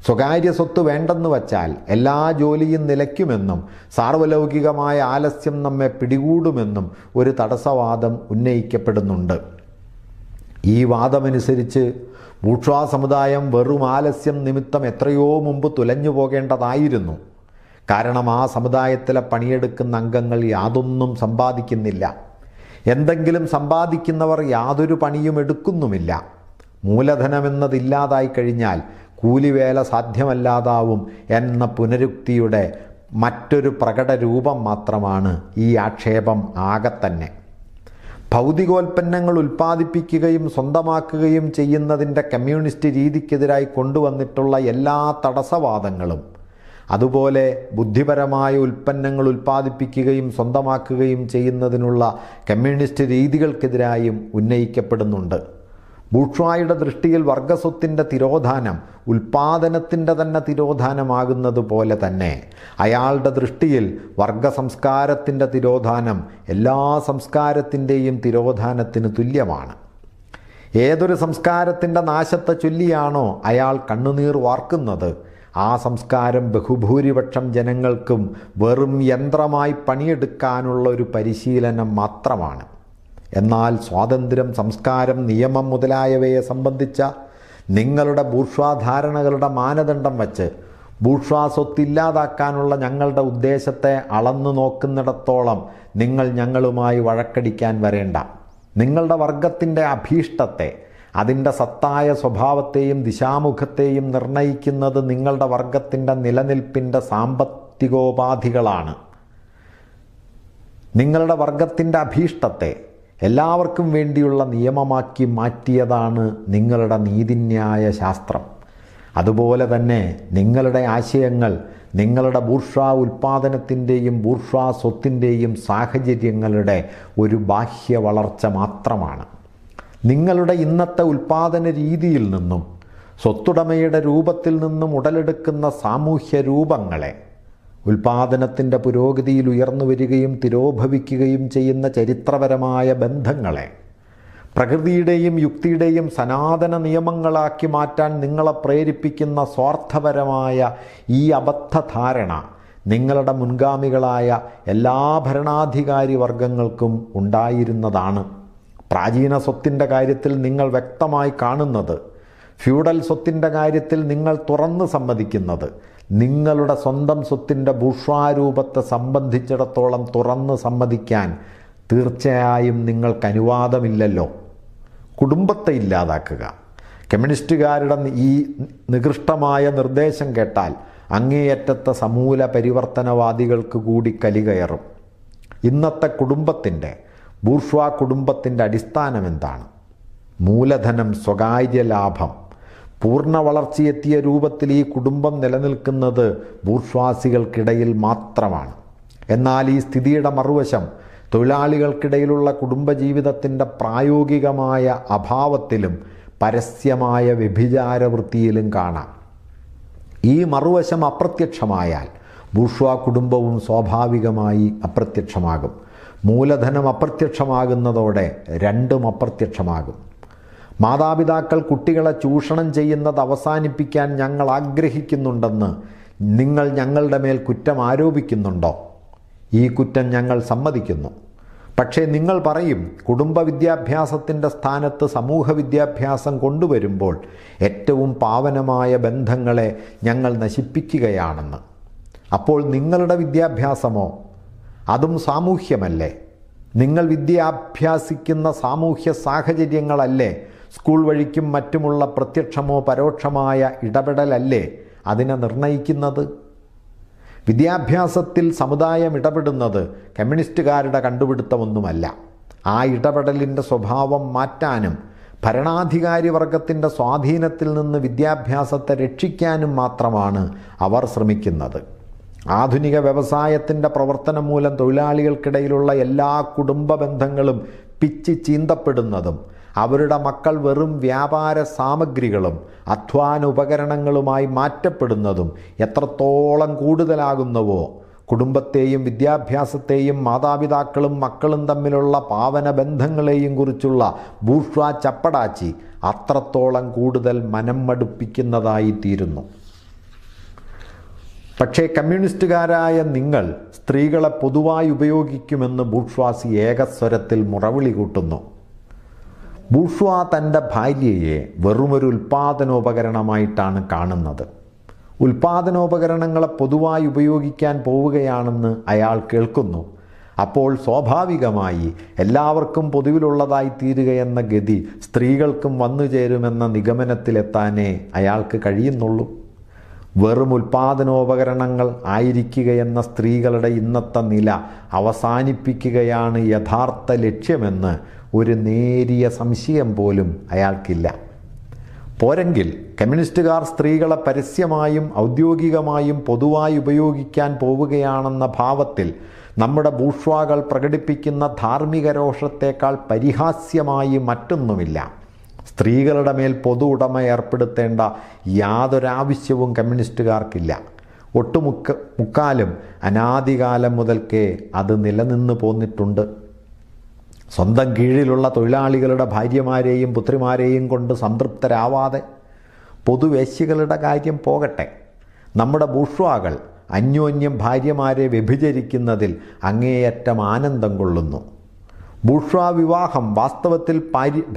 Speaker 1: സ്വകാര്യ സ്വത്ത് വേണ്ടെന്ന് വച്ചാൽ എല്ലാ ജോലിയും നിലയ്ക്കുമെന്നും സാർവലൗകികമായ ആലസ്യം നമ്മെ പിടികൂടുമെന്നും ഒരു തടസ്സവാദം ഉന്നയിക്കപ്പെടുന്നുണ്ട് ഈ വാദമനുസരിച്ച് ബൂഷ്വാ സമുദായം വെറും ആലസ്യം നിമിത്തം എത്രയോ മുമ്പ് തുലഞ്ഞു പോകേണ്ടതായിരുന്നു കാരണം ആ സമുദായത്തിലെ പണിയെടുക്കുന്ന അംഗങ്ങൾ യാതൊന്നും സമ്പാദിക്കുന്നില്ല എന്തെങ്കിലും സമ്പാദിക്കുന്നവർ യാതൊരു പണിയും എടുക്കുന്നുമില്ല മൂലധനമെന്നതില്ലാതായി കഴിഞ്ഞാൽ കൂലിവേല സാധ്യമല്ലാതാവും എന്ന പുനരുക്തിയുടെ മറ്റൊരു പ്രകട രൂപം മാത്രമാണ് ഈ ആക്ഷേപം ആകെ തന്നെ ഭൗതികോൽപ്പന്നങ്ങൾ ഉൽപ്പാദിപ്പിക്കുകയും സ്വന്തമാക്കുകയും ചെയ്യുന്നതിൻ്റെ കമ്മ്യൂണിസ്റ്റ് രീതിക്കെതിരായി കൊണ്ടുവന്നിട്ടുള്ള എല്ലാ തടസ്സവാദങ്ങളും അതുപോലെ ബുദ്ധിപരമായ ഉൽപ്പന്നങ്ങൾ ഉൽപ്പാദിപ്പിക്കുകയും സ്വന്തമാക്കുകയും ചെയ്യുന്നതിനുള്ള കമ്മ്യൂണിസ്റ്റ് രീതികൾക്കെതിരായും ഉന്നയിക്കപ്പെടുന്നുണ്ട് ബൂർഷ്വായുടെ ദൃഷ്ടിയിൽ വർഗസ്വത്തിൻ്റെ തിരോധാനം ഉൽപാദനത്തിൻ്റെ തന്നെ തിരോധാനമാകുന്നത് പോലെ തന്നെ അയാളുടെ ദൃഷ്ടിയിൽ വർഗ സംസ്കാരത്തിൻ്റെ തിരോധാനം എല്ലാ സംസ്കാരത്തിൻ്റെയും തിരോധാനത്തിന് തുല്യമാണ് ഏതൊരു സംസ്കാരത്തിൻ്റെ നാശത്തെ ചൊല്ലിയാണോ അയാൾ കണ്ണുനീർ വാർക്കുന്നത് ആ സംസ്കാരം ബഹുഭൂരിപക്ഷം ജനങ്ങൾക്കും വെറും യന്ത്രമായി പണിയെടുക്കാനുള്ള ഒരു പരിശീലനം മാത്രമാണ് എന്നാൽ സ്വാതന്ത്ര്യം സംസ്കാരം നിയമം മുതലായവയെ സംബന്ധിച്ച നിങ്ങളുടെ ബൂർഷ്വാധാരണകളുടെ മാനദണ്ഡം വച്ച് ബൂർഷ്വാ ഇല്ലാതാക്കാനുള്ള ഞങ്ങളുടെ ഉദ്ദേശത്തെ അളന്നു നോക്കുന്നിടത്തോളം നിങ്ങൾ ഞങ്ങളുമായി വഴക്കടിക്കാൻ വരേണ്ട നിങ്ങളുടെ വർഗത്തിൻ്റെ അഭീഷ്ടത്തെ അതിൻ്റെ സത്തായ സ്വഭാവത്തെയും ദിശാമുഖത്തെയും നിർണയിക്കുന്നത് നിങ്ങളുടെ വർഗത്തിൻ്റെ നിലനിൽപ്പിൻ്റെ സാമ്പത്തികോപാധികളാണ് നിങ്ങളുടെ വർഗത്തിൻ്റെ അഭീഷ്ടത്തെ എല്ലാവർക്കും വേണ്ടിയുള്ള നിയമമാക്കി മാറ്റിയതാണ് നിങ്ങളുടെ നീതിന്യായ ശാസ്ത്രം അതുപോലെ തന്നെ നിങ്ങളുടെ ആശയങ്ങൾ നിങ്ങളുടെ ബൂർഷാ ഉൽപ്പാദനത്തിൻ്റെയും ബൂർഷാ സ്വത്തിൻ്റെയും സാഹചര്യങ്ങളുടെ ഒരു ബാഹ്യ വളർച്ച മാത്രമാണ് നിങ്ങളുടെ ഇന്നത്തെ ഉൽപ്പാദന രീതിയിൽ നിന്നും സ്വത്തുടമയുടെ രൂപത്തിൽ നിന്നും ഉടലെടുക്കുന്ന സാമൂഹ്യ രൂപങ്ങളെ ഉൽപാദനത്തിൻ്റെ പുരോഗതിയിൽ ഉയർന്നു വരികയും തിരോഭവിക്കുകയും ചെയ്യുന്ന ചരിത്രപരമായ ബന്ധങ്ങളെ പ്രകൃതിയുടെയും യുക്തിയുടെയും സനാതന നിയമങ്ങളാക്കി മാറ്റാൻ നിങ്ങളെ പ്രേരിപ്പിക്കുന്ന സ്വാർത്ഥപരമായ ഈ അബദ്ധധാരണ നിങ്ങളുടെ മുൻഗാമികളായ എല്ലാ ഭരണാധികാരി വർഗങ്ങൾക്കും ഉണ്ടായിരുന്നതാണ് പ്രാചീന സ്വത്തിൻ്റെ കാര്യത്തിൽ നിങ്ങൾ വ്യക്തമായി കാണുന്നത് ഫ്യൂഡൽ സ്വത്തിൻ്റെ കാര്യത്തിൽ നിങ്ങൾ തുറന്ന് സമ്മതിക്കുന്നത് നിങ്ങളുടെ സ്വന്തം സ്വത്തിൻ്റെ ഭൂഷ്വാരൂപത്തെ സംബന്ധിച്ചിടത്തോളം തുറന്ന് സമ്മതിക്കാൻ തീർച്ചയായും നിങ്ങൾക്ക് അനുവാദമില്ലല്ലോ കുടുംബത്തെ ഇല്ലാതാക്കുക കമ്മ്യൂണിസ്റ്റുകാരുടെ ഈ നികൃഷ്ടമായ നിർദ്ദേശം കേട്ടാൽ അങ്ങേയറ്റത്തെ സമൂല പരിവർത്തനവാദികൾക്ക് കൂടി കലികയറും ഇന്നത്തെ കുടുംബത്തിൻ്റെ ബൂർഷ്വാ കുടുംബത്തിൻ്റെ അടിസ്ഥാനം എന്താണ് മൂലധനം സ്വകാര്യ ലാഭം പൂർണ്ണ വളർച്ചയെത്തിയ രൂപത്തിൽ ഈ കുടുംബം നിലനിൽക്കുന്നത് ബൂർഷ്വാസികൾക്കിടയിൽ മാത്രമാണ് എന്നാൽ ഈ സ്ഥിതിയുടെ മറുവശം തൊഴിലാളികൾക്കിടയിലുള്ള കുടുംബജീവിതത്തിൻ്റെ പ്രായോഗികമായ അഭാവത്തിലും പരസ്യമായ വ്യഭിചാരവൃത്തിയിലും കാണാം ഈ മറുവശം അപ്രത്യക്ഷമായാൽ ബൂർഷ്വാ കുടുംബവും സ്വാഭാവികമായി അപ്രത്യക്ഷമാകും മൂലധനം അപ്രത്യക്ഷമാകുന്നതോടെ രണ്ടും അപ്രത്യക്ഷമാകും മാതാപിതാക്കൾ കുട്ടികളെ ചൂഷണം ചെയ്യുന്നത് അവസാനിപ്പിക്കാൻ ഞങ്ങൾ ആഗ്രഹിക്കുന്നുണ്ടെന്ന് നിങ്ങൾ ഞങ്ങളുടെ മേൽ കുറ്റം ആരോപിക്കുന്നുണ്ടോ ഈ കുറ്റം ഞങ്ങൾ സമ്മതിക്കുന്നു പക്ഷേ നിങ്ങൾ പറയും കുടുംബ വിദ്യാഭ്യാസത്തിൻ്റെ സ്ഥാനത്ത് സമൂഹ വിദ്യാഭ്യാസം കൊണ്ടുവരുമ്പോൾ ഏറ്റവും പാവനമായ ബന്ധങ്ങളെ ഞങ്ങൾ നശിപ്പിക്കുകയാണെന്ന് അപ്പോൾ നിങ്ങളുടെ വിദ്യാഭ്യാസമോ അതും സാമൂഹ്യമല്ലേ നിങ്ങൾ വിദ്യ അഭ്യാസിക്കുന്ന സാമൂഹ്യ സാഹചര്യങ്ങളല്ലേ സ്കൂൾ വഴിക്കും മറ്റുമുള്ള പ്രത്യക്ഷമോ പരോക്ഷമായ ഇടപെടലല്ലേ അതിനെ നിർണയിക്കുന്നത് വിദ്യാഭ്യാസത്തിൽ സമുദായം ഇടപെടുന്നത് കമ്മ്യൂണിസ്റ്റുകാരുടെ കണ്ടുപിടുത്തമൊന്നുമല്ല ആ ഇടപെടലിൻ്റെ സ്വഭാവം മാറ്റാനും ഭരണാധികാരി വർഗത്തിൻ്റെ സ്വാധീനത്തിൽ നിന്ന് വിദ്യാഭ്യാസത്തെ രക്ഷിക്കാനും മാത്രമാണ് അവർ ശ്രമിക്കുന്നത് ആധുനിക വ്യവസായത്തിൻ്റെ പ്രവർത്തനം മൂലം തൊഴിലാളികൾക്കിടയിലുള്ള എല്ലാ കുടുംബ ബന്ധങ്ങളും പിച്ചി ചീന്തപ്പെടുന്നതും അവരുടെ മക്കൾ വെറും വ്യാപാര സാമഗ്രികളും അധ്വാനോപകരണങ്ങളുമായി മാറ്റപ്പെടുന്നതും എത്രത്തോളം കൂടുതലാകുന്നുവോ കുടുംബത്തെയും വിദ്യാഭ്യാസത്തെയും മാതാപിതാക്കളും മക്കളും തമ്മിലുള്ള പാവന ബന്ധങ്ങളെയും കുറിച്ചുള്ള ബൂർഷ്വ ചപ്പടാച്ചി അത്രത്തോളം കൂടുതൽ മനം തീരുന്നു പക്ഷേ കമ്മ്യൂണിസ്റ്റുകാരായ നിങ്ങൾ സ്ത്രീകളെ പൊതുവായി ഉപയോഗിക്കുമെന്ന് ബൂർഷ്വാസി ഏകസ്വരത്തിൽ മുറവിളി കൂട്ടുന്നു ബൂർഷ്വ തൻ്റെ ഭാര്യയെ വെറുമൊരു ഉൽപാദനോപകരണമായിട്ടാണ് കാണുന്നത് ഉൽപാദനോപകരണങ്ങളെ പൊതുവായി ഉപയോഗിക്കാൻ പോവുകയാണെന്ന് അയാൾ കേൾക്കുന്നു അപ്പോൾ സ്വാഭാവികമായി എല്ലാവർക്കും പൊതുവിലുള്ളതായി തീരുകയെന്ന ഗതി സ്ത്രീകൾക്കും വന്നു ചേരുമെന്ന നിഗമനത്തിലെത്താനേ അയാൾക്ക് കഴിയുന്നുള്ളൂ വെറും ഉൽപാദനോപകരണങ്ങൾ ആയിരിക്കുകയെന്ന സ്ത്രീകളുടെ ഇന്നത്തെ നില അവസാനിപ്പിക്കുകയാണ് യഥാർത്ഥ ലക്ഷ്യമെന്ന് ഒരു നേരിയ സംശയം പോലും അയാൾക്കില്ല പോരെങ്കിൽ കമ്മ്യൂണിസ്റ്റുകാർ സ്ത്രീകളെ പരസ്യമായും ഔദ്യോഗികമായും പൊതുവായി ഉപയോഗിക്കാൻ പോവുകയാണെന്ന ഭാവത്തിൽ നമ്മുടെ ഭൂഷ്വാകൾ പ്രകടിപ്പിക്കുന്ന ധാർമ്മിക രോഷത്തേക്കാൾ പരിഹാസ്യമായി മറ്റൊന്നുമില്ല സ്ത്രീകളുടെ മേൽ പൊതു ഉടമ ഏർപ്പെടുത്തേണ്ട യാതൊരാവശ്യവും കമ്മ്യൂണിസ്റ്റുകാർക്കില്ല ഒട്ടുമുക്ക മുക്കാലും അനാദികാലം മുതൽക്കേ അത് നിലനിന്നു പോന്നിട്ടുണ്ട് സ്വന്തം കീഴിലുള്ള തൊഴിലാളികളുടെ ഭാര്യമാരെയും പുത്രിമാരെയും കൊണ്ട് സംതൃപ്തരാവാതെ പൊതുവേശ്യകളുടെ കാര്യം പോകട്ടെ നമ്മുടെ ബുഷ്വാകൾ അന്യോന്യം ഭാര്യമാരെ വ്യഭിചരിക്കുന്നതിൽ അങ്ങേയറ്റം ആനന്ദം കൊള്ളുന്നു ബുഷ്വാ വിവാഹം വാസ്തവത്തിൽ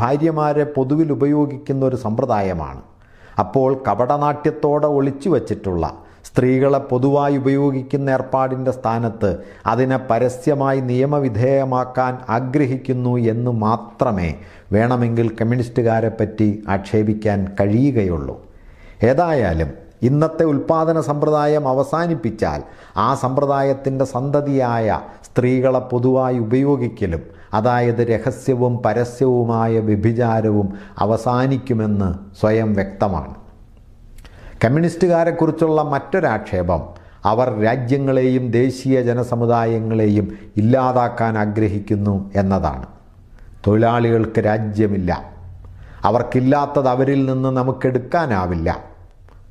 Speaker 1: ഭാര്യമാരെ പൊതുവിൽ ഉപയോഗിക്കുന്ന ഒരു സമ്പ്രദായമാണ് അപ്പോൾ കപടനാട്യത്തോടെ ഒളിച്ചു വച്ചിട്ടുള്ള സ്ത്രീകളെ പൊതുവായി ഉപയോഗിക്കുന്ന ഏർപ്പാടിൻ്റെ സ്ഥാനത്ത് അതിനെ പരസ്യമായി നിയമവിധേയമാക്കാൻ ആഗ്രഹിക്കുന്നു എന്ന് മാത്രമേ വേണമെങ്കിൽ കമ്മ്യൂണിസ്റ്റുകാരെ പറ്റി ആക്ഷേപിക്കാൻ കഴിയുകയുള്ളൂ ഏതായാലും ഇന്നത്തെ ഉൽപാദന സമ്പ്രദായം അവസാനിപ്പിച്ചാൽ ആ സമ്പ്രദായത്തിൻ്റെ സന്തതിയായ സ്ത്രീകളെ പൊതുവായി ഉപയോഗിക്കലും അതായത് രഹസ്യവും പരസ്യവുമായ വ്യഭിചാരവും അവസാനിക്കുമെന്ന് സ്വയം വ്യക്തമാണ് കമ്മ്യൂണിസ്റ്റുകാരെക്കുറിച്ചുള്ള മറ്റൊരാക്ഷേപം അവർ രാജ്യങ്ങളെയും ദേശീയ ജനസമുദായങ്ങളെയും ഇല്ലാതാക്കാൻ ആഗ്രഹിക്കുന്നു എന്നതാണ് തൊഴിലാളികൾക്ക് രാജ്യമില്ല അവർക്കില്ലാത്തത് അവരിൽ നിന്ന് നമുക്കെടുക്കാനാവില്ല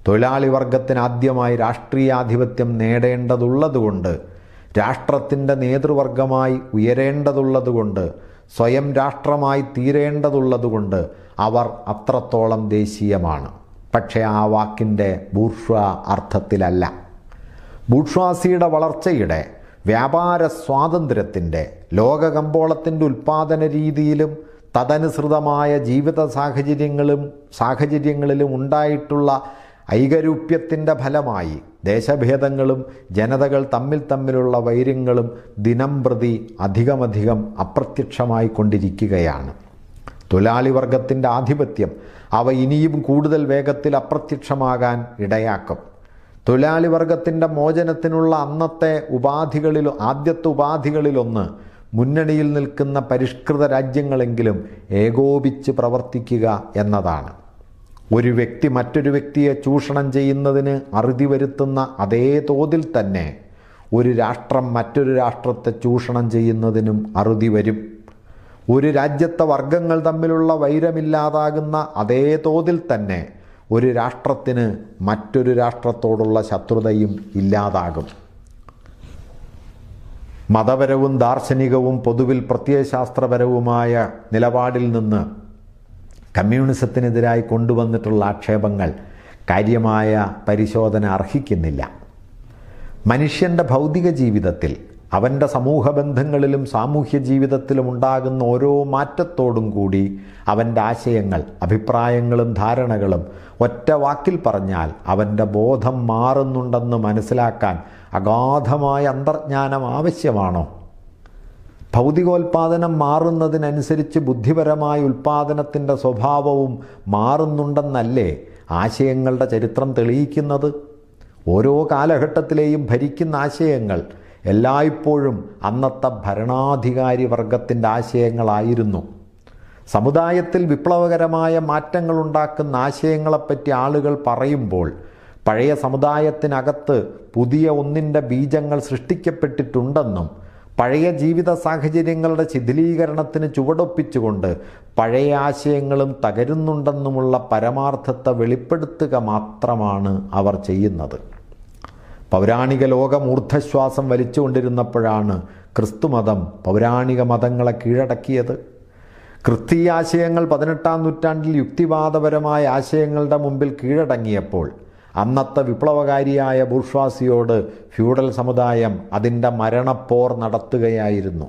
Speaker 1: തൊഴിലാളി വർഗത്തിന് ആദ്യമായി രാഷ്ട്രീയാധിപത്യം നേടേണ്ടതുള്ളതുകൊണ്ട് രാഷ്ട്രത്തിൻ്റെ നേതൃവർഗമായി ഉയരേണ്ടതുള്ളതുകൊണ്ട് സ്വയം രാഷ്ട്രമായി തീരേണ്ടതുള്ളതുകൊണ്ട് അവർ അത്രത്തോളം ദേശീയമാണ് പക്ഷേ ആ വാക്കിൻ്റെ ബൂർഷ അർത്ഥത്തിലല്ല ബൂർഷ്വാസിയുടെ വളർച്ചയുടെ വ്യാപാര സ്വാതന്ത്ര്യത്തിൻ്റെ ലോകകമ്പോളത്തിൻ്റെ കമ്പോളത്തിൻ്റെ ഉൽപ്പാദന രീതിയിലും തദനുസൃതമായ ജീവിത സാഹചര്യങ്ങളും സാഹചര്യങ്ങളിലും ഉണ്ടായിട്ടുള്ള ഐകരൂപ്യത്തിൻ്റെ ഫലമായി ദേശഭേദങ്ങളും ജനതകൾ തമ്മിൽ തമ്മിലുള്ള വൈര്യങ്ങളും ദിനം പ്രതി അധികമധികം അപ്രത്യക്ഷമായിക്കൊണ്ടിരിക്കുകയാണ് തൊഴിലാളി വർഗത്തിൻ്റെ ആധിപത്യം അവ ഇനിയും കൂടുതൽ വേഗത്തിൽ അപ്രത്യക്ഷമാകാൻ ഇടയാക്കും തൊഴിലാളി വർഗത്തിൻ്റെ മോചനത്തിനുള്ള അന്നത്തെ ഉപാധികളിൽ ആദ്യത്തെ ഉപാധികളിലൊന്ന് മുന്നണിയിൽ നിൽക്കുന്ന പരിഷ്കൃത രാജ്യങ്ങളെങ്കിലും ഏകോപിച്ച് പ്രവർത്തിക്കുക എന്നതാണ് ഒരു വ്യക്തി മറ്റൊരു വ്യക്തിയെ ചൂഷണം ചെയ്യുന്നതിന് അറുതി വരുത്തുന്ന അതേ തോതിൽ തന്നെ ഒരു രാഷ്ട്രം മറ്റൊരു രാഷ്ട്രത്തെ ചൂഷണം ചെയ്യുന്നതിനും അറുതി വരും ഒരു രാജ്യത്തെ വർഗങ്ങൾ തമ്മിലുള്ള വൈരമില്ലാതാകുന്ന അതേ തോതിൽ തന്നെ ഒരു രാഷ്ട്രത്തിന് മറ്റൊരു രാഷ്ട്രത്തോടുള്ള ശത്രുതയും ഇല്ലാതാകും മതപരവും ദാർശനികവും പൊതുവിൽ പ്രത്യയശാസ്ത്രപരവുമായ നിലപാടിൽ നിന്ന് കമ്മ്യൂണിസത്തിനെതിരായി കൊണ്ടുവന്നിട്ടുള്ള ആക്ഷേപങ്ങൾ കാര്യമായ പരിശോധന അർഹിക്കുന്നില്ല മനുഷ്യൻ്റെ ഭൗതിക ജീവിതത്തിൽ അവൻ്റെ സമൂഹ ബന്ധങ്ങളിലും സാമൂഹ്യ ജീവിതത്തിലും ഉണ്ടാകുന്ന ഓരോ മാറ്റത്തോടും കൂടി അവൻ്റെ ആശയങ്ങൾ അഭിപ്രായങ്ങളും ധാരണകളും ഒറ്റ വാക്കിൽ പറഞ്ഞാൽ അവൻ്റെ ബോധം മാറുന്നുണ്ടെന്ന് മനസ്സിലാക്കാൻ അഗാധമായ അന്തർജ്ഞാനം ആവശ്യമാണോ ഭൗതികോൽപാദനം മാറുന്നതിനനുസരിച്ച് ബുദ്ധിപരമായ ഉൽപാദനത്തിൻ്റെ സ്വഭാവവും മാറുന്നുണ്ടെന്നല്ലേ ആശയങ്ങളുടെ ചരിത്രം തെളിയിക്കുന്നത് ഓരോ കാലഘട്ടത്തിലെയും ഭരിക്കുന്ന ആശയങ്ങൾ എല്ലായ്പ്പോഴും അന്നത്തെ ഭരണാധികാരി വർഗത്തിൻ്റെ ആശയങ്ങളായിരുന്നു സമുദായത്തിൽ വിപ്ലവകരമായ ഉണ്ടാക്കുന്ന ആശയങ്ങളെപ്പറ്റി ആളുകൾ പറയുമ്പോൾ പഴയ സമുദായത്തിനകത്ത് പുതിയ ഒന്നിൻ്റെ ബീജങ്ങൾ സൃഷ്ടിക്കപ്പെട്ടിട്ടുണ്ടെന്നും പഴയ ജീവിത സാഹചര്യങ്ങളുടെ ശിഥിലീകരണത്തിന് ചുവടൊപ്പിച്ചുകൊണ്ട് പഴയ ആശയങ്ങളും തകരുന്നുണ്ടെന്നുമുള്ള പരമാർത്ഥത്തെ വെളിപ്പെടുത്തുക മാത്രമാണ് അവർ ചെയ്യുന്നത് പൗരാണിക ലോകം ഊർദ്ധശ്വാസം വലിച്ചുകൊണ്ടിരുന്നപ്പോഴാണ് ക്രിസ്തുമതം പൗരാണിക മതങ്ങളെ കീഴടക്കിയത് ക്രിസ്തീയ ആശയങ്ങൾ പതിനെട്ടാം നൂറ്റാണ്ടിൽ യുക്തിവാദപരമായ ആശയങ്ങളുടെ മുമ്പിൽ കീഴടങ്ങിയപ്പോൾ അന്നത്തെ വിപ്ലവകാരിയായ ബൂർഷ്വാസിയോട് ഫ്യൂഡൽ സമുദായം അതിൻ്റെ മരണപ്പോർ നടത്തുകയായിരുന്നു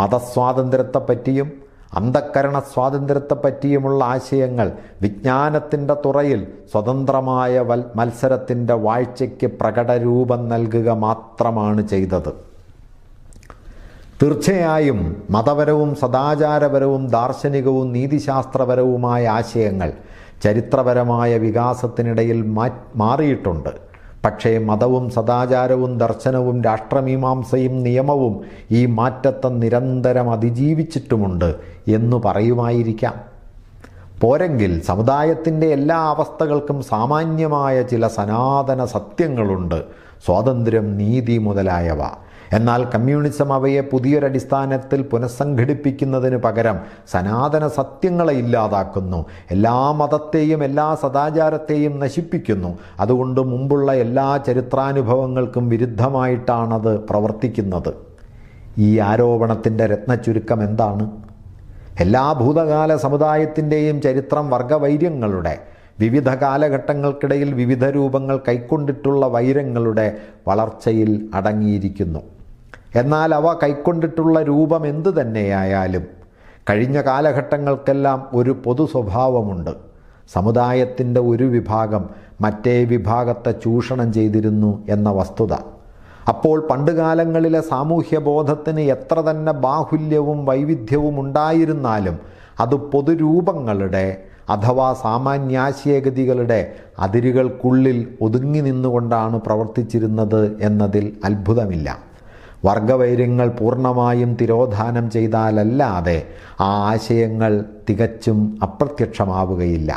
Speaker 1: മതസ്വാതന്ത്ര്യത്തെപ്പറ്റിയും അന്ധക്കരണ പറ്റിയുമുള്ള ആശയങ്ങൾ വിജ്ഞാനത്തിൻ്റെ തുറയിൽ സ്വതന്ത്രമായ വൽ മത്സരത്തിൻ്റെ വാഴ്ചയ്ക്ക് പ്രകടരൂപം നൽകുക മാത്രമാണ് ചെയ്തത് തീർച്ചയായും മതപരവും സദാചാരപരവും ദാർശനികവും നീതിശാസ്ത്രപരവുമായ ആശയങ്ങൾ ചരിത്രപരമായ വികാസത്തിനിടയിൽ മാറിയിട്ടുണ്ട് പക്ഷേ മതവും സദാചാരവും ദർശനവും രാഷ്ട്രമീമാംസയും നിയമവും ഈ മാറ്റത്തെ നിരന്തരം അതിജീവിച്ചിട്ടുമുണ്ട് എന്നു പറയുമായിരിക്കാം പോരെങ്കിൽ സമുദായത്തിൻ്റെ എല്ലാ അവസ്ഥകൾക്കും സാമാന്യമായ ചില സനാതന സത്യങ്ങളുണ്ട് സ്വാതന്ത്ര്യം നീതി മുതലായവ എന്നാൽ കമ്മ്യൂണിസം അവയെ പുതിയൊരടിസ്ഥാനത്തിൽ പുനഃസംഘടിപ്പിക്കുന്നതിന് പകരം സനാതന സത്യങ്ങളെ ഇല്ലാതാക്കുന്നു എല്ലാ മതത്തെയും എല്ലാ സദാചാരത്തെയും നശിപ്പിക്കുന്നു അതുകൊണ്ട് മുമ്പുള്ള എല്ലാ ചരിത്രാനുഭവങ്ങൾക്കും വിരുദ്ധമായിട്ടാണത് പ്രവർത്തിക്കുന്നത് ഈ ആരോപണത്തിൻ്റെ രത്നചുരുക്കം എന്താണ് എല്ലാ ഭൂതകാല സമുദായത്തിൻ്റെയും ചരിത്രം വർഗവൈര്യങ്ങളുടെ വിവിധ കാലഘട്ടങ്ങൾക്കിടയിൽ വിവിധ രൂപങ്ങൾ കൈക്കൊണ്ടിട്ടുള്ള വൈരങ്ങളുടെ വളർച്ചയിൽ അടങ്ങിയിരിക്കുന്നു എന്നാൽ അവ കൈക്കൊണ്ടിട്ടുള്ള രൂപം എന്തു തന്നെയായാലും കഴിഞ്ഞ കാലഘട്ടങ്ങൾക്കെല്ലാം ഒരു പൊതു സ്വഭാവമുണ്ട് സമുദായത്തിൻ്റെ ഒരു വിഭാഗം മറ്റേ വിഭാഗത്തെ ചൂഷണം ചെയ്തിരുന്നു എന്ന വസ്തുത അപ്പോൾ പണ്ടുകാലങ്ങളിലെ സാമൂഹ്യബോധത്തിന് എത്ര തന്നെ ബാഹുല്യവും വൈവിധ്യവും ഉണ്ടായിരുന്നാലും അത് പൊതുരൂപങ്ങളുടെ അഥവാ സാമാന്യാശയഗതികളുടെ അതിരുകൾക്കുള്ളിൽ ഒതുങ്ങി നിന്നുകൊണ്ടാണ് പ്രവർത്തിച്ചിരുന്നത് എന്നതിൽ അത്ഭുതമില്ല വർഗവൈര്യങ്ങൾ പൂർണ്ണമായും തിരോധാനം ചെയ്താലല്ലാതെ ആ ആശയങ്ങൾ തികച്ചും അപ്രത്യക്ഷമാവുകയില്ല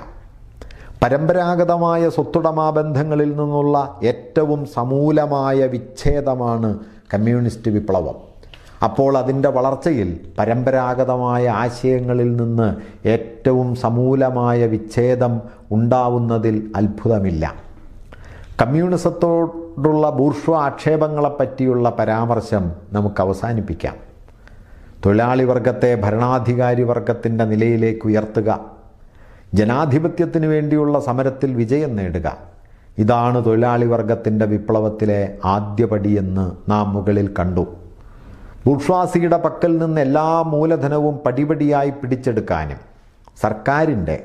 Speaker 1: പരമ്പരാഗതമായ സ്വത്തുടമാ ബന്ധങ്ങളിൽ നിന്നുള്ള ഏറ്റവും സമൂലമായ വിച്ഛേദമാണ് കമ്മ്യൂണിസ്റ്റ് വിപ്ലവം അപ്പോൾ അതിൻ്റെ വളർച്ചയിൽ പരമ്പരാഗതമായ ആശയങ്ങളിൽ നിന്ന് ഏറ്റവും സമൂലമായ വിച്ഛേദം ഉണ്ടാവുന്നതിൽ അത്ഭുതമില്ല കമ്മ്യൂണിസത്തോ കൊണ്ടുള്ള ബൂർഷ്വ ആക്ഷേപങ്ങളെപ്പറ്റിയുള്ള പരാമർശം നമുക്ക് അവസാനിപ്പിക്കാം തൊഴിലാളി വർഗത്തെ ഭരണാധികാരി വർഗത്തിൻ്റെ നിലയിലേക്ക് ഉയർത്തുക ജനാധിപത്യത്തിന് വേണ്ടിയുള്ള സമരത്തിൽ വിജയം നേടുക ഇതാണ് തൊഴിലാളി വർഗത്തിൻ്റെ വിപ്ലവത്തിലെ ആദ്യപടിയെന്ന് നാം മുകളിൽ കണ്ടു ബുഷ്വാസിയുടെ പക്കൽ നിന്ന് എല്ലാ മൂലധനവും പടിപടിയായി പിടിച്ചെടുക്കാനും സർക്കാരിൻ്റെ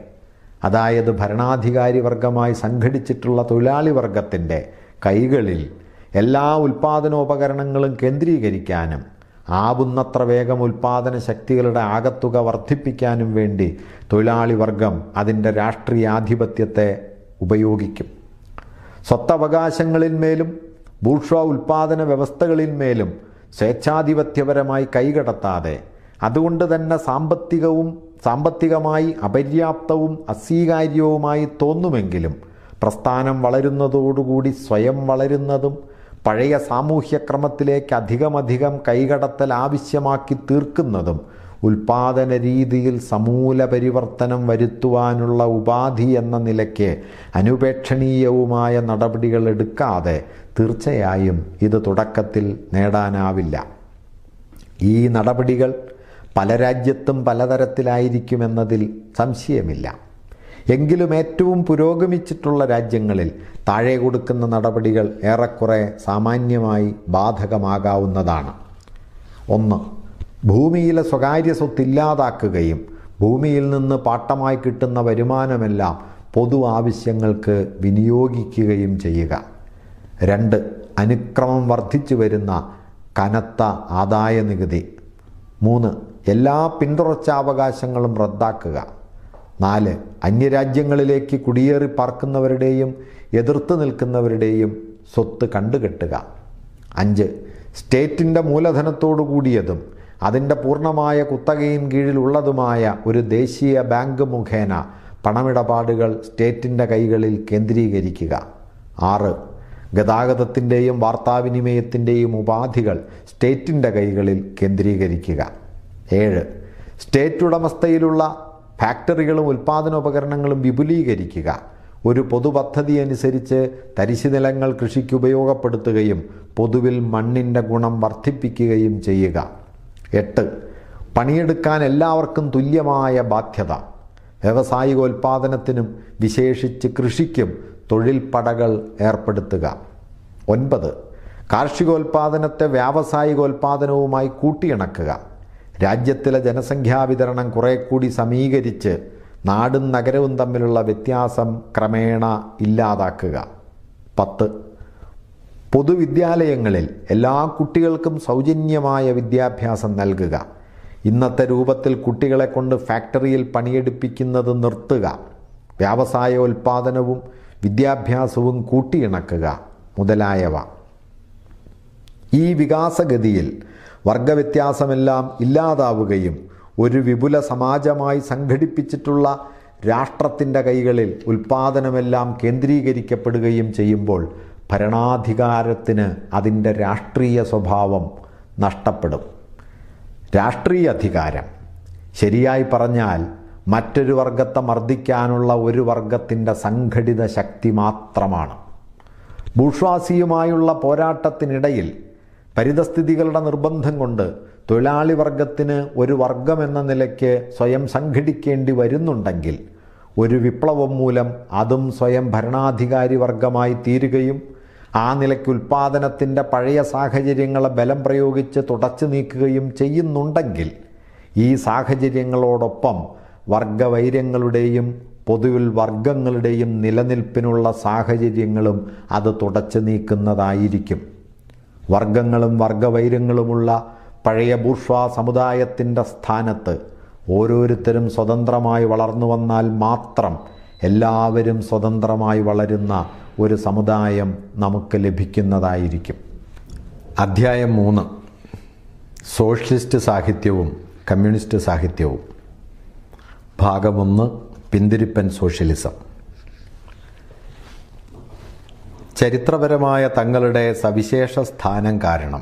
Speaker 1: അതായത് ഭരണാധികാരി വർഗമായി സംഘടിച്ചിട്ടുള്ള തൊഴിലാളി വർഗത്തിൻ്റെ കൈകളിൽ എല്ലാ ഉൽപ്പാദനോപകരണങ്ങളും കേന്ദ്രീകരിക്കാനും ആവുന്നത്ര വേഗം ഉൽപ്പാദന ശക്തികളുടെ ആകത്തുക വർദ്ധിപ്പിക്കാനും വേണ്ടി തൊഴിലാളി വർഗം അതിൻ്റെ രാഷ്ട്രീയാധിപത്യത്തെ ഉപയോഗിക്കും സ്വത്തവകാശങ്ങളിന്മേലും ബൂർഷ്വ ഉൽപ്പാദന വ്യവസ്ഥകളിന്മേലും സ്വേച്ഛാധിപത്യപരമായി കൈകടത്താതെ അതുകൊണ്ട് തന്നെ സാമ്പത്തികവും സാമ്പത്തികമായി അപര്യാപ്തവും അസ്വീകാര്യവുമായി തോന്നുമെങ്കിലും പ്രസ്ഥാനം വളരുന്നതോടുകൂടി സ്വയം വളരുന്നതും പഴയ സാമൂഹ്യക്രമത്തിലേക്ക് അധികമധികം കൈകടത്തൽ ആവശ്യമാക്കി തീർക്കുന്നതും ഉൽപാദന രീതിയിൽ സമൂല പരിവർത്തനം വരുത്തുവാനുള്ള ഉപാധി എന്ന നിലയ്ക്ക് അനുപേക്ഷണീയവുമായ നടപടികൾ എടുക്കാതെ തീർച്ചയായും ഇത് തുടക്കത്തിൽ നേടാനാവില്ല ഈ നടപടികൾ പല രാജ്യത്തും പലതരത്തിലായിരിക്കുമെന്നതിൽ സംശയമില്ല എങ്കിലും ഏറ്റവും പുരോഗമിച്ചിട്ടുള്ള രാജ്യങ്ങളിൽ താഴെ കൊടുക്കുന്ന നടപടികൾ ഏറെക്കുറെ സാമാന്യമായി ബാധകമാകാവുന്നതാണ് ഒന്ന് ഭൂമിയിലെ സ്വകാര്യ സ്വത്ത് ഇല്ലാതാക്കുകയും ഭൂമിയിൽ നിന്ന് പാട്ടമായി കിട്ടുന്ന വരുമാനമെല്ലാം പൊതു ആവശ്യങ്ങൾക്ക് വിനിയോഗിക്കുകയും ചെയ്യുക രണ്ട് അനുക്രമം വർദ്ധിച്ചു വരുന്ന കനത്ത ആദായ നികുതി മൂന്ന് എല്ലാ പിന്തുടർച്ചാവകാശങ്ങളും റദ്ദാക്കുക നാല് അന്യരാജ്യങ്ങളിലേക്ക് കുടിയേറി പാർക്കുന്നവരുടെയും എതിർത്ത് നിൽക്കുന്നവരുടെയും സ്വത്ത് കണ്ടുകെട്ടുക അഞ്ച് സ്റ്റേറ്റിൻ്റെ മൂലധനത്തോടു കൂടിയതും അതിൻ്റെ പൂർണ്ണമായ കുത്തകയും കീഴിലുള്ളതുമായ ഒരു ദേശീയ ബാങ്ക് മുഖേന പണമിടപാടുകൾ സ്റ്റേറ്റിൻ്റെ കൈകളിൽ കേന്ദ്രീകരിക്കുക ആറ് ഗതാഗതത്തിൻ്റെയും വാർത്താവിനിമയത്തിൻ്റെയും ഉപാധികൾ സ്റ്റേറ്റിൻ്റെ കൈകളിൽ കേന്ദ്രീകരിക്കുക ഏഴ് സ്റ്റേറ്റ് ഉടമസ്ഥയിലുള്ള ഫാക്ടറികളും ഉപകരണങ്ങളും വിപുലീകരിക്കുക ഒരു പൊതുപദ്ധതി അനുസരിച്ച് നിലങ്ങൾ കൃഷിക്ക് ഉപയോഗപ്പെടുത്തുകയും പൊതുവിൽ മണ്ണിൻ്റെ ഗുണം വർദ്ധിപ്പിക്കുകയും ചെയ്യുക എട്ട് പണിയെടുക്കാൻ എല്ലാവർക്കും തുല്യമായ ബാധ്യത വ്യവസായികോൽപാദനത്തിനും വിശേഷിച്ച് കൃഷിക്കും തൊഴിൽ പടകൾ ഏർപ്പെടുത്തുക ഒൻപത് കാർഷികോൽപാദനത്തെ വ്യാവസായികോൽപാദനവുമായി കൂട്ടിയിണക്കുക രാജ്യത്തിലെ ജനസംഖ്യാ വിതരണം കുറേ കൂടി സമീകരിച്ച് നാടും നഗരവും തമ്മിലുള്ള വ്യത്യാസം ക്രമേണ ഇല്ലാതാക്കുക പത്ത് പൊതുവിദ്യാലയങ്ങളിൽ എല്ലാ കുട്ടികൾക്കും സൗജന്യമായ വിദ്യാഭ്യാസം നൽകുക ഇന്നത്തെ രൂപത്തിൽ കുട്ടികളെ കൊണ്ട് ഫാക്ടറിയിൽ പണിയെടുപ്പിക്കുന്നത് നിർത്തുക വ്യാവസായ ഉൽപ്പാദനവും വിദ്യാഭ്യാസവും കൂട്ടിയിണക്കുക മുതലായവ ഈ വികാസഗതിയിൽ വർഗവ്യത്യാസമെല്ലാം ഇല്ലാതാവുകയും ഒരു വിപുല സമാജമായി സംഘടിപ്പിച്ചിട്ടുള്ള രാഷ്ട്രത്തിൻ്റെ കൈകളിൽ ഉൽപ്പാദനമെല്ലാം കേന്ദ്രീകരിക്കപ്പെടുകയും ചെയ്യുമ്പോൾ ഭരണാധികാരത്തിന് അതിൻ്റെ രാഷ്ട്രീയ സ്വഭാവം നഷ്ടപ്പെടും രാഷ്ട്രീയ അധികാരം ശരിയായി പറഞ്ഞാൽ മറ്റൊരു വർഗത്തെ മർദ്ദിക്കാനുള്ള ഒരു വർഗത്തിൻ്റെ സംഘടിത ശക്തി മാത്രമാണ് ബൂഷ്വാസിയുമായുള്ള പോരാട്ടത്തിനിടയിൽ പരിതസ്ഥിതികളുടെ നിർബന്ധം കൊണ്ട് തൊഴിലാളി വർഗത്തിന് ഒരു എന്ന നിലയ്ക്ക് സ്വയം സംഘടിക്കേണ്ടി വരുന്നുണ്ടെങ്കിൽ ഒരു വിപ്ലവം മൂലം അതും സ്വയം ഭരണാധികാരി വർഗമായി തീരുകയും ആ നിലയ്ക്ക് ഉൽപ്പാദനത്തിൻ്റെ പഴയ സാഹചര്യങ്ങളെ ബലം പ്രയോഗിച്ച് തുടച്ചു നീക്കുകയും ചെയ്യുന്നുണ്ടെങ്കിൽ ഈ സാഹചര്യങ്ങളോടൊപ്പം വർഗവൈര്യങ്ങളുടെയും പൊതുവിൽ വർഗങ്ങളുടെയും നിലനിൽപ്പിനുള്ള സാഹചര്യങ്ങളും അത് തുടച്ചു നീക്കുന്നതായിരിക്കും വർഗങ്ങളും വർഗവൈര്യങ്ങളുമുള്ള പഴയ ബൂർഷ്വാ സമുദായത്തിൻ്റെ സ്ഥാനത്ത് ഓരോരുത്തരും സ്വതന്ത്രമായി വളർന്നു വന്നാൽ മാത്രം എല്ലാവരും സ്വതന്ത്രമായി വളരുന്ന ഒരു സമുദായം നമുക്ക് ലഭിക്കുന്നതായിരിക്കും അധ്യായം മൂന്ന് സോഷ്യലിസ്റ്റ് സാഹിത്യവും കമ്മ്യൂണിസ്റ്റ് സാഹിത്യവും ഭാഗമൊന്ന് പിന്തിരിപ്പൻ സോഷ്യലിസം ചരിത്രപരമായ തങ്ങളുടെ സവിശേഷ സ്ഥാനം കാരണം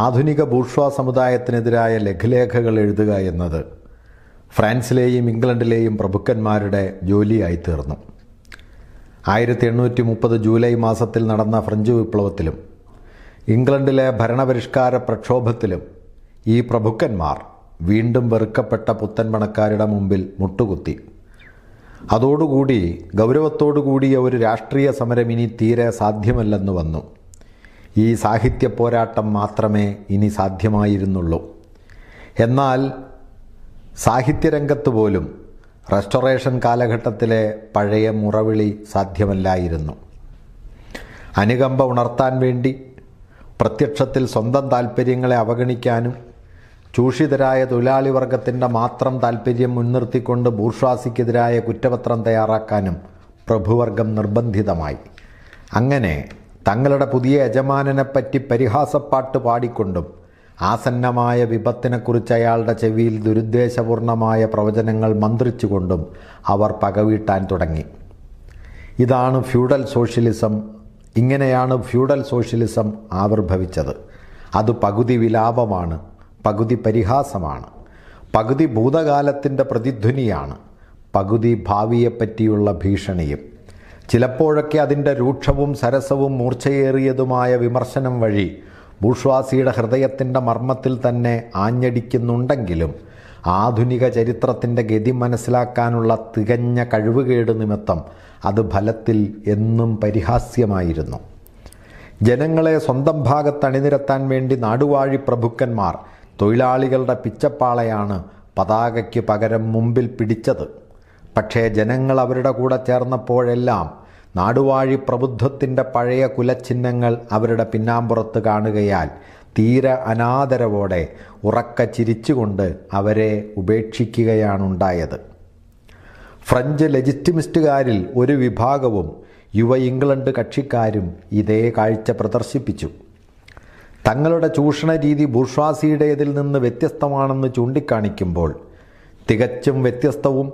Speaker 1: ആധുനിക ബൂർഷ്വാ സമുദായത്തിനെതിരായ ലഘുലേഖകൾ എഴുതുക എന്നത് ഫ്രാൻസിലെയും ഇംഗ്ലണ്ടിലെയും പ്രഭുക്കന്മാരുടെ ജോലിയായിത്തീർന്നു ആയിരത്തി എണ്ണൂറ്റി മുപ്പത് ജൂലൈ മാസത്തിൽ നടന്ന ഫ്രഞ്ച് വിപ്ലവത്തിലും ഇംഗ്ലണ്ടിലെ ഭരണപരിഷ്കാര പ്രക്ഷോഭത്തിലും ഈ പ്രഭുക്കന്മാർ വീണ്ടും വെറുക്കപ്പെട്ട പുത്തൻപണക്കാരുടെ മുമ്പിൽ മുട്ടുകുത്തി അതോടുകൂടി ഗൗരവത്തോടുകൂടിയ ഒരു രാഷ്ട്രീയ സമരം ഇനി തീരെ സാധ്യമല്ലെന്ന് വന്നു ഈ സാഹിത്യ പോരാട്ടം മാത്രമേ ഇനി സാധ്യമായിരുന്നുള്ളൂ എന്നാൽ സാഹിത്യരംഗത്ത് പോലും റെസ്റ്റോറേഷൻ കാലഘട്ടത്തിലെ പഴയ മുറവിളി സാധ്യമല്ലായിരുന്നു അനുകമ്പ ഉണർത്താൻ വേണ്ടി പ്രത്യക്ഷത്തിൽ സ്വന്തം താൽപ്പര്യങ്ങളെ അവഗണിക്കാനും ചൂഷിതരായ തൊഴിലാളി വർഗത്തിൻ്റെ മാത്രം താൽപ്പര്യം മുൻനിർത്തിക്കൊണ്ട് ബൂർഷ്വാസിക്കെതിരായ കുറ്റപത്രം തയ്യാറാക്കാനും പ്രഭുവർഗം നിർബന്ധിതമായി അങ്ങനെ തങ്ങളുടെ പുതിയ യജമാനനെപ്പറ്റി പരിഹാസപ്പാട്ട് പാടിക്കൊണ്ടും ആസന്നമായ വിപത്തിനെക്കുറിച്ച് അയാളുടെ ചെവിയിൽ ദുരുദ്ദേശപൂർണമായ പ്രവചനങ്ങൾ മന്ത്രിച്ചുകൊണ്ടും അവർ പകവീട്ടാൻ തുടങ്ങി ഇതാണ് ഫ്യൂഡൽ സോഷ്യലിസം ഇങ്ങനെയാണ് ഫ്യൂഡൽ സോഷ്യലിസം ആവിർഭവിച്ചത് അത് പകുതി വിലാപമാണ് പകുതി പരിഹാസമാണ് പകുതി ഭൂതകാലത്തിൻ്റെ പ്രതിധ്വനിയാണ് പകുതി ഭാവിയെപ്പറ്റിയുള്ള ഭീഷണിയും ചിലപ്പോഴൊക്കെ അതിൻ്റെ രൂക്ഷവും സരസവും മൂർച്ചയേറിയതുമായ വിമർശനം വഴി ബൂഷ്വാസിയുടെ ഹൃദയത്തിൻ്റെ മർമ്മത്തിൽ തന്നെ ആഞ്ഞടിക്കുന്നുണ്ടെങ്കിലും ആധുനിക ചരിത്രത്തിൻ്റെ ഗതി മനസ്സിലാക്കാനുള്ള തികഞ്ഞ കഴിവുകേട് നിമിത്തം അത് ഫലത്തിൽ എന്നും പരിഹാസ്യമായിരുന്നു ജനങ്ങളെ സ്വന്തം ഭാഗത്ത് അണിനിരത്താൻ വേണ്ടി നാടുവാഴി പ്രഭുക്കന്മാർ തൊഴിലാളികളുടെ പിച്ചപ്പാളയാണ് പതാകയ്ക്ക് പകരം മുമ്പിൽ പിടിച്ചത് പക്ഷേ ജനങ്ങൾ അവരുടെ കൂടെ ചേർന്നപ്പോഴെല്ലാം നാടുവാഴി പ്രബുദ്ധത്തിൻ്റെ പഴയ കുലച്ചിഹ്നങ്ങൾ അവരുടെ പിന്നാമ്പുറത്ത് കാണുകയാൽ തീരെ അനാദരവോടെ ഉറക്ക ചിരിച്ചുകൊണ്ട് അവരെ ഉപേക്ഷിക്കുകയാണുണ്ടായത് ഫ്രഞ്ച് ലെജിറ്റിമിസ്റ്റുകാരിൽ ഒരു വിഭാഗവും യുവ ഇംഗ്ലണ്ട് കക്ഷിക്കാരും ഇതേ കാഴ്ച പ്രദർശിപ്പിച്ചു തങ്ങളുടെ ചൂഷണ രീതി ബുർഷ്വാസിയുടേതിൽ നിന്ന് വ്യത്യസ്തമാണെന്ന് ചൂണ്ടിക്കാണിക്കുമ്പോൾ തികച്ചും വ്യത്യസ്തവും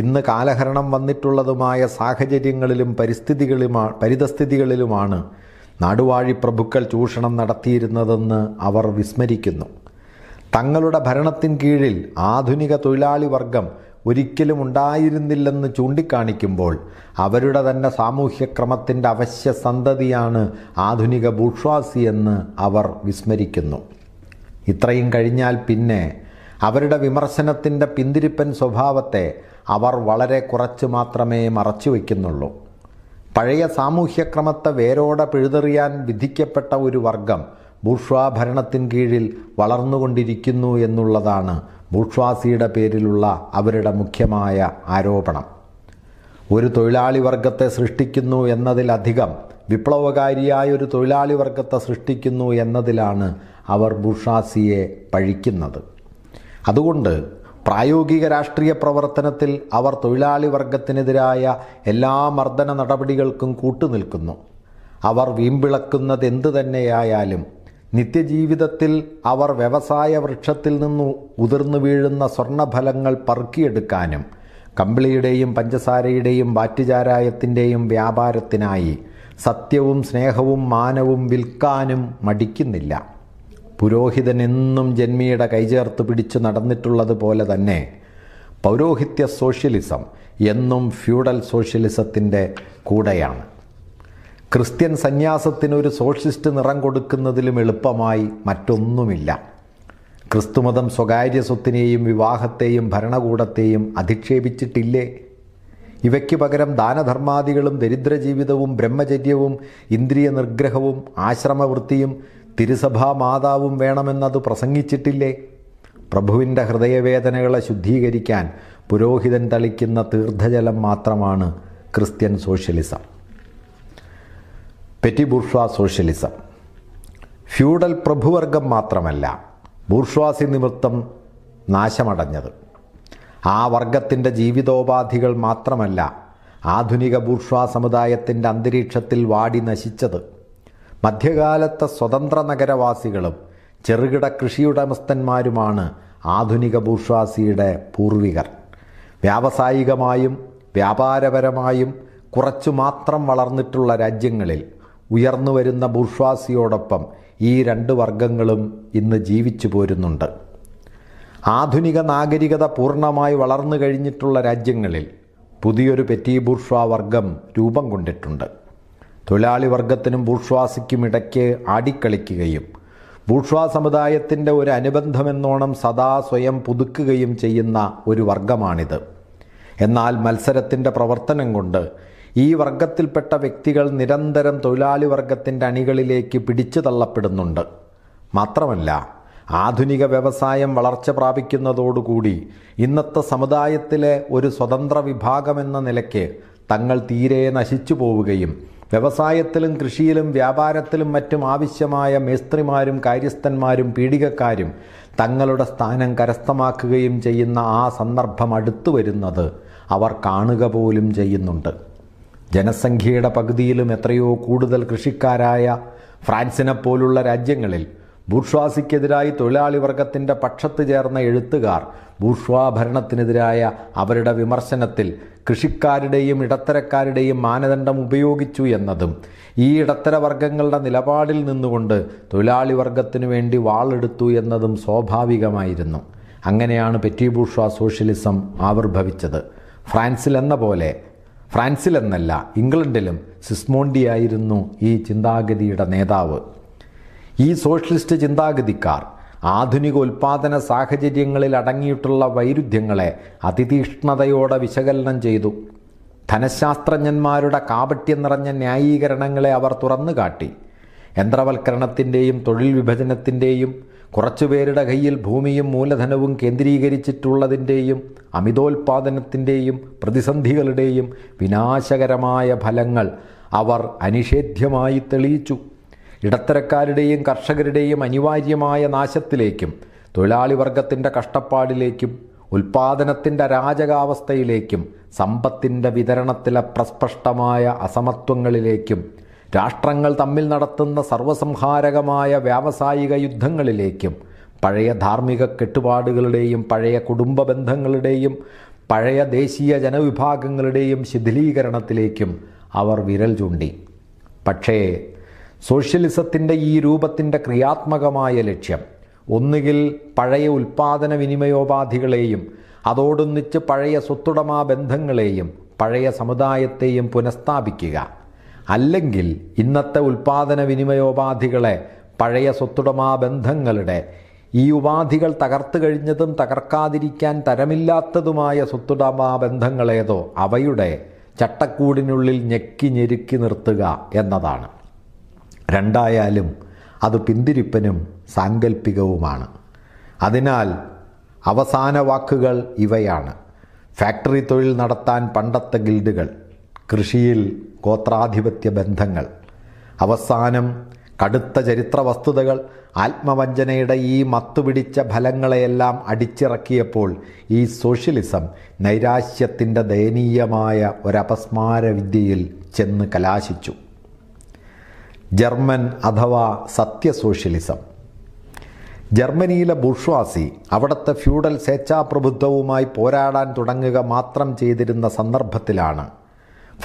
Speaker 1: ഇന്ന് കാലഹരണം വന്നിട്ടുള്ളതുമായ സാഹചര്യങ്ങളിലും പരിസ്ഥിതികളിലുമാ പരിതസ്ഥിതികളിലുമാണ് നാടുവാഴി പ്രഭുക്കൾ ചൂഷണം നടത്തിയിരുന്നതെന്ന് അവർ വിസ്മരിക്കുന്നു തങ്ങളുടെ ഭരണത്തിൻ കീഴിൽ ആധുനിക തൊഴിലാളി വർഗം ഒരിക്കലും ഉണ്ടായിരുന്നില്ലെന്ന് ചൂണ്ടിക്കാണിക്കുമ്പോൾ അവരുടെ തന്നെ സാമൂഹ്യക്രമത്തിൻ്റെ അവശ്യ സന്തതിയാണ് ആധുനിക ബൂഷ്വാസി എന്ന് അവർ വിസ്മരിക്കുന്നു ഇത്രയും കഴിഞ്ഞാൽ പിന്നെ അവരുടെ വിമർശനത്തിൻ്റെ പിന്തിരിപ്പൻ സ്വഭാവത്തെ അവർ വളരെ കുറച്ച് മാത്രമേ മറച്ചു വയ്ക്കുന്നുള്ളൂ പഴയ സാമൂഹ്യക്രമത്തെ വേരോടെ പിഴുതെറിയാൻ വിധിക്കപ്പെട്ട ഒരു വർഗം ഭരണത്തിൻ കീഴിൽ വളർന്നുകൊണ്ടിരിക്കുന്നു എന്നുള്ളതാണ് ബൂർഷ്വാസിയുടെ പേരിലുള്ള അവരുടെ മുഖ്യമായ ആരോപണം ഒരു തൊഴിലാളി വർഗത്തെ സൃഷ്ടിക്കുന്നു എന്നതിലധികം വിപ്ലവകാരിയായ ഒരു തൊഴിലാളി വർഗത്തെ സൃഷ്ടിക്കുന്നു എന്നതിലാണ് അവർ ബുഷാസിയെ പഴിക്കുന്നത് അതുകൊണ്ട് പ്രായോഗിക രാഷ്ട്രീയ പ്രവർത്തനത്തിൽ അവർ തൊഴിലാളി വർഗത്തിനെതിരായ എല്ലാ മർദ്ദന നടപടികൾക്കും കൂട്ടുനിൽക്കുന്നു അവർ വീമ്പിളക്കുന്നത് എന്തു തന്നെയായാലും നിത്യജീവിതത്തിൽ അവർ വ്യവസായ വൃക്ഷത്തിൽ നിന്നു ഉതിർന്നു വീഴുന്ന സ്വർണ്ണഫലങ്ങൾ പറക്കിയെടുക്കാനും കമ്പിളിയുടെയും പഞ്ചസാരയുടെയും വാറ്റുചാരായത്തിൻ്റെയും വ്യാപാരത്തിനായി സത്യവും സ്നേഹവും മാനവും വിൽക്കാനും മടിക്കുന്നില്ല പുരോഹിതൻ എന്നും ജന്മിയുടെ കൈചേർത്ത് പിടിച്ചു നടന്നിട്ടുള്ളത് പോലെ തന്നെ പൗരോഹിത്യ സോഷ്യലിസം എന്നും ഫ്യൂഡൽ സോഷ്യലിസത്തിൻ്റെ കൂടെയാണ് ക്രിസ്ത്യൻ സന്യാസത്തിനൊരു സോഷ്യലിസ്റ്റ് നിറം കൊടുക്കുന്നതിലും എളുപ്പമായി മറ്റൊന്നുമില്ല ക്രിസ്തുമതം സ്വകാര്യ സ്വത്തിനെയും വിവാഹത്തെയും ഭരണകൂടത്തെയും അധിക്ഷേപിച്ചിട്ടില്ലേ ഇവയ്ക്ക് പകരം ദാനധർമാദികളും ദരിദ്രജീവിതവും ബ്രഹ്മചര്യവും ഇന്ദ്രിയ നിർഗ്രഹവും ആശ്രമവൃത്തിയും തിരുസഭാ മാതാവും വേണമെന്നത് പ്രസംഗിച്ചിട്ടില്ലേ പ്രഭുവിൻ്റെ ഹൃദയവേദനകളെ ശുദ്ധീകരിക്കാൻ പുരോഹിതൻ തളിക്കുന്ന തീർത്ഥജലം മാത്രമാണ് Christian socialism petty bourgeois socialism feudal പ്രഭുവർഗം മാത്രമല്ല ബൂർഷ്വാസി നിമിത്തം നാശമടഞ്ഞത് ആ വർഗത്തിൻ്റെ ജീവിതോപാധികൾ മാത്രമല്ല ആധുനിക ബൂർഷ്വാ സമുദായത്തിൻ്റെ അന്തരീക്ഷത്തിൽ വാടി നശിച്ചത് മധ്യകാലത്തെ സ്വതന്ത്ര നഗരവാസികളും ചെറുകിട കൃഷിയുടമസ്ഥന്മാരുമാണ് ആധുനിക ബൂർഷ്വാസിയുടെ പൂർവികർ വ്യാവസായികമായും വ്യാപാരപരമായും കുറച്ചു മാത്രം വളർന്നിട്ടുള്ള രാജ്യങ്ങളിൽ ഉയർന്നു വരുന്ന ബൂർഷ്വാസിയോടൊപ്പം ഈ രണ്ട് വർഗങ്ങളും ഇന്ന് ജീവിച്ചു പോരുന്നുണ്ട് ആധുനിക നാഗരികത പൂർണ്ണമായി വളർന്നു കഴിഞ്ഞിട്ടുള്ള രാജ്യങ്ങളിൽ പുതിയൊരു പെറ്റി ബൂർഷ്വാ വർഗം രൂപം കൊണ്ടിട്ടുണ്ട് തൊഴിലാളി വർഗത്തിനും ഇടയ്ക്ക് ആടിക്കളിക്കുകയും ബൂർഷ്വാ സമുദായത്തിൻ്റെ ഒരു അനുബന്ധമെന്നോണം സദാ സ്വയം പുതുക്കുകയും ചെയ്യുന്ന ഒരു വർഗമാണിത് എന്നാൽ മത്സരത്തിൻ്റെ പ്രവർത്തനം കൊണ്ട് ഈ വർഗത്തിൽപ്പെട്ട വ്യക്തികൾ നിരന്തരം തൊഴിലാളി വർഗത്തിൻ്റെ അണികളിലേക്ക് പിടിച്ചു തള്ളപ്പെടുന്നുണ്ട് മാത്രമല്ല ആധുനിക വ്യവസായം വളർച്ച പ്രാപിക്കുന്നതോടുകൂടി ഇന്നത്തെ സമുദായത്തിലെ ഒരു സ്വതന്ത്ര വിഭാഗമെന്ന നിലയ്ക്ക് തങ്ങൾ തീരെ നശിച്ചു പോവുകയും വ്യവസായത്തിലും കൃഷിയിലും വ്യാപാരത്തിലും മറ്റും ആവശ്യമായ മേസ്ത്രിമാരും കാര്യസ്ഥന്മാരും പീഡികക്കാരും തങ്ങളുടെ സ്ഥാനം കരസ്ഥമാക്കുകയും ചെയ്യുന്ന ആ സന്ദർഭം അടുത്തു വരുന്നത് അവർ കാണുക പോലും ചെയ്യുന്നുണ്ട് ജനസംഖ്യയുടെ പകുതിയിലും എത്രയോ കൂടുതൽ കൃഷിക്കാരായ ഫ്രാൻസിനെ പോലുള്ള രാജ്യങ്ങളിൽ ബൂർഷ്വാസിക്കെതിരായി തൊഴിലാളി വർഗത്തിൻ്റെ പക്ഷത്ത് ചേർന്ന എഴുത്തുകാർ ബൂർഷ്വാ ഭരണത്തിനെതിരായ അവരുടെ വിമർശനത്തിൽ കൃഷിക്കാരുടെയും ഇടത്തരക്കാരുടെയും മാനദണ്ഡം ഉപയോഗിച്ചു എന്നതും ഈ ഇടത്തര വർഗങ്ങളുടെ നിലപാടിൽ നിന്നുകൊണ്ട് തൊഴിലാളി വർഗത്തിനു വേണ്ടി വാളെടുത്തു എന്നതും സ്വാഭാവികമായിരുന്നു അങ്ങനെയാണ് പെറ്റി ബൂർഷ്വാ സോഷ്യലിസം ആവിർഭവിച്ചത് ഫ്രാൻസിൽ എന്ന പോലെ ഫ്രാൻസിലെന്നല്ല ഇംഗ്ലണ്ടിലും സിസ്മോണ്ടിയായിരുന്നു ഈ ചിന്താഗതിയുടെ നേതാവ് ഈ സോഷ്യലിസ്റ്റ് ചിന്താഗതിക്കാർ ആധുനിക ഉൽപാദന സാഹചര്യങ്ങളിൽ അടങ്ങിയിട്ടുള്ള വൈരുദ്ധ്യങ്ങളെ അതിതീഷ്ണതയോടെ വിശകലനം ചെയ്തു ധനശാസ്ത്രജ്ഞന്മാരുടെ കാപട്യം നിറഞ്ഞ ന്യായീകരണങ്ങളെ അവർ തുറന്നു കാട്ടി യന്ത്രവൽക്കരണത്തിൻ്റെയും തൊഴിൽ വിഭജനത്തിൻ്റെയും കുറച്ചുപേരുടെ കയ്യിൽ ഭൂമിയും മൂലധനവും കേന്ദ്രീകരിച്ചിട്ടുള്ളതിൻ്റെയും അമിതോൽപാദനത്തിൻ്റെയും പ്രതിസന്ധികളുടെയും വിനാശകരമായ ഫലങ്ങൾ അവർ അനിഷേധ്യമായി തെളിയിച്ചു ഇടത്തരക്കാരുടെയും കർഷകരുടെയും അനിവാര്യമായ നാശത്തിലേക്കും തൊഴിലാളി വർഗത്തിൻ്റെ കഷ്ടപ്പാടിലേക്കും ഉൽപാദനത്തിൻ്റെ രാജകാവസ്ഥയിലേക്കും സമ്പത്തിൻ്റെ വിതരണത്തിലെ പ്രസ്പഷ്ടമായ അസമത്വങ്ങളിലേക്കും രാഷ്ട്രങ്ങൾ തമ്മിൽ നടത്തുന്ന സർവസംഹാരകമായ വ്യാവസായിക യുദ്ധങ്ങളിലേക്കും പഴയ ധാർമ്മിക കെട്ടുപാടുകളുടെയും പഴയ കുടുംബ ബന്ധങ്ങളുടെയും പഴയ ദേശീയ ജനവിഭാഗങ്ങളുടെയും ശിഥിലീകരണത്തിലേക്കും അവർ വിരൽ ചൂണ്ടി പക്ഷേ സോഷ്യലിസത്തിൻ്റെ ഈ രൂപത്തിൻ്റെ ക്രിയാത്മകമായ ലക്ഷ്യം ഒന്നുകിൽ പഴയ ഉൽപാദന വിനിമയോപാധികളെയും അതോടൊന്നിച്ച് പഴയ സ്വത്തുടമാ ബന്ധങ്ങളെയും പഴയ സമുദായത്തെയും പുനഃസ്ഥാപിക്കുക അല്ലെങ്കിൽ ഇന്നത്തെ ഉൽപാദന വിനിമയോപാധികളെ പഴയ സ്വത്തുടമാ ബന്ധങ്ങളുടെ ഈ ഉപാധികൾ തകർത്തു കഴിഞ്ഞതും തകർക്കാതിരിക്കാൻ തരമില്ലാത്തതുമായ സ്വത്തുടമാ ബന്ധങ്ങളേതോ അവയുടെ ചട്ടക്കൂടിനുള്ളിൽ ഞെക്കി ഞെരുക്കി നിർത്തുക എന്നതാണ് രണ്ടായാലും അത് പിന്തിരിപ്പനും സാങ്കല്പികവുമാണ് അതിനാൽ അവസാന വാക്കുകൾ ഇവയാണ് ഫാക്ടറി തൊഴിൽ നടത്താൻ പണ്ടത്തെ ഗിൽഡുകൾ കൃഷിയിൽ ഗോത്രാധിപത്യ ബന്ധങ്ങൾ അവസാനം കടുത്ത ചരിത്ര വസ്തുതകൾ ആത്മവഞ്ചനയുടെ ഈ മത്തുപിടിച്ച ഫലങ്ങളെയെല്ലാം അടിച്ചിറക്കിയപ്പോൾ ഈ സോഷ്യലിസം നൈരാശ്യത്തിൻ്റെ ദയനീയമായ ഒരപസ്മാര വിദ്യയിൽ ചെന്ന് കലാശിച്ചു ജർമ്മൻ അഥവാ സത്യ സോഷ്യലിസം ജർമ്മനിയിലെ ബുഷ്വാസി അവിടുത്തെ ഫ്യൂഡൽ സ്വേച്ഛാപ്രഭുത്വവുമായി പോരാടാൻ തുടങ്ങുക മാത്രം ചെയ്തിരുന്ന സന്ദർഭത്തിലാണ്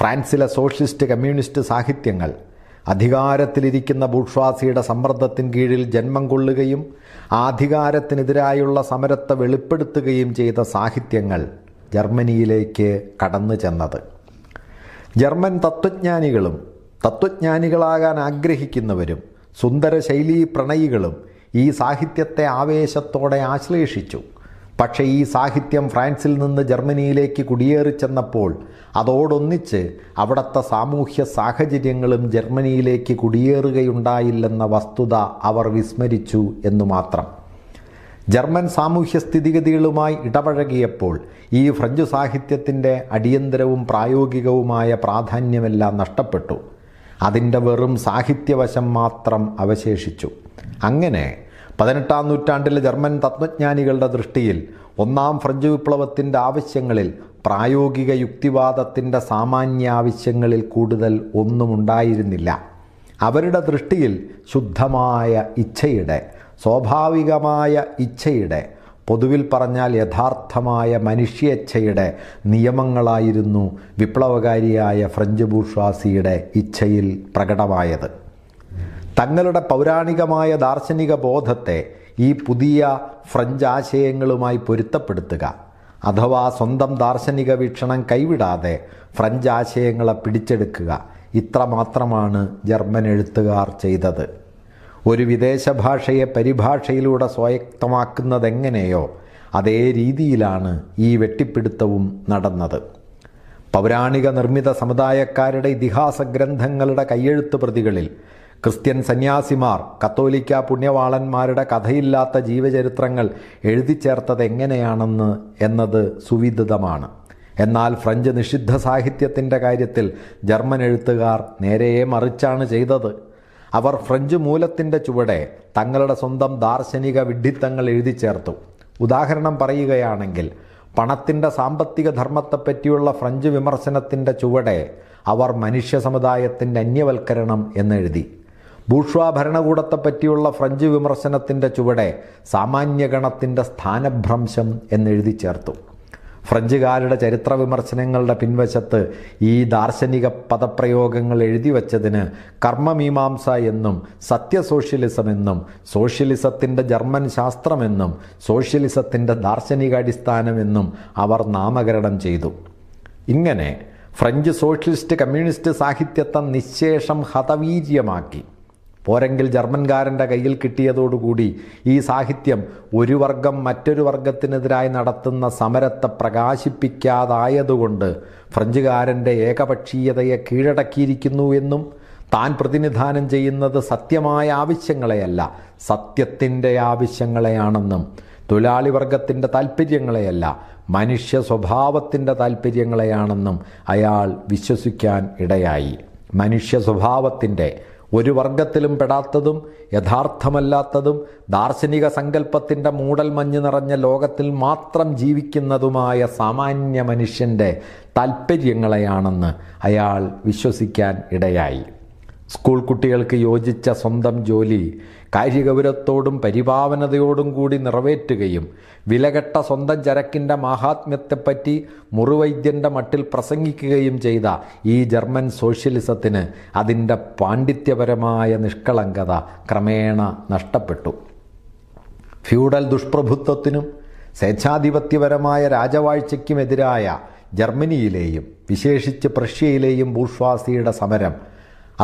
Speaker 1: ഫ്രാൻസിലെ സോഷ്യലിസ്റ്റ് കമ്മ്യൂണിസ്റ്റ് സാഹിത്യങ്ങൾ അധികാരത്തിലിരിക്കുന്ന ബൂഷ്വാസിയുടെ സമ്മർദ്ദത്തിന് കീഴിൽ ജന്മം കൊള്ളുകയും അധികാരത്തിനെതിരായുള്ള സമരത്തെ വെളിപ്പെടുത്തുകയും ചെയ്ത സാഹിത്യങ്ങൾ ജർമ്മനിയിലേക്ക് കടന്നു ചെന്നത് ജർമ്മൻ തത്വജ്ഞാനികളും തത്വജ്ഞാനികളാകാൻ ആഗ്രഹിക്കുന്നവരും സുന്ദര ശൈലീ പ്രണയികളും ഈ സാഹിത്യത്തെ ആവേശത്തോടെ ആശ്ലേഷിച്ചു പക്ഷേ ഈ സാഹിത്യം ഫ്രാൻസിൽ നിന്ന് ജർമ്മനിയിലേക്ക് കുടിയേറിച്ചെന്നപ്പോൾ അതോടൊന്നിച്ച് അവിടുത്തെ സാമൂഹ്യ സാഹചര്യങ്ങളും ജർമ്മനിയിലേക്ക് കുടിയേറുകയുണ്ടായില്ലെന്ന വസ്തുത അവർ വിസ്മരിച്ചു എന്നു മാത്രം ജർമ്മൻ സാമൂഹ്യ സ്ഥിതിഗതികളുമായി ഇടപഴകിയപ്പോൾ ഈ ഫ്രഞ്ച് സാഹിത്യത്തിൻ്റെ അടിയന്തരവും പ്രായോഗികവുമായ പ്രാധാന്യമെല്ലാം നഷ്ടപ്പെട്ടു അതിൻ്റെ വെറും സാഹിത്യവശം മാത്രം അവശേഷിച്ചു അങ്ങനെ പതിനെട്ടാം നൂറ്റാണ്ടിലെ ജർമ്മൻ തത്വജ്ഞാനികളുടെ ദൃഷ്ടിയിൽ ഒന്നാം ഫ്രഞ്ച് വിപ്ലവത്തിൻ്റെ ആവശ്യങ്ങളിൽ പ്രായോഗിക യുക്തിവാദത്തിൻ്റെ സാമാന്യാവശ്യങ്ങളിൽ കൂടുതൽ ഒന്നും ഉണ്ടായിരുന്നില്ല അവരുടെ ദൃഷ്ടിയിൽ ശുദ്ധമായ ഇച്ഛയുടെ സ്വാഭാവികമായ ഇച്ഛയുടെ പൊതുവിൽ പറഞ്ഞാൽ യഥാർത്ഥമായ മനുഷ്യേച്ഛയുടെ നിയമങ്ങളായിരുന്നു വിപ്ലവകാരിയായ ഫ്രഞ്ച് ബൂർഷ്വാസിയുടെ ഇച്ഛയിൽ പ്രകടമായത് തങ്ങളുടെ പൗരാണികമായ ദാർശനിക ബോധത്തെ ഈ പുതിയ ഫ്രഞ്ച് ആശയങ്ങളുമായി പൊരുത്തപ്പെടുത്തുക അഥവാ സ്വന്തം ദാർശനിക വീക്ഷണം കൈവിടാതെ ഫ്രഞ്ച് ആശയങ്ങളെ പിടിച്ചെടുക്കുക ഇത്രമാത്രമാണ് ജർമ്മൻ എഴുത്തുകാർ ചെയ്തത് ഒരു വിദേശ ഭാഷയെ പരിഭാഷയിലൂടെ സ്വായക്തമാക്കുന്നതെങ്ങനെയോ അതേ രീതിയിലാണ് ഈ വെട്ടിപ്പിടുത്തവും നടന്നത് പൗരാണിക നിർമ്മിത സമുദായക്കാരുടെ ഇതിഹാസ ഗ്രന്ഥങ്ങളുടെ കയ്യെഴുത്ത് പ്രതികളിൽ ക്രിസ്ത്യൻ സന്യാസിമാർ കത്തോലിക്ക പുണ്യവാളന്മാരുടെ കഥയില്ലാത്ത ജീവചരിത്രങ്ങൾ എഴുതിച്ചേർത്തത് എങ്ങനെയാണെന്ന് എന്നത് സുവിദിതമാണ് എന്നാൽ ഫ്രഞ്ച് നിഷിദ്ധ സാഹിത്യത്തിൻ്റെ കാര്യത്തിൽ ജർമ്മൻ എഴുത്തുകാർ നേരെയെ മറിച്ചാണ് ചെയ്തത് അവർ ഫ്രഞ്ച് മൂലത്തിൻ്റെ ചുവടെ തങ്ങളുടെ സ്വന്തം ദാർശനിക വിഡ്ഢിത്തങ്ങൾ എഴുതി ചേർത്തു ഉദാഹരണം പറയുകയാണെങ്കിൽ പണത്തിൻ്റെ സാമ്പത്തിക ധർമ്മത്തെപ്പറ്റിയുള്ള ഫ്രഞ്ച് വിമർശനത്തിൻ്റെ ചുവടെ അവർ മനുഷ്യ സമുദായത്തിൻ്റെ അന്യവൽക്കരണം എന്നെഴുതി ബൂഷ്വാ ഭരണകൂടത്തെപ്പറ്റിയുള്ള ഫ്രഞ്ച് വിമർശനത്തിൻ്റെ ചുവടെ സാമാന്യഗണത്തിൻ്റെ സ്ഥാനഭ്രംശം എന്നെഴുതി ചേർത്തു ഫ്രഞ്ചുകാരുടെ ചരിത്ര വിമർശനങ്ങളുടെ പിൻവശത്ത് ഈ ദാർശനിക പദപ്രയോഗങ്ങൾ എഴുതി വച്ചതിന് കർമ്മമീമാംസ എന്നും സത്യ സോഷ്യലിസം എന്നും സോഷ്യലിസത്തിൻ്റെ ജർമ്മൻ ശാസ്ത്രമെന്നും സോഷ്യലിസത്തിൻ്റെ ദാർശനികാടിസ്ഥാനമെന്നും അവർ നാമകരണം ചെയ്തു ഇങ്ങനെ ഫ്രഞ്ച് സോഷ്യലിസ്റ്റ് കമ്മ്യൂണിസ്റ്റ് സാഹിത്യത്തെ നിശേഷം ഹതവീര്യമാക്കി പോരെങ്കിൽ ജർമ്മൻകാരൻ്റെ കയ്യിൽ കിട്ടിയതോടുകൂടി ഈ സാഹിത്യം ഒരു വർഗം മറ്റൊരു വർഗത്തിനെതിരായി നടത്തുന്ന സമരത്തെ പ്രകാശിപ്പിക്കാതായതുകൊണ്ട് ഫ്രഞ്ചുകാരൻ്റെ ഏകപക്ഷീയതയെ കീഴടക്കിയിരിക്കുന്നു എന്നും താൻ പ്രതിനിധാനം ചെയ്യുന്നത് സത്യമായ ആവശ്യങ്ങളെയല്ല സത്യത്തിൻ്റെ ആവശ്യങ്ങളെയാണെന്നും തൊഴിലാളി വർഗത്തിൻ്റെ താല്പര്യങ്ങളെയല്ല മനുഷ്യ സ്വഭാവത്തിൻ്റെ താല്പര്യങ്ങളെയാണെന്നും അയാൾ വിശ്വസിക്കാൻ ഇടയായി മനുഷ്യ സ്വഭാവത്തിൻ്റെ ഒരു വർഗത്തിലും പെടാത്തതും യഥാർത്ഥമല്ലാത്തതും ദാർശനിക സങ്കല്പത്തിൻ്റെ മൂടൽമഞ്ഞ് നിറഞ്ഞ ലോകത്തിൽ മാത്രം ജീവിക്കുന്നതുമായ സാമാന്യ മനുഷ്യൻ്റെ താൽപ്പര്യങ്ങളെയാണെന്ന് അയാൾ വിശ്വസിക്കാൻ ഇടയായി സ്കൂൾ കുട്ടികൾക്ക് യോജിച്ച സ്വന്തം ജോലി കാര്യഗൗരവത്തോടും പരിപാവനതയോടും കൂടി നിറവേറ്റുകയും വിലകെട്ട സ്വന്തം ചരക്കിൻ്റെ മാഹാത്മ്യത്തെപ്പറ്റി മുറിവൈദ്യൻ്റെ മട്ടിൽ പ്രസംഗിക്കുകയും ചെയ്ത ഈ ജർമ്മൻ സോഷ്യലിസത്തിന് അതിൻ്റെ പാണ്ഡിത്യപരമായ നിഷ്കളങ്കത ക്രമേണ നഷ്ടപ്പെട്ടു ഫ്യൂഡൽ ദുഷ്പ്രഭുത്വത്തിനും സ്വേച്ഛാധിപത്യപരമായ രാജവാഴ്ചയ്ക്കുമെതിരായ ജർമ്മനിയിലെയും വിശേഷിച്ച് പ്രഷ്യയിലെയും ബൂർഷ്വാസിയുടെ സമരം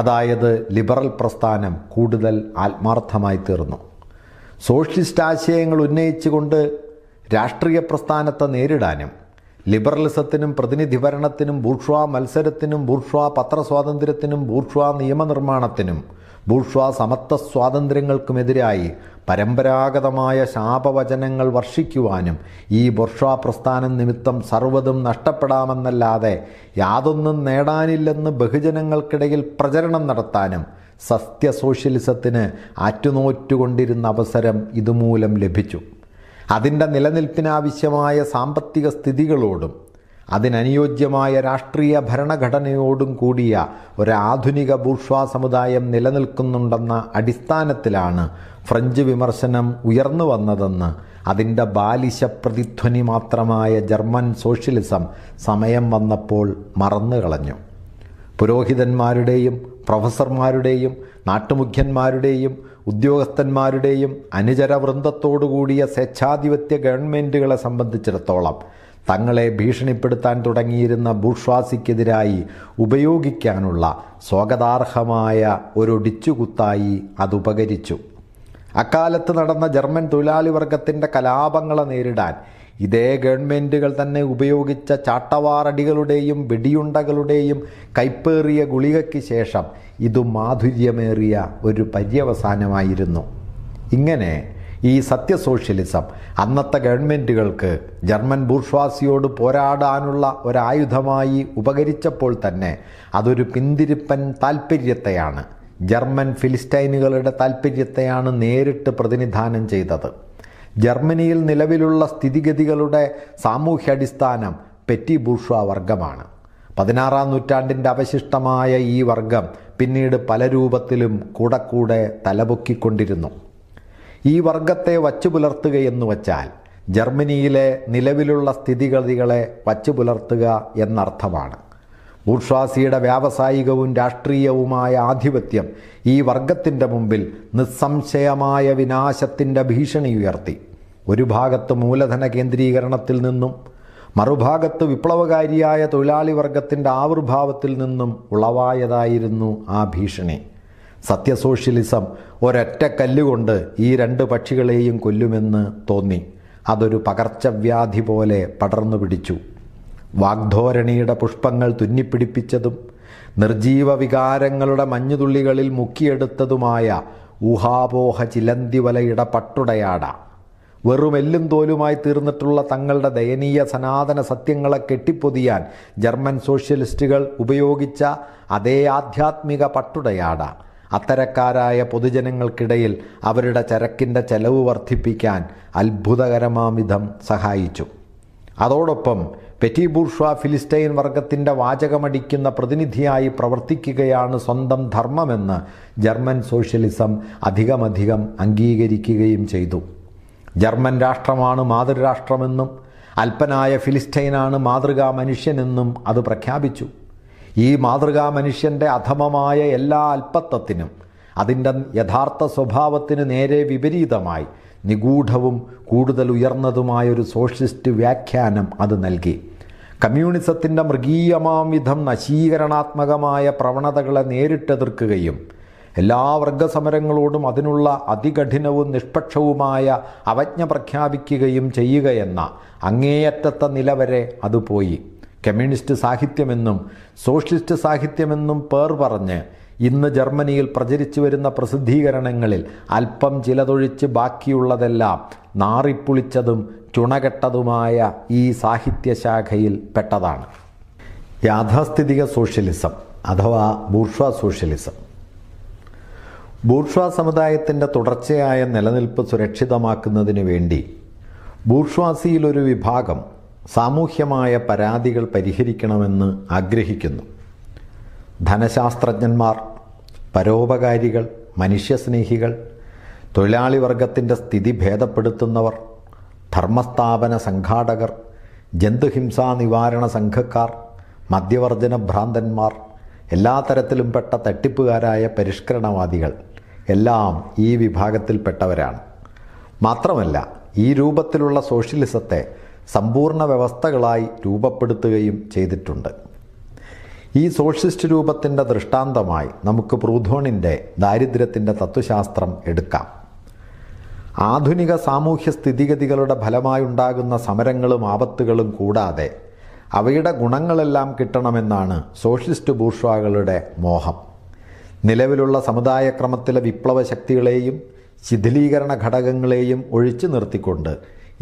Speaker 1: അതായത് ലിബറൽ പ്രസ്ഥാനം കൂടുതൽ ആത്മാർത്ഥമായി തീർന്നു സോഷ്യലിസ്റ്റ് ആശയങ്ങൾ ഉന്നയിച്ചുകൊണ്ട് രാഷ്ട്രീയ പ്രസ്ഥാനത്തെ നേരിടാനും ലിബറലിസത്തിനും പ്രതിനിധി ഭരണത്തിനും ബൂർഷ്വാ മത്സരത്തിനും ബൂർഷ്വാ പത്രസ്വാതന്ത്ര്യത്തിനും ബൂർഷ്വാ നിയമനിർമ്മാണത്തിനും ബൂർഷ്വാ സമത്വ സ്വാതന്ത്ര്യങ്ങൾക്കുമെതിരായി പരമ്പരാഗതമായ ശാപവചനങ്ങൾ വർഷിക്കുവാനും ഈ ബുർഷ്വാ പ്രസ്ഥാനം നിമിത്തം സർവ്വതും നഷ്ടപ്പെടാമെന്നല്ലാതെ യാതൊന്നും നേടാനില്ലെന്ന് ബഹുജനങ്ങൾക്കിടയിൽ പ്രചരണം നടത്താനും സസ്ത്യ സോഷ്യലിസത്തിന് ആറ്റുനോറ്റുകൊണ്ടിരുന്ന അവസരം ഇതുമൂലം ലഭിച്ചു അതിൻ്റെ നിലനിൽപ്പിനാവശ്യമായ സാമ്പത്തിക സ്ഥിതികളോടും അതിനനുയോജ്യമായ രാഷ്ട്രീയ ഭരണഘടനയോടും കൂടിയ ഒരാധുനിക ബൂർഷ്വാ സമുദായം നിലനിൽക്കുന്നുണ്ടെന്ന അടിസ്ഥാനത്തിലാണ് ഫ്രഞ്ച് വിമർശനം ഉയർന്നു വന്നതെന്ന് അതിൻ്റെ ബാലിശ പ്രതിധ്വനി മാത്രമായ ജർമ്മൻ സോഷ്യലിസം സമയം വന്നപ്പോൾ മറന്നു കളഞ്ഞു പുരോഹിതന്മാരുടെയും പ്രൊഫസർമാരുടെയും നാട്ടുമുഖ്യന്മാരുടെയും ഉദ്യോഗസ്ഥന്മാരുടെയും അനുചര വൃന്ദത്തോടുകൂടിയ സ്വേച്ഛാധിപത്യ ഗവൺമെൻറ്റുകളെ സംബന്ധിച്ചിടത്തോളം തങ്ങളെ ഭീഷണിപ്പെടുത്താൻ തുടങ്ങിയിരുന്ന ബൂർഷ്വാസിക്കെതിരായി ഉപയോഗിക്കാനുള്ള സ്വാഗതാർഹമായ ഒരു ഒടിച്ചുകുത്തായി അതുപകരിച്ചു അക്കാലത്ത് നടന്ന ജർമ്മൻ തൊഴിലാളി വർഗത്തിൻ്റെ കലാപങ്ങളെ നേരിടാൻ ഇതേ ഗവൺമെൻറ്റുകൾ തന്നെ ഉപയോഗിച്ച ചാട്ടവാറടികളുടെയും വെടിയുണ്ടകളുടെയും കൈപ്പേറിയ ഗുളികയ്ക്ക് ശേഷം ഇത് മാധുര്യമേറിയ ഒരു പര്യവസാനമായിരുന്നു ഇങ്ങനെ ഈ സത്യ സോഷ്യലിസം അന്നത്തെ ഗവൺമെൻറ്റുകൾക്ക് ജർമ്മൻ ബൂർഷ്വാസിയോട് പോരാടാനുള്ള ഒരായുധമായി ഉപകരിച്ചപ്പോൾ തന്നെ അതൊരു പിന്തിരിപ്പൻ താൽപ്പര്യത്തെയാണ് ജർമ്മൻ ഫിലിസ്റ്റൈനുകളുടെ താൽപ്പര്യത്തെയാണ് നേരിട്ട് പ്രതിനിധാനം ചെയ്തത് ജർമ്മനിയിൽ നിലവിലുള്ള സ്ഥിതിഗതികളുടെ സാമൂഹ്യാടിസ്ഥാനം പെറ്റി ബൂഷ വർഗമാണ് പതിനാറാം നൂറ്റാണ്ടിൻ്റെ അവശിഷ്ടമായ ഈ വർഗം പിന്നീട് പല രൂപത്തിലും കൂടെ കൂടെ തലപൊക്കിക്കൊണ്ടിരുന്നു ഈ വർഗത്തെ വച്ചു പുലർത്തുകയെന്നു വച്ചാൽ ജർമ്മനിയിലെ നിലവിലുള്ള സ്ഥിതിഗതികളെ വച്ചു പുലർത്തുക എന്നർത്ഥമാണ് ബൂർഷ്വാസിയുടെ വ്യാവസായികവും രാഷ്ട്രീയവുമായ ആധിപത്യം ഈ വർഗത്തിൻ്റെ മുമ്പിൽ നിസ്സംശയമായ വിനാശത്തിൻ്റെ ഭീഷണി ഉയർത്തി ഒരു ഭാഗത്ത് മൂലധന കേന്ദ്രീകരണത്തിൽ നിന്നും മറുഭാഗത്ത് വിപ്ലവകാരിയായ തൊഴിലാളി വർഗത്തിൻ്റെ ആവിർഭാവത്തിൽ നിന്നും ഉളവായതായിരുന്നു ആ ഭീഷണി സത്യസോഷ്യലിസം ഒരൊറ്റ കല്ലുകൊണ്ട് ഈ രണ്ട് പക്ഷികളെയും കൊല്ലുമെന്ന് തോന്നി അതൊരു പകർച്ചവ്യാധി പോലെ പടർന്നു പിടിച്ചു വാഗ്ധോരണിയുടെ പുഷ്പങ്ങൾ തുന്നിപ്പിടിപ്പിച്ചതും നിർജീവ വികാരങ്ങളുടെ മഞ്ഞുതുള്ളികളിൽ മുക്കിയെടുത്തതുമായ ഊഹാപോഹ ചിലന്തിവലയുടെ പട്ടുടയാട വെറും എല്ലും തോലുമായി തീർന്നിട്ടുള്ള തങ്ങളുടെ ദയനീയ സനാതന സത്യങ്ങളെ കെട്ടിപ്പൊതിയാൻ ജർമ്മൻ സോഷ്യലിസ്റ്റുകൾ ഉപയോഗിച്ച അതേ ആധ്യാത്മിക പട്ടുടയാട അത്തരക്കാരായ പൊതുജനങ്ങൾക്കിടയിൽ അവരുടെ ചരക്കിൻ്റെ ചെലവ് വർദ്ധിപ്പിക്കാൻ അത്ഭുതകരമാവിധം സഹായിച്ചു അതോടൊപ്പം പെറ്റി ബുർഷ ഫിലിസ്റ്റൈൻ വർഗത്തിൻ്റെ വാചകമടിക്കുന്ന പ്രതിനിധിയായി പ്രവർത്തിക്കുകയാണ് സ്വന്തം ധർമ്മമെന്ന് ജർമ്മൻ സോഷ്യലിസം അധികമധികം അംഗീകരിക്കുകയും ചെയ്തു ജർമ്മൻ രാഷ്ട്രമാണ് മാതൃരാഷ്ട്രമെന്നും അല്പനായ ഫിലിസ്റ്റൈനാണ് മാതൃകാ മനുഷ്യനെന്നും അത് പ്രഖ്യാപിച്ചു ഈ മാതൃകാ മനുഷ്യൻ്റെ അധമമായ എല്ലാ അല്പത്വത്തിനും അതിൻ്റെ യഥാർത്ഥ സ്വഭാവത്തിന് നേരെ വിപരീതമായി നിഗൂഢവും കൂടുതൽ ഉയർന്നതുമായൊരു സോഷ്യലിസ്റ്റ് വ്യാഖ്യാനം അത് നൽകി കമ്മ്യൂണിസത്തിൻ്റെ മൃഗീയമാം വിധം നശീകരണാത്മകമായ പ്രവണതകളെ നേരിട്ടെതിർക്കുകയും എല്ലാ വർഗസമരങ്ങളോടും അതിനുള്ള അതികഠിനവും നിഷ്പക്ഷവുമായ അവജ്ഞ പ്രഖ്യാപിക്കുകയും ചെയ്യുകയെന്ന അങ്ങേയറ്റത്തെ നിലവരെ അത് പോയി കമ്മ്യൂണിസ്റ്റ് സാഹിത്യമെന്നും സോഷ്യലിസ്റ്റ് സാഹിത്യമെന്നും പേർ പറഞ്ഞ് ഇന്ന് ജർമ്മനിയിൽ പ്രചരിച്ചു വരുന്ന പ്രസിദ്ധീകരണങ്ങളിൽ അല്പം ചിലതൊഴിച്ച് ബാക്കിയുള്ളതെല്ലാം നാറിപ്പുളിച്ചതും ചുണകെട്ടതുമായ ഈ സാഹിത്യശാഖയിൽ പെട്ടതാണ് യാഥാസ്ഥിതിക സോഷ്യലിസം അഥവാ ബൂർഷ്വാ സോഷ്യലിസം ബൂർഷ്വാ സമുദായത്തിൻ്റെ തുടർച്ചയായ നിലനിൽപ്പ് സുരക്ഷിതമാക്കുന്നതിന് വേണ്ടി ബൂർഷ്വാസിയിലൊരു വിഭാഗം സാമൂഹ്യമായ പരാതികൾ പരിഹരിക്കണമെന്ന് ആഗ്രഹിക്കുന്നു ധനശാസ്ത്രജ്ഞന്മാർ പരോപകാരികൾ മനുഷ്യസ്നേഹികൾ തൊഴിലാളി വർഗത്തിൻ്റെ സ്ഥിതി ഭേദപ്പെടുത്തുന്നവർ ധർമ്മസ്ഥാപന സംഘാടകർ ജന്തുഹിംസാ നിവാരണ സംഘക്കാർ മദ്യവർജന ഭ്രാന്തന്മാർ എല്ലാ തരത്തിലും പെട്ട തട്ടിപ്പുകാരായ പരിഷ്കരണവാദികൾ എല്ലാം ഈ വിഭാഗത്തിൽപ്പെട്ടവരാണ് മാത്രമല്ല ഈ രൂപത്തിലുള്ള സോഷ്യലിസത്തെ സമ്പൂർണ്ണ വ്യവസ്ഥകളായി രൂപപ്പെടുത്തുകയും ചെയ്തിട്ടുണ്ട് ഈ സോഷ്യലിസ്റ്റ് രൂപത്തിൻ്റെ ദൃഷ്ടാന്തമായി നമുക്ക് പ്രൂധോണിൻ്റെ ദാരിദ്ര്യത്തിൻ്റെ തത്വശാസ്ത്രം എടുക്കാം ആധുനിക സാമൂഹ്യ സ്ഥിതിഗതികളുടെ ഫലമായുണ്ടാകുന്ന സമരങ്ങളും ആപത്തുകളും കൂടാതെ അവയുടെ ഗുണങ്ങളെല്ലാം കിട്ടണമെന്നാണ് സോഷ്യലിസ്റ്റ് ബൂർഷ്വാകളുടെ മോഹം നിലവിലുള്ള സമുദായക്രമത്തിലെ വിപ്ലവ ശക്തികളെയും ശിഥിലീകരണ ഘടകങ്ങളെയും ഒഴിച്ചു നിർത്തിക്കൊണ്ട്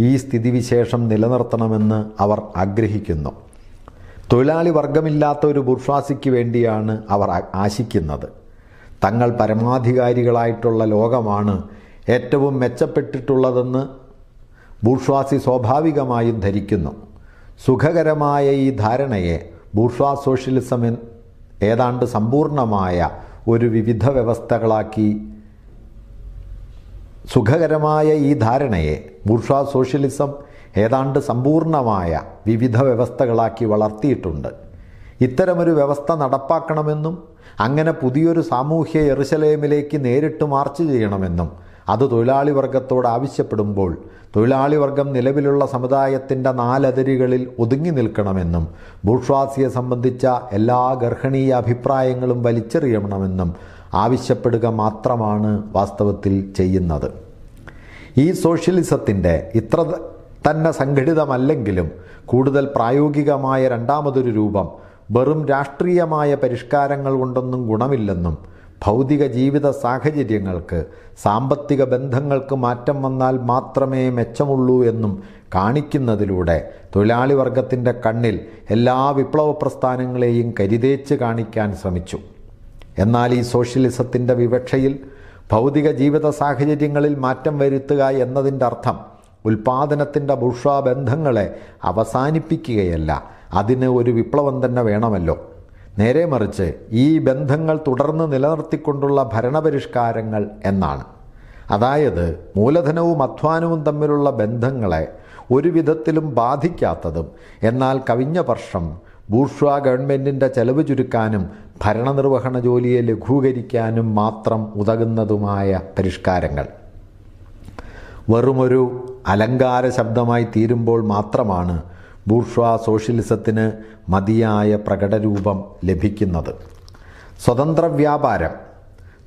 Speaker 1: ഈ സ്ഥിതിവിശേഷം നിലനിർത്തണമെന്ന് അവർ ആഗ്രഹിക്കുന്നു തൊഴിലാളി വർഗമില്ലാത്ത ഒരു ബുർഫാസിക്ക് വേണ്ടിയാണ് അവർ ആശിക്കുന്നത് തങ്ങൾ പരമാധികാരികളായിട്ടുള്ള ലോകമാണ് ഏറ്റവും മെച്ചപ്പെട്ടിട്ടുള്ളതെന്ന് ബൂർഷ്വാസി സ്വാഭാവികമായും ധരിക്കുന്നു സുഖകരമായ ഈ ധാരണയെ ബൂർഷ്വാ സോഷ്യലിസം ഏതാണ്ട് സമ്പൂർണമായ ഒരു വിവിധ വ്യവസ്ഥകളാക്കി സുഖകരമായ ഈ ധാരണയെ ബൂർഷ്വാ സോഷ്യലിസം ഏതാണ്ട് സമ്പൂർണമായ വിവിധ വ്യവസ്ഥകളാക്കി വളർത്തിയിട്ടുണ്ട് ഇത്തരമൊരു വ്യവസ്ഥ നടപ്പാക്കണമെന്നും അങ്ങനെ പുതിയൊരു സാമൂഹ്യ എറുശലേമിലേക്ക് നേരിട്ട് മാർച്ച് ചെയ്യണമെന്നും അത് തൊഴിലാളി വർഗത്തോട് ആവശ്യപ്പെടുമ്പോൾ തൊഴിലാളി വർഗം നിലവിലുള്ള സമുദായത്തിൻ്റെ നാലതിരുകളിൽ ഒതുങ്ങി നിൽക്കണമെന്നും ഭൂഷ്വാസിയെ സംബന്ധിച്ച എല്ലാ ഗർഹണീയ അഭിപ്രായങ്ങളും വലിച്ചെറിയണമെന്നും ആവശ്യപ്പെടുക മാത്രമാണ് വാസ്തവത്തിൽ ചെയ്യുന്നത് ഈ സോഷ്യലിസത്തിൻ്റെ ഇത്ര തന്നെ സംഘടിതമല്ലെങ്കിലും കൂടുതൽ പ്രായോഗികമായ രണ്ടാമതൊരു രൂപം വെറും രാഷ്ട്രീയമായ പരിഷ്കാരങ്ങൾ കൊണ്ടൊന്നും ഗുണമില്ലെന്നും ഭൗതിക ജീവിത സാഹചര്യങ്ങൾക്ക് സാമ്പത്തിക ബന്ധങ്ങൾക്ക് മാറ്റം വന്നാൽ മാത്രമേ മെച്ചമുള്ളൂ എന്നും കാണിക്കുന്നതിലൂടെ തൊഴിലാളി വർഗത്തിൻ്റെ കണ്ണിൽ എല്ലാ വിപ്ലവ പ്രസ്ഥാനങ്ങളെയും കരുതേച്ച് കാണിക്കാൻ ശ്രമിച്ചു എന്നാൽ ഈ സോഷ്യലിസത്തിൻ്റെ വിവക്ഷയിൽ ഭൗതിക ജീവിത സാഹചര്യങ്ങളിൽ മാറ്റം വരുത്തുക എന്നതിൻ്റെ അർത്ഥം ഉൽപാദനത്തിൻ്റെ ബന്ധങ്ങളെ അവസാനിപ്പിക്കുകയല്ല അതിന് ഒരു വിപ്ലവം തന്നെ വേണമല്ലോ നേരെ മറിച്ച് ഈ ബന്ധങ്ങൾ തുടർന്ന് നിലനിർത്തിക്കൊണ്ടുള്ള ഭരണപരിഷ്കാരങ്ങൾ എന്നാണ് അതായത് മൂലധനവും അധ്വാനവും തമ്മിലുള്ള ബന്ധങ്ങളെ ഒരു വിധത്തിലും ബാധിക്കാത്തതും എന്നാൽ കവിഞ്ഞ വർഷം ബൂർഷ്വാ ഗവൺമെൻറ്റിൻ്റെ ചെലവ് ചുരുക്കാനും ഭരണനിർവഹണ ജോലിയെ ലഘൂകരിക്കാനും മാത്രം ഉതകുന്നതുമായ പരിഷ്കാരങ്ങൾ വെറുമൊരു അലങ്കാര ശബ്ദമായി തീരുമ്പോൾ മാത്രമാണ് ബൂർഷ്വാ സോഷ്യലിസത്തിന് മതിയായ പ്രകടരൂപം ലഭിക്കുന്നത് സ്വതന്ത്ര വ്യാപാരം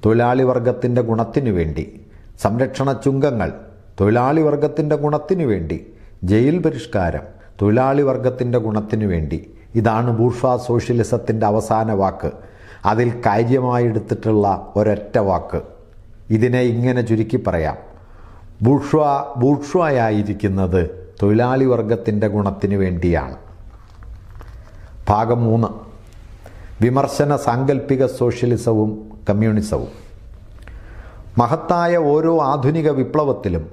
Speaker 1: തൊഴിലാളി വർഗത്തിൻ്റെ ഗുണത്തിനു വേണ്ടി സംരക്ഷണ ചുങ്കങ്ങൾ തൊഴിലാളി വർഗത്തിൻ്റെ ഗുണത്തിനു വേണ്ടി ജയിൽ പരിഷ്കാരം തൊഴിലാളി വർഗത്തിൻ്റെ ഗുണത്തിനു വേണ്ടി ഇതാണ് ബൂർഷ സോഷ്യലിസത്തിൻ്റെ അവസാന വാക്ക് അതിൽ കാര്യമായി ഒരൊറ്റ വാക്ക് ഇതിനെ ഇങ്ങനെ ചുരുക്കി പറയാം ബുഷ്വ ബൂഷ്വായിരിക്കുന്നത് തൊഴിലാളി വർഗത്തിൻ്റെ ഗുണത്തിന് വേണ്ടിയാണ് ഭാഗം മൂന്ന് വിമർശന സാങ്കല്പിക സോഷ്യലിസവും കമ്മ്യൂണിസവും മഹത്തായ ഓരോ ആധുനിക വിപ്ലവത്തിലും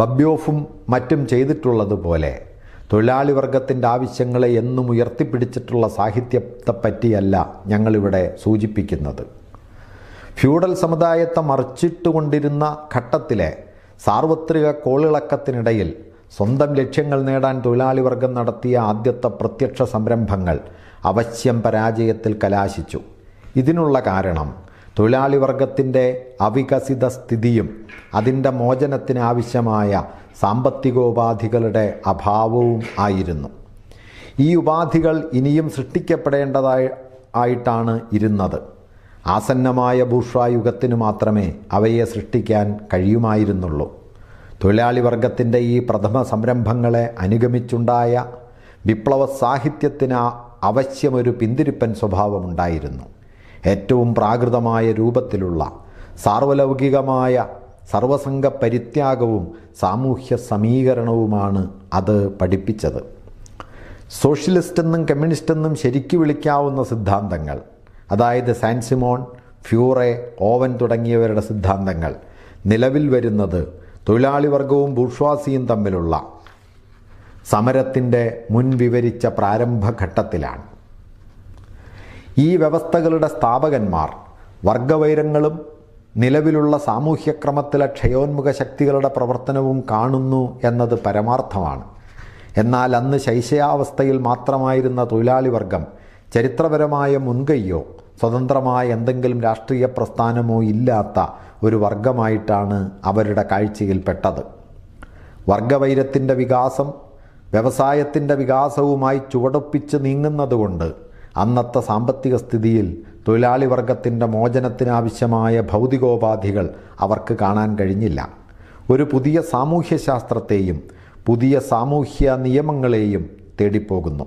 Speaker 1: ബബ്യോഫും മറ്റും ചെയ്തിട്ടുള്ളതുപോലെ തൊഴിലാളി വർഗത്തിൻ്റെ ആവശ്യങ്ങളെ എന്നും ഉയർത്തിപ്പിടിച്ചിട്ടുള്ള സാഹിത്യത്തെപ്പറ്റിയല്ല ഞങ്ങളിവിടെ സൂചിപ്പിക്കുന്നത് ഫ്യൂഡൽ സമുദായത്തെ മറിച്ചിട്ടുകൊണ്ടിരുന്ന ഘട്ടത്തിലെ സാർവത്രിക കോളിളക്കത്തിനിടയിൽ സ്വന്തം ലക്ഷ്യങ്ങൾ നേടാൻ വർഗം നടത്തിയ ആദ്യത്തെ പ്രത്യക്ഷ സംരംഭങ്ങൾ അവശ്യം പരാജയത്തിൽ കലാശിച്ചു ഇതിനുള്ള കാരണം തൊഴിലാളി വർഗത്തിൻ്റെ അവികസിത സ്ഥിതിയും അതിൻ്റെ മോചനത്തിനാവശ്യമായ സാമ്പത്തികോപാധികളുടെ അഭാവവും ആയിരുന്നു ഈ ഉപാധികൾ ഇനിയും സൃഷ്ടിക്കപ്പെടേണ്ടതായി ആയിട്ടാണ് ഇരുന്നത് ആസന്നമായ ഭൂഷ്വായുഗത്തിനു മാത്രമേ അവയെ സൃഷ്ടിക്കാൻ കഴിയുമായിരുന്നുള്ളൂ തൊഴിലാളി വർഗത്തിൻ്റെ ഈ പ്രഥമ സംരംഭങ്ങളെ അനുഗമിച്ചുണ്ടായ വിപ്ലവ സാഹിത്യത്തിന് അവശ്യമൊരു പിന്തിരിപ്പൻ സ്വഭാവമുണ്ടായിരുന്നു ഏറ്റവും പ്രാകൃതമായ രൂപത്തിലുള്ള സാർവലൗകികമായ സർവസംഘ പരിത്യാഗവും സാമൂഹ്യ സമീകരണവുമാണ് അത് പഠിപ്പിച്ചത് സോഷ്യലിസ്റ്റെന്നും കമ്മ്യൂണിസ്റ്റെന്നും ശരിക്കു വിളിക്കാവുന്ന സിദ്ധാന്തങ്ങൾ അതായത് സാൻസിമോൺ ഫ്യൂറെ ഓവൻ തുടങ്ങിയവരുടെ സിദ്ധാന്തങ്ങൾ നിലവിൽ വരുന്നത് തൊഴിലാളി വർഗവും ബൂർഷ്വാസിയും തമ്മിലുള്ള സമരത്തിൻ്റെ മുൻവിവരിച്ച പ്രാരംഭഘട്ടത്തിലാണ് ഈ വ്യവസ്ഥകളുടെ സ്ഥാപകന്മാർ വർഗവൈരങ്ങളും നിലവിലുള്ള സാമൂഹ്യക്രമത്തിലെ ക്ഷയോന്മുഖ ശക്തികളുടെ പ്രവർത്തനവും കാണുന്നു എന്നത് പരമാർത്ഥമാണ് എന്നാൽ അന്ന് ശൈശയാവസ്ഥയിൽ മാത്രമായിരുന്ന തൊഴിലാളി വർഗം ചരിത്രപരമായ മുൻകൈയോ സ്വതന്ത്രമായ എന്തെങ്കിലും രാഷ്ട്രീയ പ്രസ്ഥാനമോ ഇല്ലാത്ത ഒരു വർഗമായിട്ടാണ് അവരുടെ കാഴ്ചയിൽപ്പെട്ടത് വർഗവൈരത്തിൻ്റെ വികാസം വ്യവസായത്തിൻ്റെ വികാസവുമായി ചുവടൊപ്പിച്ച് നീങ്ങുന്നതുകൊണ്ട് അന്നത്തെ സാമ്പത്തിക സ്ഥിതിയിൽ തൊഴിലാളി വർഗത്തിൻ്റെ മോചനത്തിനാവശ്യമായ ഭൗതികോപാധികൾ അവർക്ക് കാണാൻ കഴിഞ്ഞില്ല ഒരു പുതിയ സാമൂഹ്യശാസ്ത്രത്തെയും പുതിയ സാമൂഹ്യ നിയമങ്ങളെയും തേടിപ്പോകുന്നു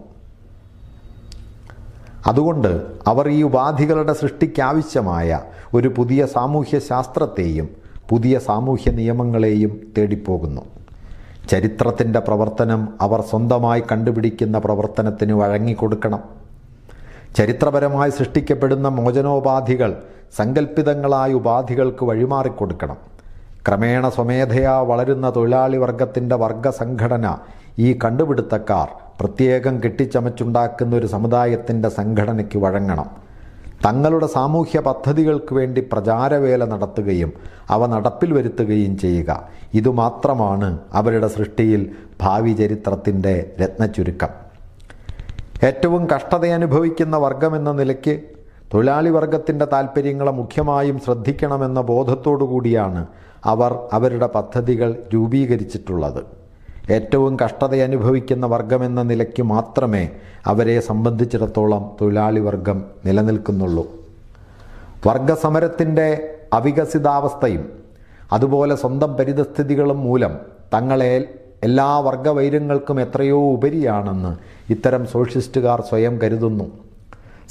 Speaker 1: അതുകൊണ്ട് അവർ ഈ ഉപാധികളുടെ സൃഷ്ടിക്കാവശ്യമായ ഒരു പുതിയ സാമൂഹ്യ ശാസ്ത്രത്തെയും പുതിയ സാമൂഹ്യ നിയമങ്ങളെയും തേടിപ്പോകുന്നു ചരിത്രത്തിൻ്റെ പ്രവർത്തനം അവർ സ്വന്തമായി കണ്ടുപിടിക്കുന്ന പ്രവർത്തനത്തിന് വഴങ്ങിക്കൊടുക്കണം ചരിത്രപരമായി സൃഷ്ടിക്കപ്പെടുന്ന മോചനോപാധികൾ സങ്കല്പിതങ്ങളായ ഉപാധികൾക്ക് വഴിമാറിക്കൊടുക്കണം ക്രമേണ സ്വമേധയാ വളരുന്ന തൊഴിലാളി വർഗത്തിൻ്റെ വർഗ സംഘടന ഈ കണ്ടുപിടുത്തക്കാർ പ്രത്യേകം കെട്ടിച്ചമച്ചുണ്ടാക്കുന്ന ഒരു സമുദായത്തിൻ്റെ സംഘടനയ്ക്ക് വഴങ്ങണം തങ്ങളുടെ സാമൂഹ്യ പദ്ധതികൾക്ക് വേണ്ടി പ്രചാരവേല നടത്തുകയും അവ നടപ്പിൽ വരുത്തുകയും ചെയ്യുക ഇതുമാത്രമാണ് അവരുടെ സൃഷ്ടിയിൽ ഭാവി ചരിത്രത്തിൻ്റെ രത്നച്ചുരുക്കം ഏറ്റവും കഷ്ടതയനുഭവിക്കുന്ന വർഗമെന്ന നിലയ്ക്ക് തൊഴിലാളി വർഗത്തിൻ്റെ താൽപ്പര്യങ്ങളെ മുഖ്യമായും ശ്രദ്ധിക്കണമെന്ന ബോധത്തോടു കൂടിയാണ് അവർ അവരുടെ പദ്ധതികൾ രൂപീകരിച്ചിട്ടുള്ളത് ഏറ്റവും കഷ്ടതയനുഭവിക്കുന്ന വർഗമെന്ന നിലയ്ക്ക് മാത്രമേ അവരെ സംബന്ധിച്ചിടത്തോളം തൊഴിലാളി വർഗം നിലനിൽക്കുന്നുള്ളൂ വർഗസമരത്തിൻ്റെ അവികസിതാവസ്ഥയും അതുപോലെ സ്വന്തം പരിതസ്ഥിതികളും മൂലം തങ്ങളെ എല്ലാ വർഗവൈരങ്ങൾക്കും എത്രയോ ഉപരിയാണെന്ന് ഇത്തരം സോഷ്യലിസ്റ്റുകാർ സ്വയം കരുതുന്നു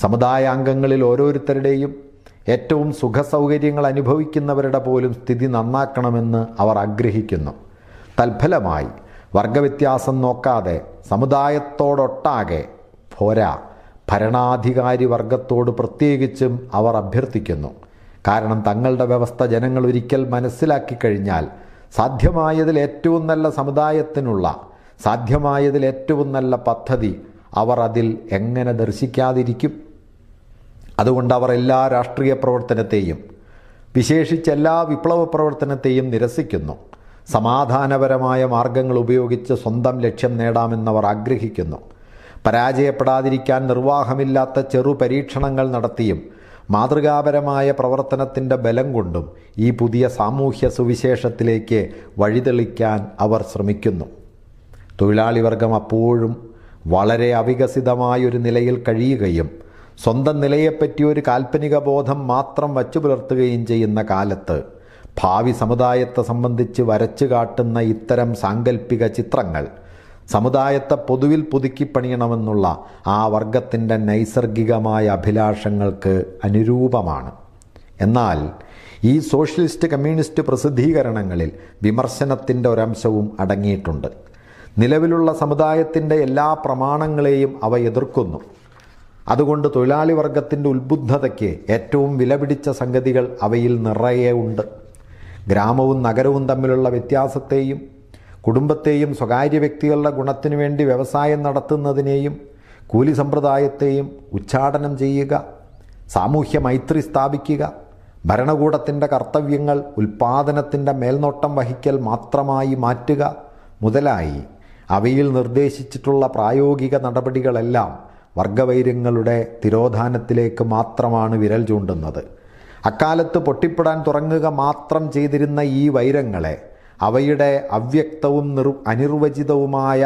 Speaker 1: സമുദായാംഗങ്ങളിൽ ഓരോരുത്തരുടെയും ഏറ്റവും സുഖസൗകര്യങ്ങൾ അനുഭവിക്കുന്നവരുടെ പോലും സ്ഥിതി നന്നാക്കണമെന്ന് അവർ ആഗ്രഹിക്കുന്നു തൽഫലമായി വർഗവ്യത്യാസം നോക്കാതെ സമുദായത്തോടൊട്ടാകെ പോരാ ഭരണാധികാരി വർഗത്തോട് പ്രത്യേകിച്ചും അവർ അഭ്യർത്ഥിക്കുന്നു കാരണം തങ്ങളുടെ വ്യവസ്ഥ ജനങ്ങൾ ഒരിക്കൽ മനസ്സിലാക്കി കഴിഞ്ഞാൽ സാധ്യമായതിൽ ഏറ്റവും നല്ല സമുദായത്തിനുള്ള സാധ്യമായതിൽ ഏറ്റവും നല്ല പദ്ധതി അവർ അതിൽ എങ്ങനെ ദർശിക്കാതിരിക്കും അതുകൊണ്ട് അവർ എല്ലാ രാഷ്ട്രീയ പ്രവർത്തനത്തെയും വിശേഷിച്ച് എല്ലാ വിപ്ലവ പ്രവർത്തനത്തെയും നിരസിക്കുന്നു സമാധാനപരമായ മാർഗങ്ങൾ ഉപയോഗിച്ച് സ്വന്തം ലക്ഷ്യം നേടാമെന്നവർ ആഗ്രഹിക്കുന്നു പരാജയപ്പെടാതിരിക്കാൻ നിർവാഹമില്ലാത്ത ചെറു പരീക്ഷണങ്ങൾ നടത്തിയും മാതൃകാപരമായ പ്രവർത്തനത്തിൻ്റെ ബലം കൊണ്ടും ഈ പുതിയ സാമൂഹ്യ സുവിശേഷത്തിലേക്ക് വഴിതെളിക്കാൻ അവർ ശ്രമിക്കുന്നു തൊഴിലാളി വർഗം അപ്പോഴും വളരെ അവികസിതമായൊരു നിലയിൽ കഴിയുകയും സ്വന്തം നിലയെപ്പറ്റി ഒരു കാൽപ്പനിക ബോധം മാത്രം വച്ചു പുലർത്തുകയും ചെയ്യുന്ന കാലത്ത് ഭാവി സമുദായത്തെ സംബന്ധിച്ച് വരച്ചു കാട്ടുന്ന ഇത്തരം സാങ്കല്പിക ചിത്രങ്ങൾ സമുദായത്തെ പൊതുവിൽ പുതുക്കിപ്പണിയണമെന്നുള്ള ആ വർഗത്തിൻ്റെ നൈസർഗികമായ അഭിലാഷങ്ങൾക്ക് അനുരൂപമാണ് എന്നാൽ ഈ സോഷ്യലിസ്റ്റ് കമ്മ്യൂണിസ്റ്റ് പ്രസിദ്ധീകരണങ്ങളിൽ വിമർശനത്തിൻ്റെ ഒരംശവും അടങ്ങിയിട്ടുണ്ട് നിലവിലുള്ള സമുദായത്തിൻ്റെ എല്ലാ പ്രമാണങ്ങളെയും അവ എതിർക്കുന്നു അതുകൊണ്ട് തൊഴിലാളി വർഗത്തിൻ്റെ ഉത്ബുദ്ധതയ്ക്ക് ഏറ്റവും വിലപിടിച്ച സംഗതികൾ അവയിൽ നിറയെ ഉണ്ട് ഗ്രാമവും നഗരവും തമ്മിലുള്ള വ്യത്യാസത്തെയും കുടുംബത്തെയും സ്വകാര്യ വ്യക്തികളുടെ ഗുണത്തിനു വേണ്ടി വ്യവസായം നടത്തുന്നതിനെയും കൂലി സമ്പ്രദായത്തെയും ഉച്ചാടനം ചെയ്യുക സാമൂഹ്യ മൈത്രി സ്ഥാപിക്കുക ഭരണകൂടത്തിൻ്റെ കർത്തവ്യങ്ങൾ ഉൽപ്പാദനത്തിൻ്റെ മേൽനോട്ടം വഹിക്കൽ മാത്രമായി മാറ്റുക മുതലായി അവയിൽ നിർദ്ദേശിച്ചിട്ടുള്ള പ്രായോഗിക നടപടികളെല്ലാം വർഗവൈര്യങ്ങളുടെ തിരോധാനത്തിലേക്ക് മാത്രമാണ് വിരൽ ചൂണ്ടുന്നത് അക്കാലത്ത് പൊട്ടിപ്പെടാൻ തുടങ്ങുക മാത്രം ചെയ്തിരുന്ന ഈ വൈരങ്ങളെ അവയുടെ അവ്യക്തവും നിർ അനിർവചിതവുമായ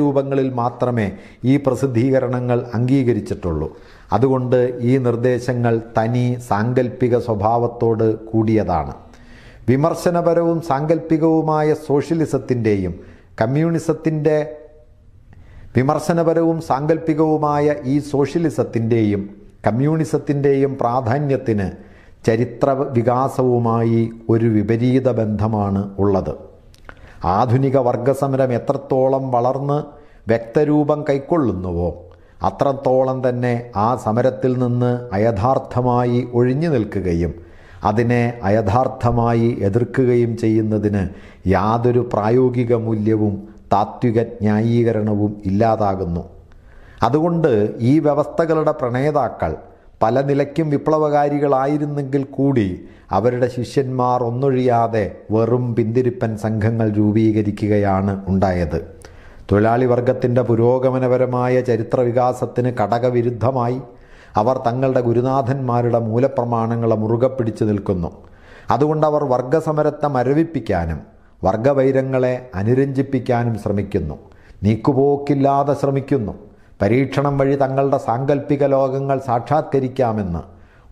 Speaker 1: രൂപങ്ങളിൽ മാത്രമേ ഈ പ്രസിദ്ധീകരണങ്ങൾ അംഗീകരിച്ചിട്ടുള്ളൂ അതുകൊണ്ട് ഈ നിർദ്ദേശങ്ങൾ തനി സാങ്കല്പിക സ്വഭാവത്തോട് കൂടിയതാണ് വിമർശനപരവും സാങ്കല്പികവുമായ സോഷ്യലിസത്തിൻ്റെയും കമ്മ്യൂണിസത്തിൻ്റെ വിമർശനപരവും സാങ്കല്പികവുമായ ഈ സോഷ്യലിസത്തിൻ്റെയും കമ്മ്യൂണിസത്തിൻ്റെയും പ്രാധാന്യത്തിന് ചരിത്ര വികാസവുമായി ഒരു വിപരീത ബന്ധമാണ് ഉള്ളത് ആധുനിക വർഗസമരം എത്രത്തോളം വളർന്ന് വ്യക്തരൂപം കൈക്കൊള്ളുന്നുവോ അത്രത്തോളം തന്നെ ആ സമരത്തിൽ നിന്ന് അയഥാർത്ഥമായി ഒഴിഞ്ഞു നിൽക്കുകയും അതിനെ അയഥാർത്ഥമായി എതിർക്കുകയും ചെയ്യുന്നതിന് യാതൊരു പ്രായോഗിക മൂല്യവും താത്വിക ന്യായീകരണവും ഇല്ലാതാകുന്നു അതുകൊണ്ട് ഈ വ്യവസ്ഥകളുടെ പ്രണേതാക്കൾ പല നിലയ്ക്കും വിപ്ലവകാരികളായിരുന്നെങ്കിൽ കൂടി അവരുടെ ശിഷ്യന്മാർ ഒന്നൊഴിയാതെ വെറും പിന്തിരിപ്പൻ സംഘങ്ങൾ രൂപീകരിക്കുകയാണ് ഉണ്ടായത് തൊഴിലാളി വർഗത്തിൻ്റെ പുരോഗമനപരമായ വികാസത്തിന് ഘടകവിരുദ്ധമായി അവർ തങ്ങളുടെ ഗുരുനാഥന്മാരുടെ മൂലപ്രമാണങ്ങളെ മുറുകെ പിടിച്ചു നിൽക്കുന്നു അതുകൊണ്ട് അവർ വർഗസമരത്തെ മരവിപ്പിക്കാനും വർഗവൈരങ്ങളെ അനുരഞ്ജിപ്പിക്കാനും ശ്രമിക്കുന്നു നീക്കുപോക്കില്ലാതെ ശ്രമിക്കുന്നു പരീക്ഷണം വഴി തങ്ങളുടെ സാങ്കല്പിക ലോകങ്ങൾ സാക്ഷാത്കരിക്കാമെന്ന്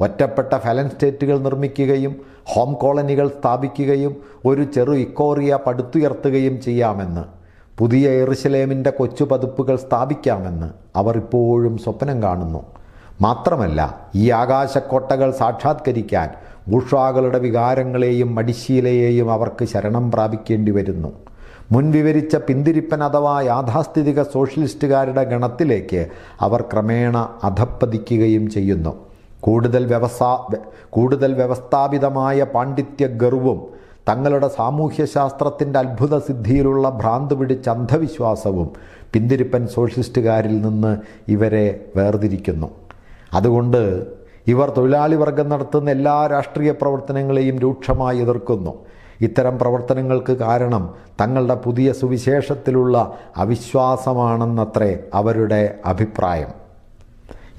Speaker 1: ഒറ്റപ്പെട്ട ഫലൻ സ്റ്റേറ്റുകൾ നിർമ്മിക്കുകയും ഹോം കോളനികൾ സ്ഥാപിക്കുകയും ഒരു ചെറു ഇക്കോറിയ പടുത്തുയർത്തുകയും ചെയ്യാമെന്ന് പുതിയ എറുശലേമിൻ്റെ കൊച്ചു പതിപ്പുകൾ സ്ഥാപിക്കാമെന്ന് അവർ ഇപ്പോഴും സ്വപ്നം കാണുന്നു മാത്രമല്ല ഈ ആകാശക്കോട്ടകൾ സാക്ഷാത്കരിക്കാൻ ഭൂഷാകളുടെ വികാരങ്ങളെയും മടിശീലയെയും അവർക്ക് ശരണം പ്രാപിക്കേണ്ടി വരുന്നു മുൻവിവരിച്ച പിന്തിരിപ്പൻ അഥവാ യാഥാസ്ഥിതിക സോഷ്യലിസ്റ്റുകാരുടെ ഗണത്തിലേക്ക് അവർ ക്രമേണ അധപ്പതിക്കുകയും ചെയ്യുന്നു കൂടുതൽ വ്യവസാ കൂടുതൽ വ്യവസ്ഥാപിതമായ പാണ്ഡിത്യ ഗർവും തങ്ങളുടെ സാമൂഹ്യശാസ്ത്രത്തിൻ്റെ അത്ഭുത സിദ്ധിയിലുള്ള ഭ്രാന്ത് പിടിച്ച അന്ധവിശ്വാസവും പിന്തിരിപ്പൻ സോഷ്യലിസ്റ്റുകാരിൽ നിന്ന് ഇവരെ വേർതിരിക്കുന്നു അതുകൊണ്ട് ഇവർ തൊഴിലാളി വർഗം നടത്തുന്ന എല്ലാ രാഷ്ട്രീയ പ്രവർത്തനങ്ങളെയും രൂക്ഷമായി എതിർക്കുന്നു ഇത്തരം പ്രവർത്തനങ്ങൾക്ക് കാരണം തങ്ങളുടെ പുതിയ സുവിശേഷത്തിലുള്ള അവിശ്വാസമാണെന്നത്രേ അവരുടെ അഭിപ്രായം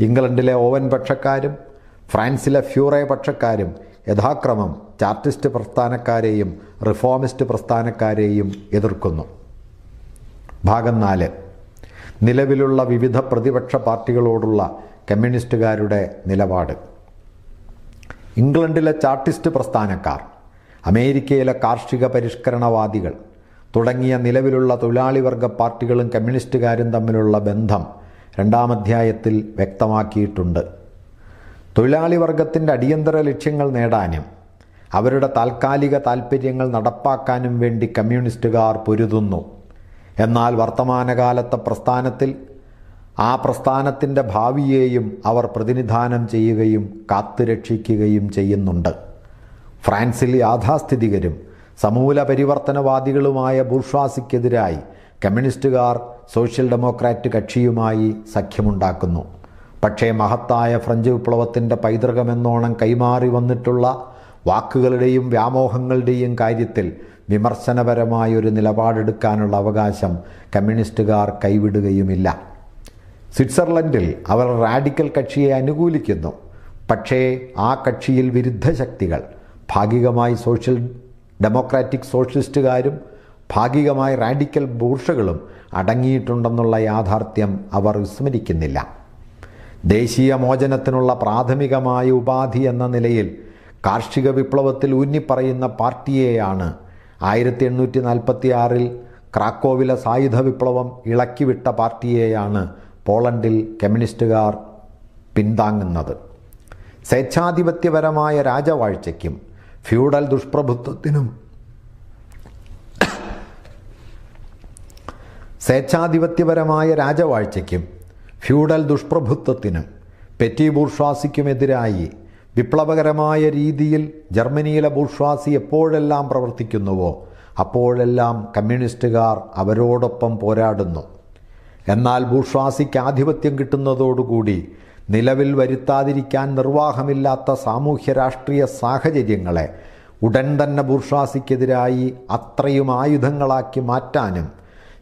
Speaker 1: ഇംഗ്ലണ്ടിലെ ഓവൻ പക്ഷക്കാരും ഫ്രാൻസിലെ ഫ്യൂറെ പക്ഷക്കാരും യഥാക്രമം ചാർട്ടിസ്റ്റ് പ്രസ്ഥാനക്കാരെയും റിഫോമിസ്റ്റ് പ്രസ്ഥാനക്കാരെയും എതിർക്കുന്നു ഭാഗം നാല് നിലവിലുള്ള വിവിധ പ്രതിപക്ഷ പാർട്ടികളോടുള്ള കമ്മ്യൂണിസ്റ്റുകാരുടെ നിലപാട് ഇംഗ്ലണ്ടിലെ ചാർട്ടിസ്റ്റ് പ്രസ്ഥാനക്കാർ അമേരിക്കയിലെ കാർഷിക പരിഷ്കരണവാദികൾ തുടങ്ങിയ നിലവിലുള്ള തൊഴിലാളിവർഗ പാർട്ടികളും കമ്മ്യൂണിസ്റ്റുകാരും തമ്മിലുള്ള ബന്ധം രണ്ടാം അധ്യായത്തിൽ വ്യക്തമാക്കിയിട്ടുണ്ട് തൊഴിലാളി വർഗത്തിൻ്റെ അടിയന്തര ലക്ഷ്യങ്ങൾ നേടാനും അവരുടെ താൽക്കാലിക താൽപ്പര്യങ്ങൾ നടപ്പാക്കാനും വേണ്ടി കമ്മ്യൂണിസ്റ്റുകാർ പൊരുതുന്നു എന്നാൽ വർത്തമാനകാലത്തെ പ്രസ്ഥാനത്തിൽ ആ പ്രസ്ഥാനത്തിൻ്റെ ഭാവിയെയും അവർ പ്രതിനിധാനം ചെയ്യുകയും കാത്തുരക്ഷിക്കുകയും ചെയ്യുന്നുണ്ട് ഫ്രാൻസിൽ യാഥാസ്ഥിതികരും സമൂല പരിവർത്തനവാദികളുമായ ബൂർഷ്വാസിക്കെതിരായി കമ്മ്യൂണിസ്റ്റുകാർ സോഷ്യൽ ഡെമോക്രാറ്റ് കക്ഷിയുമായി സഖ്യമുണ്ടാക്കുന്നു പക്ഷേ മഹത്തായ ഫ്രഞ്ച് വിപ്ലവത്തിൻ്റെ പൈതൃകമെന്നോണം കൈമാറി വന്നിട്ടുള്ള വാക്കുകളുടെയും വ്യാമോഹങ്ങളുടെയും കാര്യത്തിൽ വിമർശനപരമായൊരു നിലപാടെടുക്കാനുള്ള അവകാശം കമ്മ്യൂണിസ്റ്റുകാർ കൈവിടുകയുമില്ല സ്വിറ്റ്സർലൻഡിൽ അവർ റാഡിക്കൽ കക്ഷിയെ അനുകൂലിക്കുന്നു പക്ഷേ ആ കക്ഷിയിൽ വിരുദ്ധ ശക്തികൾ ഭാഗികമായി സോഷ്യൽ ഡെമോക്രാറ്റിക് സോഷ്യലിസ്റ്റുകാരും ഭാഗികമായി റാഡിക്കൽ ബൂർഷകളും അടങ്ങിയിട്ടുണ്ടെന്നുള്ള യാഥാർത്ഥ്യം അവർ വിസ്മരിക്കുന്നില്ല ദേശീയ മോചനത്തിനുള്ള പ്രാഥമികമായ ഉപാധി എന്ന നിലയിൽ കാർഷിക വിപ്ലവത്തിൽ ഊന്നിപ്പറയുന്ന പാർട്ടിയെയാണ് ആയിരത്തി എണ്ണൂറ്റി നാൽപ്പത്തി ആറിൽ ക്രാക്കോവിലെ സായുധ വിപ്ലവം ഇളക്കിവിട്ട പാർട്ടിയെയാണ് പോളണ്ടിൽ കമ്മ്യൂണിസ്റ്റുകാർ പിന്താങ്ങുന്നത് സ്വേച്ഛാധിപത്യപരമായ രാജവാഴ്ചയ്ക്കും ഫ്യൂഡൽ ദുഷ്പ്രഭുത്വത്തിനും സ്വേച്ഛാധിപത്യപരമായ രാജവാഴ്ചയ്ക്കും ഫ്യൂഡൽ ദുഷ്പ്രഭുത്വത്തിനും പെറ്റി ബൂർഷ്വാസിക്കുമെതിരായി വിപ്ലവകരമായ രീതിയിൽ ജർമ്മനിയിലെ ബൂർഷ്വാസി എപ്പോഴെല്ലാം പ്രവർത്തിക്കുന്നുവോ അപ്പോഴെല്ലാം കമ്മ്യൂണിസ്റ്റുകാർ അവരോടൊപ്പം പോരാടുന്നു എന്നാൽ ബൂർഷ്വാസിക്ക് ആധിപത്യം കിട്ടുന്നതോടുകൂടി നിലവിൽ വരുത്താതിരിക്കാൻ നിർവാഹമില്ലാത്ത സാമൂഹ്യ രാഷ്ട്രീയ സാഹചര്യങ്ങളെ ഉടൻ തന്നെ ബൂർഷാസിക്കെതിരായി അത്രയും ആയുധങ്ങളാക്കി മാറ്റാനും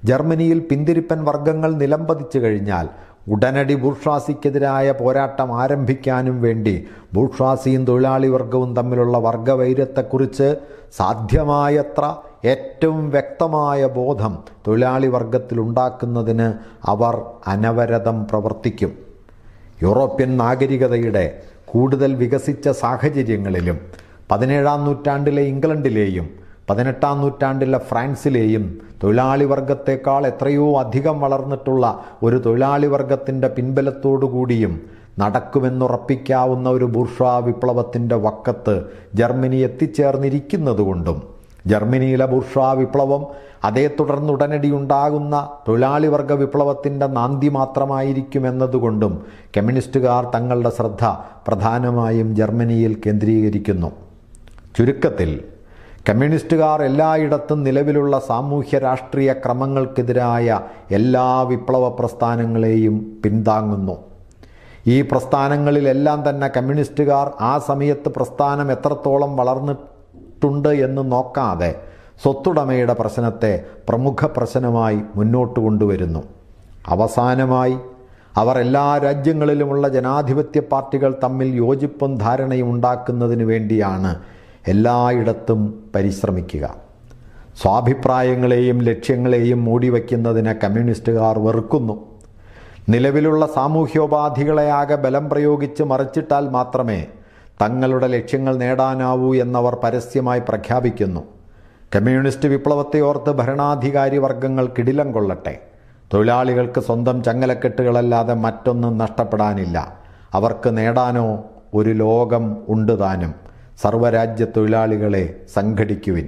Speaker 1: ജർമ്മനിയിൽ പിന്തിരിപ്പൻ വർഗങ്ങൾ നിലംപതിച്ചു കഴിഞ്ഞാൽ ഉടനടി ബൂർഷ്വാസിക്കെതിരായ പോരാട്ടം ആരംഭിക്കാനും വേണ്ടി ബൂർഷ്വാസിയും തൊഴിലാളി വർഗവും തമ്മിലുള്ള വർഗവൈര്യത്തെക്കുറിച്ച് സാധ്യമായത്ര ഏറ്റവും വ്യക്തമായ ബോധം തൊഴിലാളി വർഗത്തിലുണ്ടാക്കുന്നതിന് അവർ അനവരതം പ്രവർത്തിക്കും യൂറോപ്യൻ നാഗരികതയുടെ കൂടുതൽ വികസിച്ച സാഹചര്യങ്ങളിലും പതിനേഴാം നൂറ്റാണ്ടിലെ ഇംഗ്ലണ്ടിലെയും പതിനെട്ടാം നൂറ്റാണ്ടിലെ ഫ്രാൻസിലെയും തൊഴിലാളി വർഗത്തെക്കാൾ എത്രയോ അധികം വളർന്നിട്ടുള്ള ഒരു തൊഴിലാളി വർഗത്തിൻ്റെ പിൻബലത്തോടുകൂടിയും നടക്കുമെന്നുറപ്പിക്കാവുന്ന ഒരു ബുർഷ വിപ്ലവത്തിൻ്റെ വക്കത്ത് ജർമ്മനി എത്തിച്ചേർന്നിരിക്കുന്നതുകൊണ്ടും ജർമ്മനിയിലെ ബുർഷാ വിപ്ലവം അതേ ഉണ്ടാകുന്ന തൊഴിലാളി വർഗ വിപ്ലവത്തിൻ്റെ നാന്തി മാത്രമായിരിക്കുമെന്നതുകൊണ്ടും കമ്മ്യൂണിസ്റ്റുകാർ തങ്ങളുടെ ശ്രദ്ധ പ്രധാനമായും ജർമ്മനിയിൽ കേന്ദ്രീകരിക്കുന്നു ചുരുക്കത്തിൽ കമ്മ്യൂണിസ്റ്റുകാർ എല്ലായിടത്തും നിലവിലുള്ള സാമൂഹ്യ രാഷ്ട്രീയ ക്രമങ്ങൾക്കെതിരായ എല്ലാ വിപ്ലവ പ്രസ്ഥാനങ്ങളെയും പിന്താങ്ങുന്നു ഈ പ്രസ്ഥാനങ്ങളിലെല്ലാം തന്നെ കമ്മ്യൂണിസ്റ്റുകാർ ആ സമയത്ത് പ്രസ്ഥാനം എത്രത്തോളം വളർന്നു ഇട്ടിട്ടുണ്ട് എന്ന് നോക്കാതെ സ്വത്തുടമയുടെ പ്രശ്നത്തെ പ്രമുഖ പ്രശ്നമായി മുന്നോട്ട് കൊണ്ടുവരുന്നു അവസാനമായി അവർ എല്ലാ രാജ്യങ്ങളിലുമുള്ള ജനാധിപത്യ പാർട്ടികൾ തമ്മിൽ യോജിപ്പും ധാരണയും ഉണ്ടാക്കുന്നതിന് വേണ്ടിയാണ് എല്ലായിടത്തും പരിശ്രമിക്കുക സ്വാഭിപ്രായങ്ങളെയും ലക്ഷ്യങ്ങളെയും മൂടിവയ്ക്കുന്നതിനെ കമ്മ്യൂണിസ്റ്റുകാർ വെറുക്കുന്നു നിലവിലുള്ള സാമൂഹ്യോപാധികളെയാകെ ബലം പ്രയോഗിച്ച് മറിച്ചിട്ടാൽ മാത്രമേ തങ്ങളുടെ ലക്ഷ്യങ്ങൾ നേടാനാവൂ എന്നവർ പരസ്യമായി പ്രഖ്യാപിക്കുന്നു കമ്മ്യൂണിസ്റ്റ് വിപ്ലവത്തെ ഓർത്ത് ഭരണാധികാരി വർഗങ്ങൾ കിടിലം കൊള്ളട്ടെ തൊഴിലാളികൾക്ക് സ്വന്തം ചങ്ങലക്കെട്ടുകളല്ലാതെ മറ്റൊന്നും നഷ്ടപ്പെടാനില്ല അവർക്ക് നേടാനോ ഒരു ലോകം ഉണ്ട് താനും സർവരാജ്യ തൊഴിലാളികളെ സംഘടിക്കുവിൻ